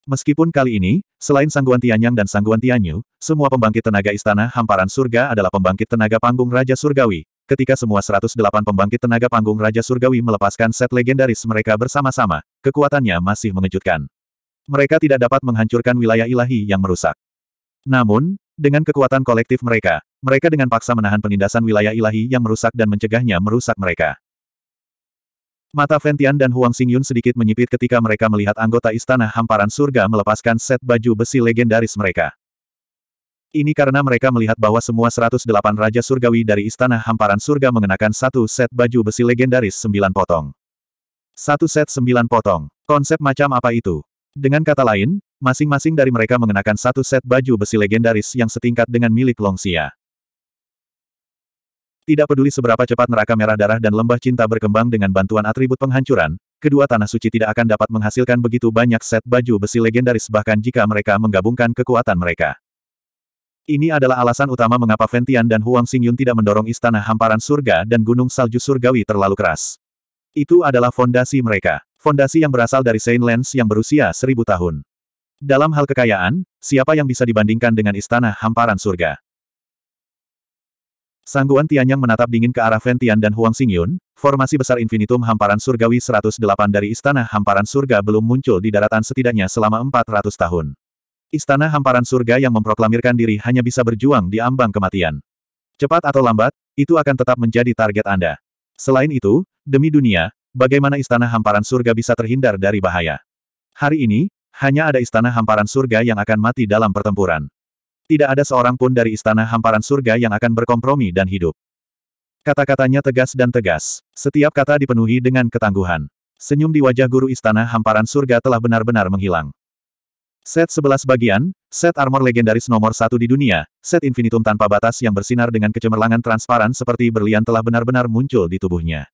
Meskipun kali ini, selain Sangguan Tianyang dan Sangguan Tianyu, semua pembangkit tenaga istana hamparan surga adalah pembangkit tenaga panggung Raja Surgawi. Ketika semua 108 pembangkit tenaga panggung Raja Surgawi melepaskan set legendaris mereka bersama-sama, kekuatannya masih mengejutkan. Mereka tidak dapat menghancurkan wilayah ilahi yang merusak. Namun, dengan kekuatan kolektif mereka, mereka dengan paksa menahan penindasan wilayah ilahi yang merusak dan mencegahnya merusak mereka. Mata Ventian dan Huang Xingyun sedikit menyipit ketika mereka melihat anggota Istana Hamparan Surga melepaskan set baju besi legendaris mereka. Ini karena mereka melihat bahwa semua 108 Raja Surgawi dari Istana Hamparan Surga mengenakan satu set baju besi legendaris sembilan potong. Satu set sembilan potong. Konsep macam apa itu? Dengan kata lain, Masing-masing dari mereka mengenakan satu set baju besi legendaris yang setingkat dengan milik Longxia. Tidak peduli seberapa cepat neraka merah darah dan lembah cinta berkembang dengan bantuan atribut penghancuran, kedua tanah suci tidak akan dapat menghasilkan begitu banyak set baju besi legendaris bahkan jika mereka menggabungkan kekuatan mereka. Ini adalah alasan utama mengapa Ventian dan Huang Xingyun tidak mendorong istana hamparan surga dan gunung salju surgawi terlalu keras. Itu adalah fondasi mereka. Fondasi yang berasal dari Saint Lens yang berusia seribu tahun. Dalam hal kekayaan, siapa yang bisa dibandingkan dengan istana hamparan surga? Sangguan Tianyang menatap dingin ke arah Ventian dan Huang Xingyun, formasi besar infinitum hamparan surgawi 108 dari istana hamparan surga belum muncul di daratan setidaknya selama 400 tahun. Istana hamparan surga yang memproklamirkan diri hanya bisa berjuang di ambang kematian. Cepat atau lambat, itu akan tetap menjadi target Anda. Selain itu, demi dunia, bagaimana istana hamparan surga bisa terhindar dari bahaya? Hari ini, hanya ada istana hamparan surga yang akan mati dalam pertempuran. Tidak ada seorang pun dari istana hamparan surga yang akan berkompromi dan hidup. Kata-katanya tegas dan tegas. Setiap kata dipenuhi dengan ketangguhan. Senyum di wajah guru istana hamparan surga telah benar-benar menghilang. Set 11 bagian, set armor legendaris nomor satu di dunia, set infinitum tanpa batas yang bersinar dengan kecemerlangan transparan seperti berlian telah benar-benar muncul di tubuhnya.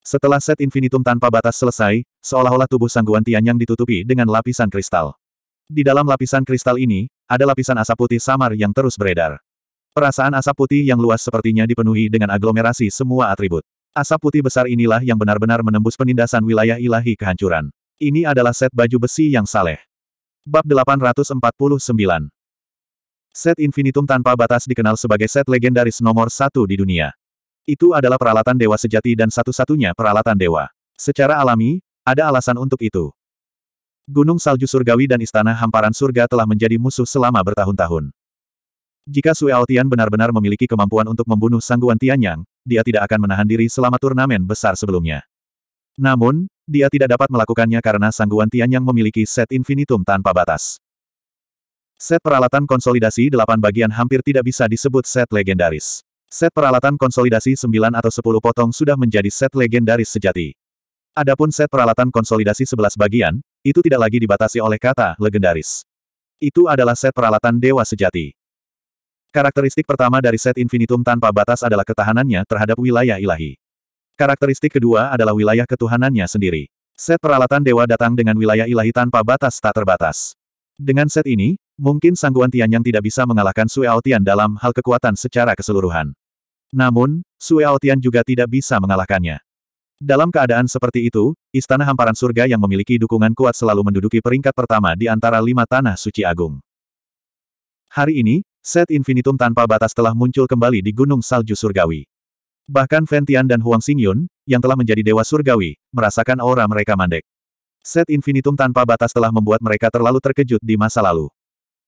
Setelah set infinitum tanpa batas selesai, seolah-olah tubuh sangguan Tianyang ditutupi dengan lapisan kristal. Di dalam lapisan kristal ini, ada lapisan asap putih samar yang terus beredar. Perasaan asap putih yang luas sepertinya dipenuhi dengan aglomerasi semua atribut. Asap putih besar inilah yang benar-benar menembus penindasan wilayah ilahi kehancuran. Ini adalah set baju besi yang saleh. Bab 849 Set Infinitum tanpa batas dikenal sebagai set legendaris nomor satu di dunia. Itu adalah peralatan dewa sejati dan satu-satunya peralatan dewa. Secara alami, ada alasan untuk itu. Gunung salju surgawi dan istana hamparan surga telah menjadi musuh selama bertahun-tahun. Jika Sui Aotian benar-benar memiliki kemampuan untuk membunuh sangguan Tianyang, dia tidak akan menahan diri selama turnamen besar sebelumnya. Namun, dia tidak dapat melakukannya karena sangguan Tianyang memiliki set infinitum tanpa batas. Set peralatan konsolidasi delapan bagian hampir tidak bisa disebut set legendaris. Set peralatan konsolidasi sembilan atau sepuluh potong sudah menjadi set legendaris sejati. Adapun set peralatan konsolidasi sebelas bagian, itu tidak lagi dibatasi oleh kata legendaris. Itu adalah set peralatan dewa sejati. Karakteristik pertama dari set infinitum tanpa batas adalah ketahanannya terhadap wilayah ilahi. Karakteristik kedua adalah wilayah ketuhanannya sendiri. Set peralatan dewa datang dengan wilayah ilahi tanpa batas tak terbatas. Dengan set ini, mungkin Sangguan Tian yang tidak bisa mengalahkan Sue Aotian dalam hal kekuatan secara keseluruhan. Namun, Sue Aotian juga tidak bisa mengalahkannya. Dalam keadaan seperti itu, Istana Hamparan Surga yang memiliki dukungan kuat selalu menduduki peringkat pertama di antara lima tanah suci agung. Hari ini, set infinitum tanpa batas telah muncul kembali di Gunung Salju Surgawi. Bahkan Ventian dan Huang Xingyun, yang telah menjadi Dewa Surgawi, merasakan aura mereka mandek. Set infinitum tanpa batas telah membuat mereka terlalu terkejut di masa lalu.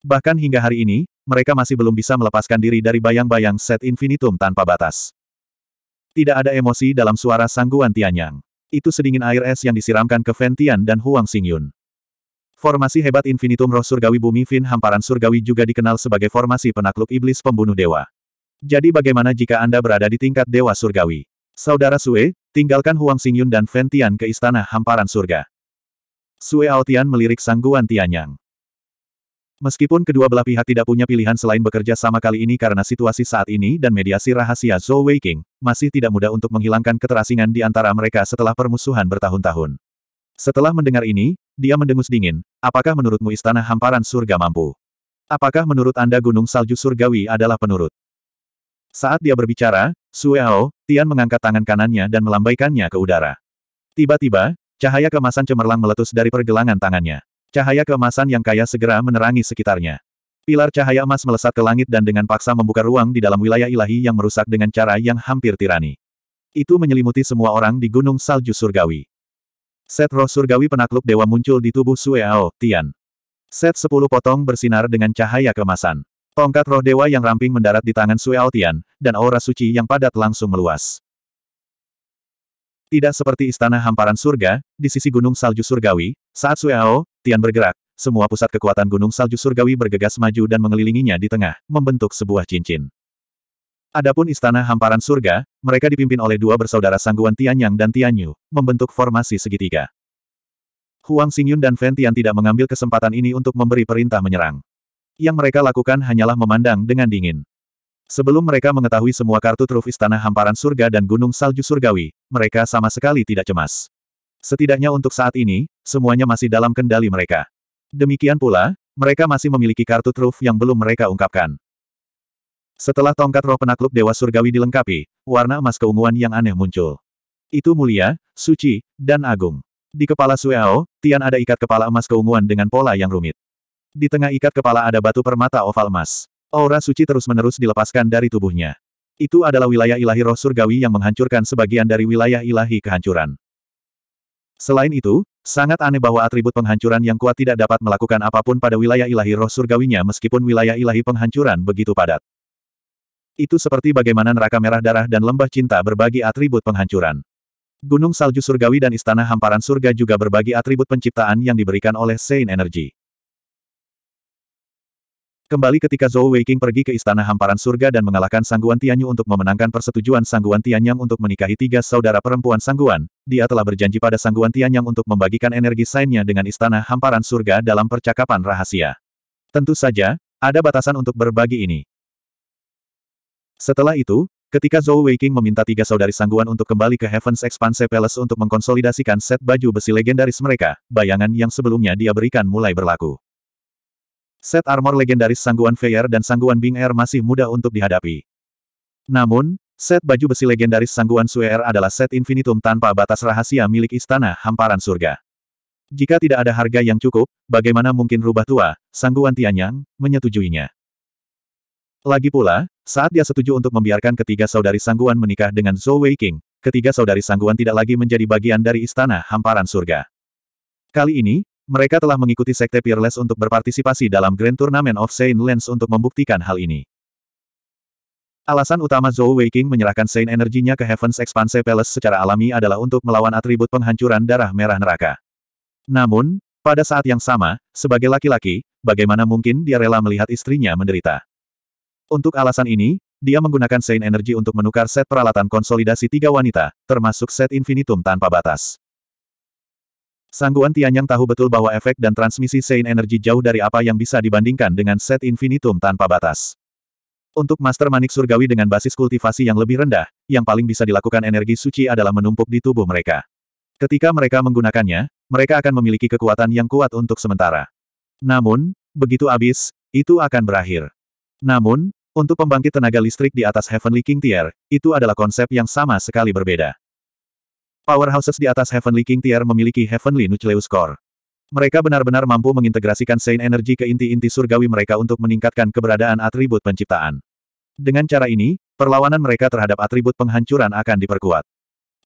Bahkan hingga hari ini, mereka masih belum bisa melepaskan diri dari bayang-bayang set infinitum tanpa batas. Tidak ada emosi dalam suara sangguan Tianyang. Itu sedingin air es yang disiramkan ke Ventian dan Huang Xingyun. Formasi hebat Infinitum Roh Surgawi Bumi Fin Hamparan Surgawi juga dikenal sebagai formasi penakluk iblis pembunuh dewa. Jadi bagaimana jika Anda berada di tingkat dewa surgawi? Saudara Sue, tinggalkan Huang Xingyun dan Ventian ke istana hamparan surga. Sue Aotian melirik sangguan Tianyang. Meskipun kedua belah pihak tidak punya pilihan selain bekerja sama kali ini karena situasi saat ini dan mediasi rahasia Zhou Weiqing, masih tidak mudah untuk menghilangkan keterasingan di antara mereka setelah permusuhan bertahun-tahun. Setelah mendengar ini, dia mendengus dingin, apakah menurutmu istana hamparan surga mampu? Apakah menurut Anda gunung salju surgawi adalah penurut? Saat dia berbicara, Sueho, Tian mengangkat tangan kanannya dan melambaikannya ke udara. Tiba-tiba, cahaya kemasan cemerlang meletus dari pergelangan tangannya. Cahaya keemasan yang kaya segera menerangi sekitarnya. Pilar cahaya emas melesat ke langit dan dengan paksa membuka ruang di dalam wilayah ilahi yang merusak dengan cara yang hampir tirani. Itu menyelimuti semua orang di Gunung Salju Surgawi. Set roh surgawi penakluk dewa muncul di tubuh Sueao, Tian. Set sepuluh potong bersinar dengan cahaya kemasan. Tongkat roh dewa yang ramping mendarat di tangan Sueao Tian, dan aura suci yang padat langsung meluas. Tidak seperti istana hamparan surga, di sisi gunung salju surgawi, saat Sueao, Tian bergerak, semua pusat kekuatan gunung salju surgawi bergegas maju dan mengelilinginya di tengah, membentuk sebuah cincin. Adapun istana hamparan surga, mereka dipimpin oleh dua bersaudara sangguan Tianyang dan Tianyu, membentuk formasi segitiga. Huang Xingyun dan Fan Tian tidak mengambil kesempatan ini untuk memberi perintah menyerang. Yang mereka lakukan hanyalah memandang dengan dingin. Sebelum mereka mengetahui semua kartu truf istana hamparan surga dan gunung salju surgawi, mereka sama sekali tidak cemas. Setidaknya untuk saat ini, semuanya masih dalam kendali mereka. Demikian pula, mereka masih memiliki kartu truf yang belum mereka ungkapkan. Setelah tongkat roh penakluk Dewa Surgawi dilengkapi, warna emas keunguan yang aneh muncul. Itu mulia, suci, dan agung. Di kepala Sueao, Tian ada ikat kepala emas keunguan dengan pola yang rumit. Di tengah ikat kepala ada batu permata oval emas. Aura suci terus-menerus dilepaskan dari tubuhnya. Itu adalah wilayah ilahi roh surgawi yang menghancurkan sebagian dari wilayah ilahi kehancuran. Selain itu, sangat aneh bahwa atribut penghancuran yang kuat tidak dapat melakukan apapun pada wilayah ilahi roh surgawinya meskipun wilayah ilahi penghancuran begitu padat. Itu seperti bagaimana neraka merah darah dan lembah cinta berbagi atribut penghancuran. Gunung salju surgawi dan istana hamparan surga juga berbagi atribut penciptaan yang diberikan oleh Sein Energy. Kembali ketika Zhou Weiqing pergi ke Istana Hamparan Surga dan mengalahkan Sangguan Tianyu untuk memenangkan persetujuan Sangguan Tianyang untuk menikahi tiga saudara perempuan Sangguan, dia telah berjanji pada Sangguan Tianyang untuk membagikan energi sainnya dengan Istana Hamparan Surga dalam percakapan rahasia. Tentu saja, ada batasan untuk berbagi ini. Setelah itu, Ketika Zhou Weiqing meminta tiga saudari sangguan untuk kembali ke Heaven's Expanse Palace untuk mengkonsolidasikan set baju besi legendaris mereka, bayangan yang sebelumnya dia berikan mulai berlaku. Set armor legendaris Sangguan Feier dan Sangguan Bing Air er masih mudah untuk dihadapi. Namun, set baju besi legendaris Sangguan Suer adalah set infinitum tanpa batas rahasia milik Istana Hamparan Surga. Jika tidak ada harga yang cukup, bagaimana mungkin rubah tua, Sangguan Tianyang, menyetujuinya. Lagi pula, saat dia setuju untuk membiarkan ketiga saudari Sangguan menikah dengan Zhou Wei King, ketiga saudari Sangguan tidak lagi menjadi bagian dari Istana Hamparan Surga. Kali ini, mereka telah mengikuti Sekte Peerless untuk berpartisipasi dalam Grand Tournament of Saint Lens untuk membuktikan hal ini. Alasan utama Zhou Weiqing menyerahkan Saint energinya ke Heaven's Expanse Palace secara alami adalah untuk melawan atribut penghancuran darah merah neraka. Namun, pada saat yang sama, sebagai laki-laki, bagaimana mungkin dia rela melihat istrinya menderita? Untuk alasan ini, dia menggunakan Saint Energy untuk menukar set peralatan konsolidasi tiga wanita, termasuk set infinitum tanpa batas. Sangguan Tianyang tahu betul bahwa efek dan transmisi Sein Energy jauh dari apa yang bisa dibandingkan dengan set infinitum tanpa batas. Untuk Master Manik Surgawi dengan basis kultivasi yang lebih rendah, yang paling bisa dilakukan energi suci adalah menumpuk di tubuh mereka. Ketika mereka menggunakannya, mereka akan memiliki kekuatan yang kuat untuk sementara. Namun, begitu habis, itu akan berakhir. Namun, untuk pembangkit tenaga listrik di atas Heavenly King Tier, itu adalah konsep yang sama sekali berbeda. Powerhouses di atas Heavenly King Tier memiliki Heavenly Nucleus Core. Mereka benar-benar mampu mengintegrasikan Saint Energy ke inti-inti surgawi mereka untuk meningkatkan keberadaan atribut penciptaan. Dengan cara ini, perlawanan mereka terhadap atribut penghancuran akan diperkuat.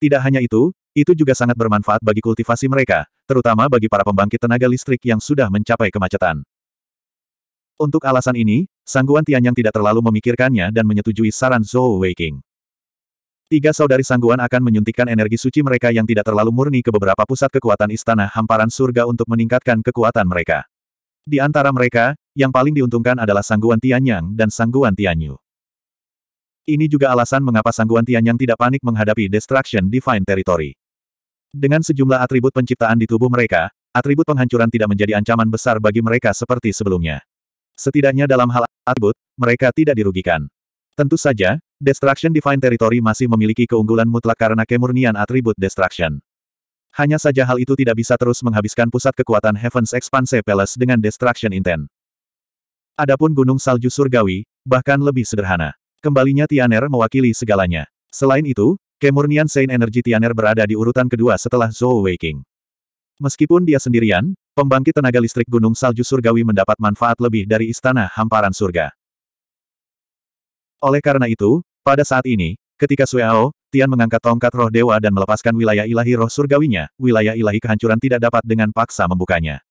Tidak hanya itu, itu juga sangat bermanfaat bagi kultivasi mereka, terutama bagi para pembangkit tenaga listrik yang sudah mencapai kemacetan. Untuk alasan ini, Sangguan Tianyang tidak terlalu memikirkannya dan menyetujui saran Zhou Weiking. Tiga saudari sangguan akan menyuntikkan energi suci mereka yang tidak terlalu murni ke beberapa pusat kekuatan istana hamparan surga untuk meningkatkan kekuatan mereka. Di antara mereka, yang paling diuntungkan adalah sangguan Tianyang dan sangguan Tianyu. Ini juga alasan mengapa sangguan Tianyang tidak panik menghadapi Destruction Divine Territory. Dengan sejumlah atribut penciptaan di tubuh mereka, atribut penghancuran tidak menjadi ancaman besar bagi mereka seperti sebelumnya. Setidaknya dalam hal atribut, mereka tidak dirugikan. Tentu saja, Destruction Divine Territory masih memiliki keunggulan mutlak karena kemurnian atribut Destruction. Hanya saja hal itu tidak bisa terus menghabiskan pusat kekuatan Heaven's Expanse Palace dengan Destruction Intent. Adapun Gunung Salju Surgawi, bahkan lebih sederhana. Kembalinya Tianer mewakili segalanya. Selain itu, kemurnian Saint Energy Tianer berada di urutan kedua setelah Zhou Waking. Meskipun dia sendirian, pembangkit tenaga listrik Gunung Salju Surgawi mendapat manfaat lebih dari Istana Hamparan Surga. Oleh karena itu, pada saat ini, ketika Sueao, Tian mengangkat tongkat roh dewa dan melepaskan wilayah ilahi roh surgawinya, wilayah ilahi kehancuran tidak dapat dengan paksa membukanya.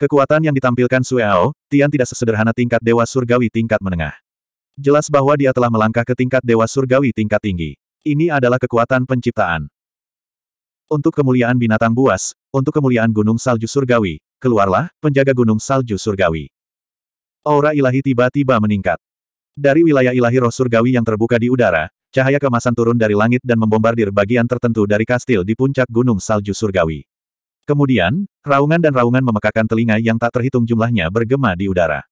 Kekuatan yang ditampilkan Sueao, Tian tidak sesederhana tingkat dewa surgawi tingkat menengah. Jelas bahwa dia telah melangkah ke tingkat dewa surgawi tingkat tinggi. Ini adalah kekuatan penciptaan. Untuk kemuliaan binatang buas, untuk kemuliaan gunung salju surgawi, keluarlah, penjaga gunung salju surgawi. Aura ilahi tiba-tiba meningkat. Dari wilayah ilahi roh surgawi yang terbuka di udara, cahaya kemasan turun dari langit dan membombardir bagian tertentu dari kastil di puncak gunung salju surgawi. Kemudian, raungan dan raungan memekakan telinga yang tak terhitung jumlahnya bergema di udara.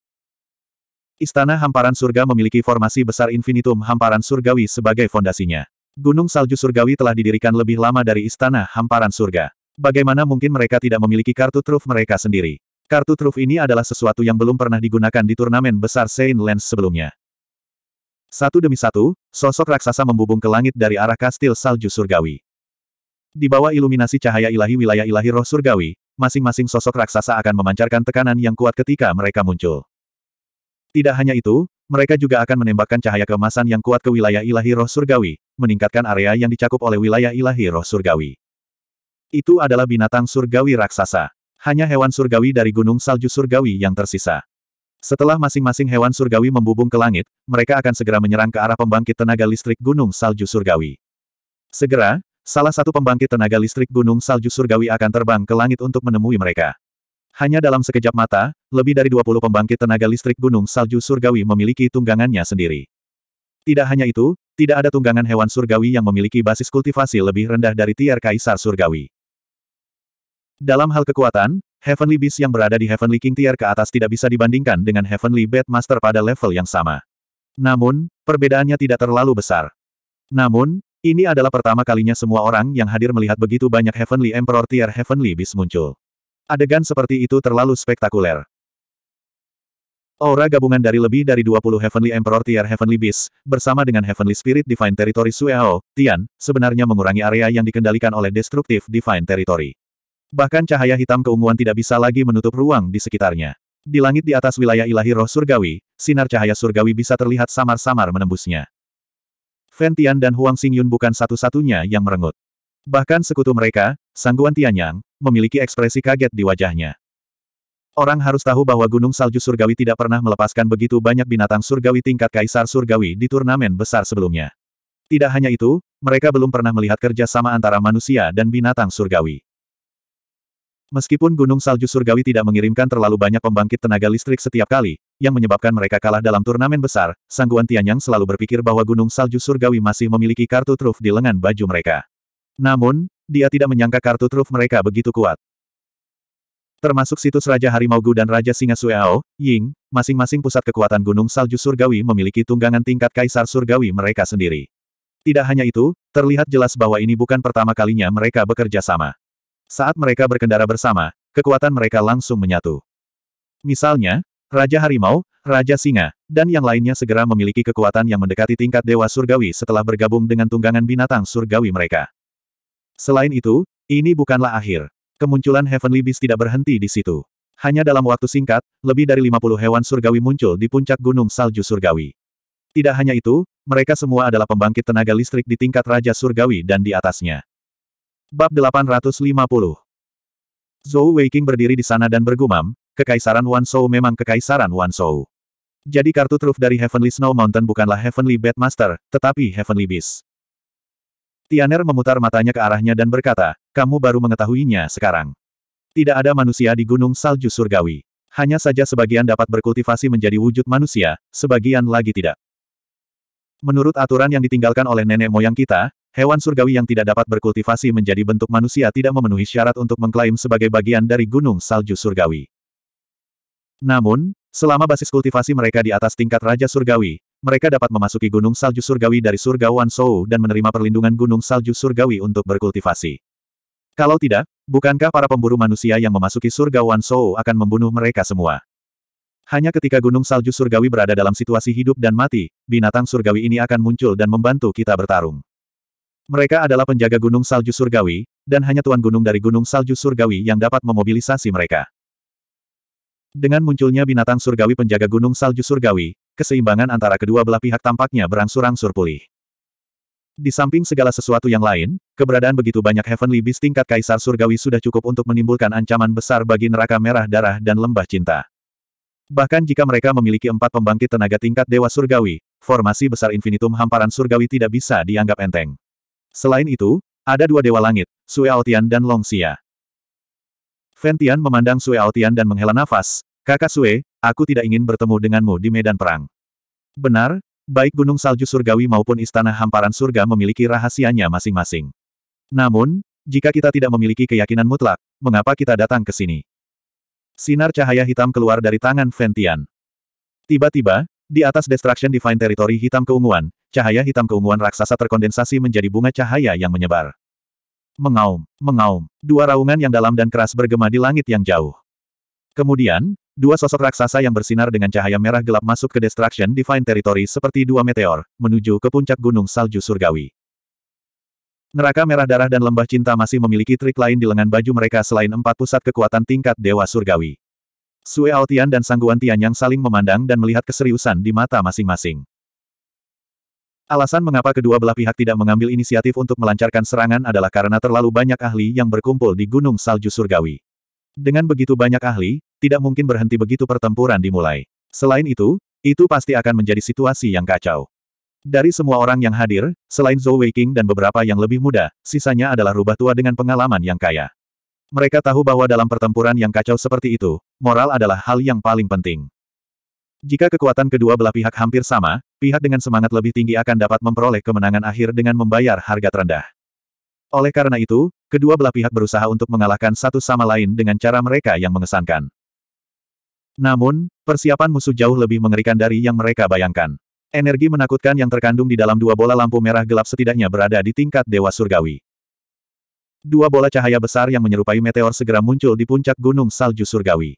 Istana Hamparan Surga memiliki formasi besar infinitum hamparan surgawi sebagai fondasinya. Gunung salju surgawi telah didirikan lebih lama dari Istana Hamparan Surga. Bagaimana mungkin mereka tidak memiliki kartu truf mereka sendiri? Kartu truf ini adalah sesuatu yang belum pernah digunakan di turnamen besar Saint Lens sebelumnya. Satu demi satu, sosok raksasa membubung ke langit dari arah kastil salju surgawi. Di bawah iluminasi cahaya ilahi wilayah ilahi roh surgawi, masing-masing sosok raksasa akan memancarkan tekanan yang kuat ketika mereka muncul. Tidak hanya itu, mereka juga akan menembakkan cahaya kemasan yang kuat ke wilayah ilahi roh surgawi, meningkatkan area yang dicakup oleh wilayah ilahi roh surgawi. Itu adalah binatang surgawi raksasa. Hanya hewan surgawi dari gunung salju surgawi yang tersisa. Setelah masing-masing hewan surgawi membubung ke langit, mereka akan segera menyerang ke arah pembangkit tenaga listrik gunung salju surgawi. Segera, salah satu pembangkit tenaga listrik gunung salju surgawi akan terbang ke langit untuk menemui mereka. Hanya dalam sekejap mata, lebih dari 20 pembangkit tenaga listrik gunung salju surgawi memiliki tunggangannya sendiri. Tidak hanya itu, tidak ada tunggangan hewan surgawi yang memiliki basis kultivasi lebih rendah dari tiar kaisar surgawi. Dalam hal kekuatan, Heavenly Beast yang berada di Heavenly King tier ke atas tidak bisa dibandingkan dengan Heavenly Batmaster Master pada level yang sama. Namun, perbedaannya tidak terlalu besar. Namun, ini adalah pertama kalinya semua orang yang hadir melihat begitu banyak Heavenly Emperor tier Heavenly Beast muncul. Adegan seperti itu terlalu spektakuler. Aura gabungan dari lebih dari 20 Heavenly Emperor tier Heavenly Beast, bersama dengan Heavenly Spirit Divine Territory Sueo, Tian, sebenarnya mengurangi area yang dikendalikan oleh Destructive Divine Territory. Bahkan cahaya hitam keunguan tidak bisa lagi menutup ruang di sekitarnya. Di langit di atas wilayah ilahi roh surgawi, sinar cahaya surgawi bisa terlihat samar-samar menembusnya. Fentian dan Huang Xingyun bukan satu-satunya yang merengut. Bahkan sekutu mereka, Sangguan Tianyang, memiliki ekspresi kaget di wajahnya. Orang harus tahu bahwa Gunung Salju Surgawi tidak pernah melepaskan begitu banyak binatang surgawi tingkat kaisar surgawi di turnamen besar sebelumnya. Tidak hanya itu, mereka belum pernah melihat kerja sama antara manusia dan binatang surgawi. Meskipun Gunung Salju Surgawi tidak mengirimkan terlalu banyak pembangkit tenaga listrik setiap kali, yang menyebabkan mereka kalah dalam turnamen besar, Sangguan Tianyang selalu berpikir bahwa Gunung Salju Surgawi masih memiliki kartu truf di lengan baju mereka. Namun, dia tidak menyangka kartu truf mereka begitu kuat. Termasuk situs Raja Harimau Gu dan Raja Singa Sueao, Ying, masing-masing pusat kekuatan Gunung Salju Surgawi memiliki tunggangan tingkat Kaisar Surgawi mereka sendiri. Tidak hanya itu, terlihat jelas bahwa ini bukan pertama kalinya mereka bekerja sama. Saat mereka berkendara bersama, kekuatan mereka langsung menyatu. Misalnya, Raja Harimau, Raja Singa, dan yang lainnya segera memiliki kekuatan yang mendekati tingkat Dewa Surgawi setelah bergabung dengan tunggangan binatang surgawi mereka. Selain itu, ini bukanlah akhir. Kemunculan Heavenly Beast tidak berhenti di situ. Hanya dalam waktu singkat, lebih dari 50 hewan surgawi muncul di puncak gunung salju surgawi. Tidak hanya itu, mereka semua adalah pembangkit tenaga listrik di tingkat Raja Surgawi dan di atasnya. Bab 850 Zhou Weiqing berdiri di sana dan bergumam, Kekaisaran wan shou memang Kekaisaran wan shou Jadi kartu truf dari Heavenly Snow Mountain bukanlah Heavenly master tetapi Heavenly Beast. Tianer memutar matanya ke arahnya dan berkata, kamu baru mengetahuinya sekarang. Tidak ada manusia di Gunung Salju Surgawi. Hanya saja sebagian dapat berkultivasi menjadi wujud manusia, sebagian lagi tidak. Menurut aturan yang ditinggalkan oleh nenek moyang kita, Hewan surgawi yang tidak dapat berkultivasi menjadi bentuk manusia tidak memenuhi syarat untuk mengklaim sebagai bagian dari gunung salju surgawi. Namun, selama basis kultivasi mereka di atas tingkat Raja Surgawi, mereka dapat memasuki gunung salju surgawi dari surga Wansou dan menerima perlindungan gunung salju surgawi untuk berkultivasi. Kalau tidak, bukankah para pemburu manusia yang memasuki surga Wansou akan membunuh mereka semua? Hanya ketika gunung salju surgawi berada dalam situasi hidup dan mati, binatang surgawi ini akan muncul dan membantu kita bertarung. Mereka adalah penjaga Gunung Salju Surgawi, dan hanya Tuan Gunung dari Gunung Salju Surgawi yang dapat memobilisasi mereka. Dengan munculnya binatang surgawi penjaga Gunung Salju Surgawi, keseimbangan antara kedua belah pihak tampaknya berangsur-angsur pulih. Di samping segala sesuatu yang lain, keberadaan begitu banyak Heavenly Beast tingkat Kaisar Surgawi sudah cukup untuk menimbulkan ancaman besar bagi neraka merah darah dan lembah cinta. Bahkan jika mereka memiliki empat pembangkit tenaga tingkat Dewa Surgawi, formasi besar infinitum hamparan Surgawi tidak bisa dianggap enteng. Selain itu, ada dua dewa langit, Sue Aotian dan Longxia. Ventian memandang Sue Aotian dan menghela nafas, Kakak Sue, aku tidak ingin bertemu denganmu di medan perang. Benar, baik Gunung Salju Surgawi maupun Istana Hamparan Surga memiliki rahasianya masing-masing. Namun, jika kita tidak memiliki keyakinan mutlak, mengapa kita datang ke sini? Sinar cahaya hitam keluar dari tangan Ventian. Tiba-tiba, di atas Destruction Divine Territory hitam keunguan, cahaya hitam keunguan raksasa terkondensasi menjadi bunga cahaya yang menyebar. Mengaum, mengaum, dua raungan yang dalam dan keras bergema di langit yang jauh. Kemudian, dua sosok raksasa yang bersinar dengan cahaya merah gelap masuk ke Destruction Divine Territory seperti dua meteor, menuju ke puncak gunung salju surgawi. Neraka Merah Darah dan Lembah Cinta masih memiliki trik lain di lengan baju mereka selain empat pusat kekuatan tingkat Dewa Surgawi. Sue Aotian dan Sangguan yang saling memandang dan melihat keseriusan di mata masing-masing. Alasan mengapa kedua belah pihak tidak mengambil inisiatif untuk melancarkan serangan adalah karena terlalu banyak ahli yang berkumpul di Gunung Salju Surgawi. Dengan begitu banyak ahli, tidak mungkin berhenti begitu pertempuran dimulai. Selain itu, itu pasti akan menjadi situasi yang kacau. Dari semua orang yang hadir, selain Zhou Weiqing dan beberapa yang lebih muda, sisanya adalah rubah tua dengan pengalaman yang kaya. Mereka tahu bahwa dalam pertempuran yang kacau seperti itu, moral adalah hal yang paling penting. Jika kekuatan kedua belah pihak hampir sama, pihak dengan semangat lebih tinggi akan dapat memperoleh kemenangan akhir dengan membayar harga terendah. Oleh karena itu, kedua belah pihak berusaha untuk mengalahkan satu sama lain dengan cara mereka yang mengesankan. Namun, persiapan musuh jauh lebih mengerikan dari yang mereka bayangkan. Energi menakutkan yang terkandung di dalam dua bola lampu merah gelap setidaknya berada di tingkat Dewa Surgawi. Dua bola cahaya besar yang menyerupai meteor segera muncul di puncak Gunung Salju Surgawi.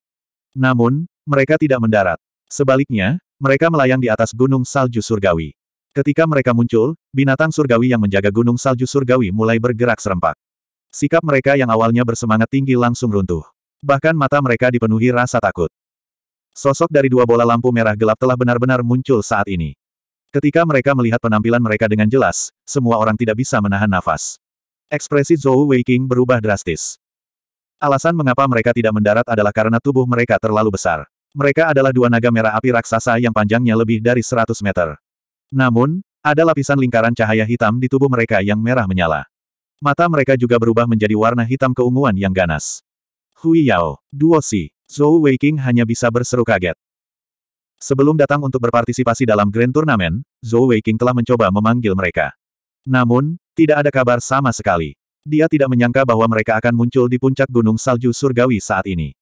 Namun, mereka tidak mendarat. Sebaliknya, mereka melayang di atas gunung salju surgawi. Ketika mereka muncul, binatang surgawi yang menjaga gunung salju surgawi mulai bergerak serempak. Sikap mereka yang awalnya bersemangat tinggi langsung runtuh. Bahkan mata mereka dipenuhi rasa takut. Sosok dari dua bola lampu merah gelap telah benar-benar muncul saat ini. Ketika mereka melihat penampilan mereka dengan jelas, semua orang tidak bisa menahan nafas. Ekspresi Zhou Weiqing berubah drastis. Alasan mengapa mereka tidak mendarat adalah karena tubuh mereka terlalu besar. Mereka adalah dua naga merah api raksasa yang panjangnya lebih dari 100 meter. Namun, ada lapisan lingkaran cahaya hitam di tubuh mereka yang merah menyala. Mata mereka juga berubah menjadi warna hitam keunguan yang ganas. Hui Yao, Duo Si, Zhou Weiqing hanya bisa berseru kaget. Sebelum datang untuk berpartisipasi dalam Grand Turnamen, Zhou Weiqing telah mencoba memanggil mereka. Namun, tidak ada kabar sama sekali. Dia tidak menyangka bahwa mereka akan muncul di puncak Gunung Salju Surgawi saat ini.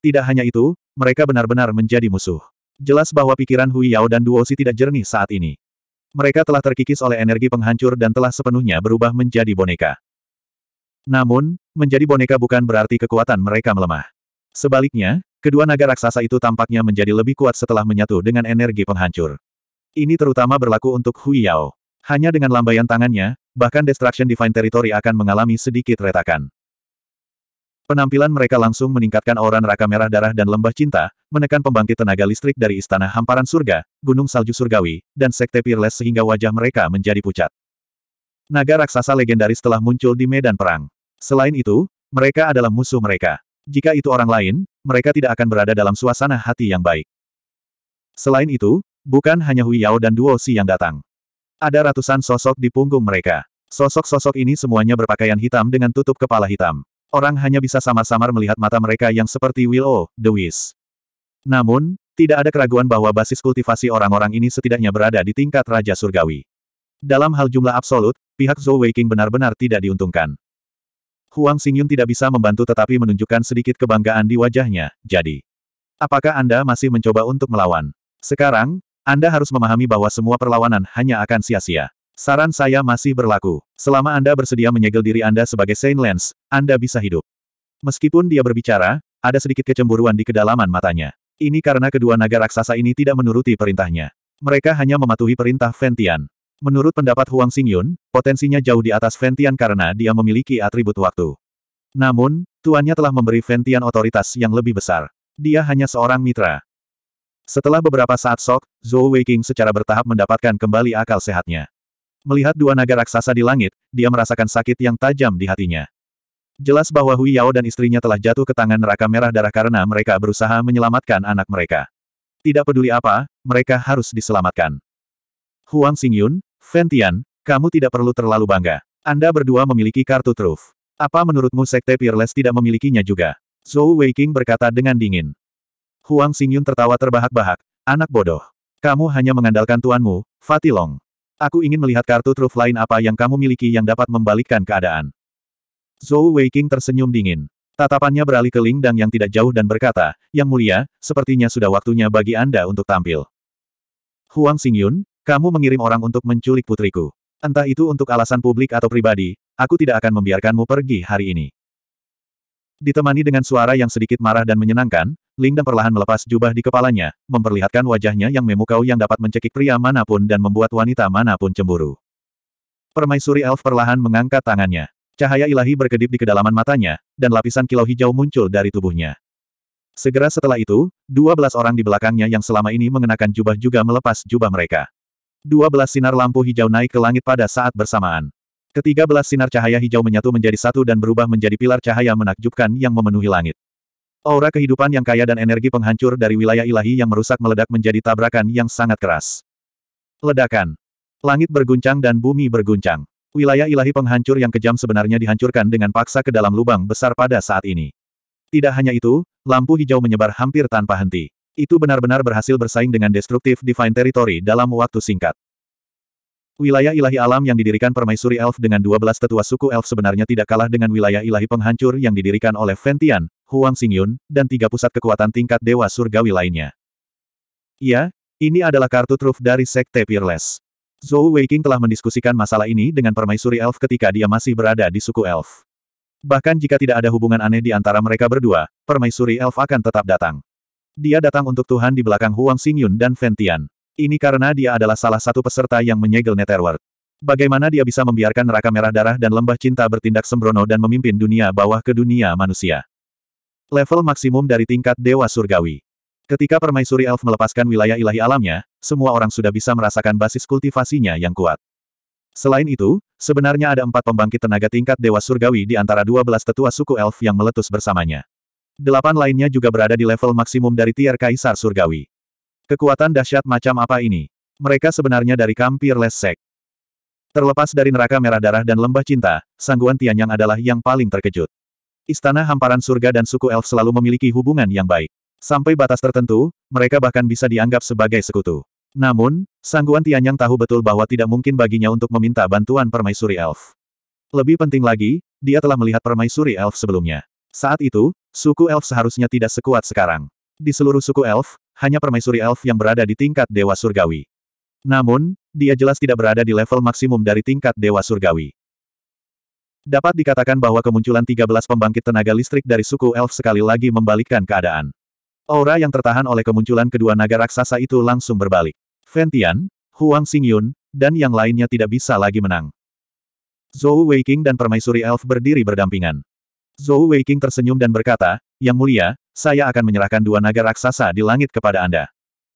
Tidak hanya itu, mereka benar-benar menjadi musuh. Jelas bahwa pikiran Hui Yao dan Duo Si tidak jernih saat ini. Mereka telah terkikis oleh energi penghancur dan telah sepenuhnya berubah menjadi boneka. Namun, menjadi boneka bukan berarti kekuatan mereka melemah. Sebaliknya, kedua naga raksasa itu tampaknya menjadi lebih kuat setelah menyatu dengan energi penghancur. Ini terutama berlaku untuk Hui Yao. Hanya dengan lambaian tangannya, bahkan Destruction Divine Territory akan mengalami sedikit retakan. Penampilan mereka langsung meningkatkan aura neraka merah darah dan lembah cinta, menekan pembangkit tenaga listrik dari istana hamparan surga, gunung salju surgawi, dan sekte Peerless sehingga wajah mereka menjadi pucat. Naga raksasa legendaris telah muncul di medan perang. Selain itu, mereka adalah musuh mereka. Jika itu orang lain, mereka tidak akan berada dalam suasana hati yang baik. Selain itu, bukan hanya Hui Yao dan Duo Si yang datang. Ada ratusan sosok di punggung mereka. Sosok-sosok ini semuanya berpakaian hitam dengan tutup kepala hitam orang hanya bisa samar-samar melihat mata mereka yang seperti Will O, The Wiz. Namun, tidak ada keraguan bahwa basis kultivasi orang-orang ini setidaknya berada di tingkat Raja Surgawi. Dalam hal jumlah absolut, pihak Zhou Weiking benar-benar tidak diuntungkan. Huang Xingyun tidak bisa membantu tetapi menunjukkan sedikit kebanggaan di wajahnya, jadi. Apakah Anda masih mencoba untuk melawan? Sekarang, Anda harus memahami bahwa semua perlawanan hanya akan sia-sia. Saran saya masih berlaku. Selama Anda bersedia menyegel diri Anda sebagai Saint Lens, Anda bisa hidup. Meskipun dia berbicara, ada sedikit kecemburuan di kedalaman matanya. Ini karena kedua naga raksasa ini tidak menuruti perintahnya. Mereka hanya mematuhi perintah Ventian. Menurut pendapat Huang Xingyun, potensinya jauh di atas Ventian karena dia memiliki atribut waktu. Namun, tuannya telah memberi Ventian otoritas yang lebih besar. Dia hanya seorang mitra. Setelah beberapa saat sok, Zhou Weiqing secara bertahap mendapatkan kembali akal sehatnya. Melihat dua naga raksasa di langit, dia merasakan sakit yang tajam di hatinya. Jelas bahwa Hui Yao dan istrinya telah jatuh ke tangan neraka merah darah karena mereka berusaha menyelamatkan anak mereka. Tidak peduli apa, mereka harus diselamatkan. Huang Xingyun, Fentian, kamu tidak perlu terlalu bangga. Anda berdua memiliki kartu truf. Apa menurutmu Sekte Peerless tidak memilikinya juga? Zhou Weiqing berkata dengan dingin. Huang Xingyun tertawa terbahak-bahak, anak bodoh. Kamu hanya mengandalkan tuanmu, Fatilong. Aku ingin melihat kartu truf lain apa yang kamu miliki yang dapat membalikkan keadaan. Zhou Weiqing tersenyum dingin. Tatapannya beralih ke Ling Dang yang tidak jauh dan berkata, Yang mulia, sepertinya sudah waktunya bagi Anda untuk tampil. Huang Xingyun, kamu mengirim orang untuk menculik putriku. Entah itu untuk alasan publik atau pribadi, aku tidak akan membiarkanmu pergi hari ini. Ditemani dengan suara yang sedikit marah dan menyenangkan, Ling dan perlahan melepas jubah di kepalanya, memperlihatkan wajahnya yang memukau yang dapat mencekik pria manapun dan membuat wanita manapun cemburu. Permaisuri elf perlahan mengangkat tangannya. Cahaya ilahi berkedip di kedalaman matanya, dan lapisan kilau hijau muncul dari tubuhnya. Segera setelah itu, dua belas orang di belakangnya yang selama ini mengenakan jubah juga melepas jubah mereka. Dua belas sinar lampu hijau naik ke langit pada saat bersamaan. Ketiga belas sinar cahaya hijau menyatu menjadi satu dan berubah menjadi pilar cahaya menakjubkan yang memenuhi langit. Aura kehidupan yang kaya dan energi penghancur dari wilayah ilahi yang merusak meledak menjadi tabrakan yang sangat keras. Ledakan. Langit berguncang dan bumi berguncang. Wilayah ilahi penghancur yang kejam sebenarnya dihancurkan dengan paksa ke dalam lubang besar pada saat ini. Tidak hanya itu, lampu hijau menyebar hampir tanpa henti. Itu benar-benar berhasil bersaing dengan destruktif Divine Territory dalam waktu singkat. Wilayah ilahi alam yang didirikan permaisuri elf dengan 12 tetua suku elf sebenarnya tidak kalah dengan wilayah ilahi penghancur yang didirikan oleh Ventian, Huang Xingyun, dan tiga pusat kekuatan tingkat dewa surgawi lainnya. Iya, ini adalah kartu truf dari Sekte Peerless. Zhou Weiking telah mendiskusikan masalah ini dengan permaisuri elf ketika dia masih berada di suku elf. Bahkan jika tidak ada hubungan aneh di antara mereka berdua, permaisuri elf akan tetap datang. Dia datang untuk Tuhan di belakang Huang Xingyun dan Ventian. Ini karena dia adalah salah satu peserta yang menyegel Netherworld. Bagaimana dia bisa membiarkan neraka merah darah dan lembah cinta bertindak sembrono dan memimpin dunia bawah ke dunia manusia? Level maksimum dari tingkat Dewa Surgawi. Ketika permaisuri elf melepaskan wilayah ilahi alamnya, semua orang sudah bisa merasakan basis kultivasinya yang kuat. Selain itu, sebenarnya ada empat pembangkit tenaga tingkat Dewa Surgawi di antara dua belas tetua suku elf yang meletus bersamanya. Delapan lainnya juga berada di level maksimum dari tier Kaisar Surgawi. Kekuatan dahsyat macam apa ini? Mereka sebenarnya dari kampir lesek. Terlepas dari neraka merah darah dan lembah cinta, Sangguan Tianyang adalah yang paling terkejut. Istana hamparan surga dan suku elf selalu memiliki hubungan yang baik. Sampai batas tertentu, mereka bahkan bisa dianggap sebagai sekutu. Namun, Sangguan Tianyang tahu betul bahwa tidak mungkin baginya untuk meminta bantuan permaisuri elf. Lebih penting lagi, dia telah melihat permaisuri elf sebelumnya. Saat itu, suku elf seharusnya tidak sekuat sekarang. Di seluruh suku elf, hanya permaisuri elf yang berada di tingkat Dewa Surgawi. Namun, dia jelas tidak berada di level maksimum dari tingkat Dewa Surgawi. Dapat dikatakan bahwa kemunculan 13 pembangkit tenaga listrik dari suku elf sekali lagi membalikkan keadaan. Aura yang tertahan oleh kemunculan kedua naga raksasa itu langsung berbalik. Ventian, Huang Xingyun, dan yang lainnya tidak bisa lagi menang. Zhou Weiking dan permaisuri elf berdiri berdampingan. Zhou Weiking tersenyum dan berkata, Yang mulia, saya akan menyerahkan dua naga raksasa di langit kepada Anda.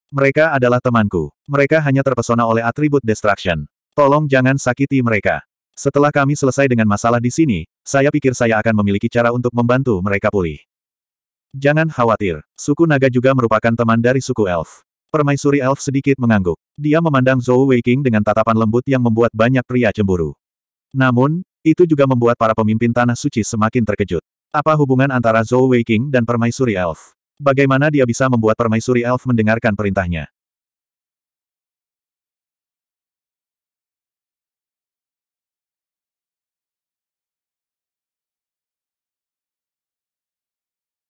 Mereka adalah temanku. Mereka hanya terpesona oleh atribut destruction. Tolong jangan sakiti mereka. Setelah kami selesai dengan masalah di sini, saya pikir saya akan memiliki cara untuk membantu mereka pulih. Jangan khawatir, suku naga juga merupakan teman dari suku elf. Permaisuri elf sedikit mengangguk. Dia memandang Zhou Weiking dengan tatapan lembut yang membuat banyak pria cemburu. Namun, itu juga membuat para pemimpin Tanah Suci semakin terkejut. Apa hubungan antara Zhou Weiqing dan Permaisuri Elf? Bagaimana dia bisa membuat Permaisuri Elf mendengarkan perintahnya?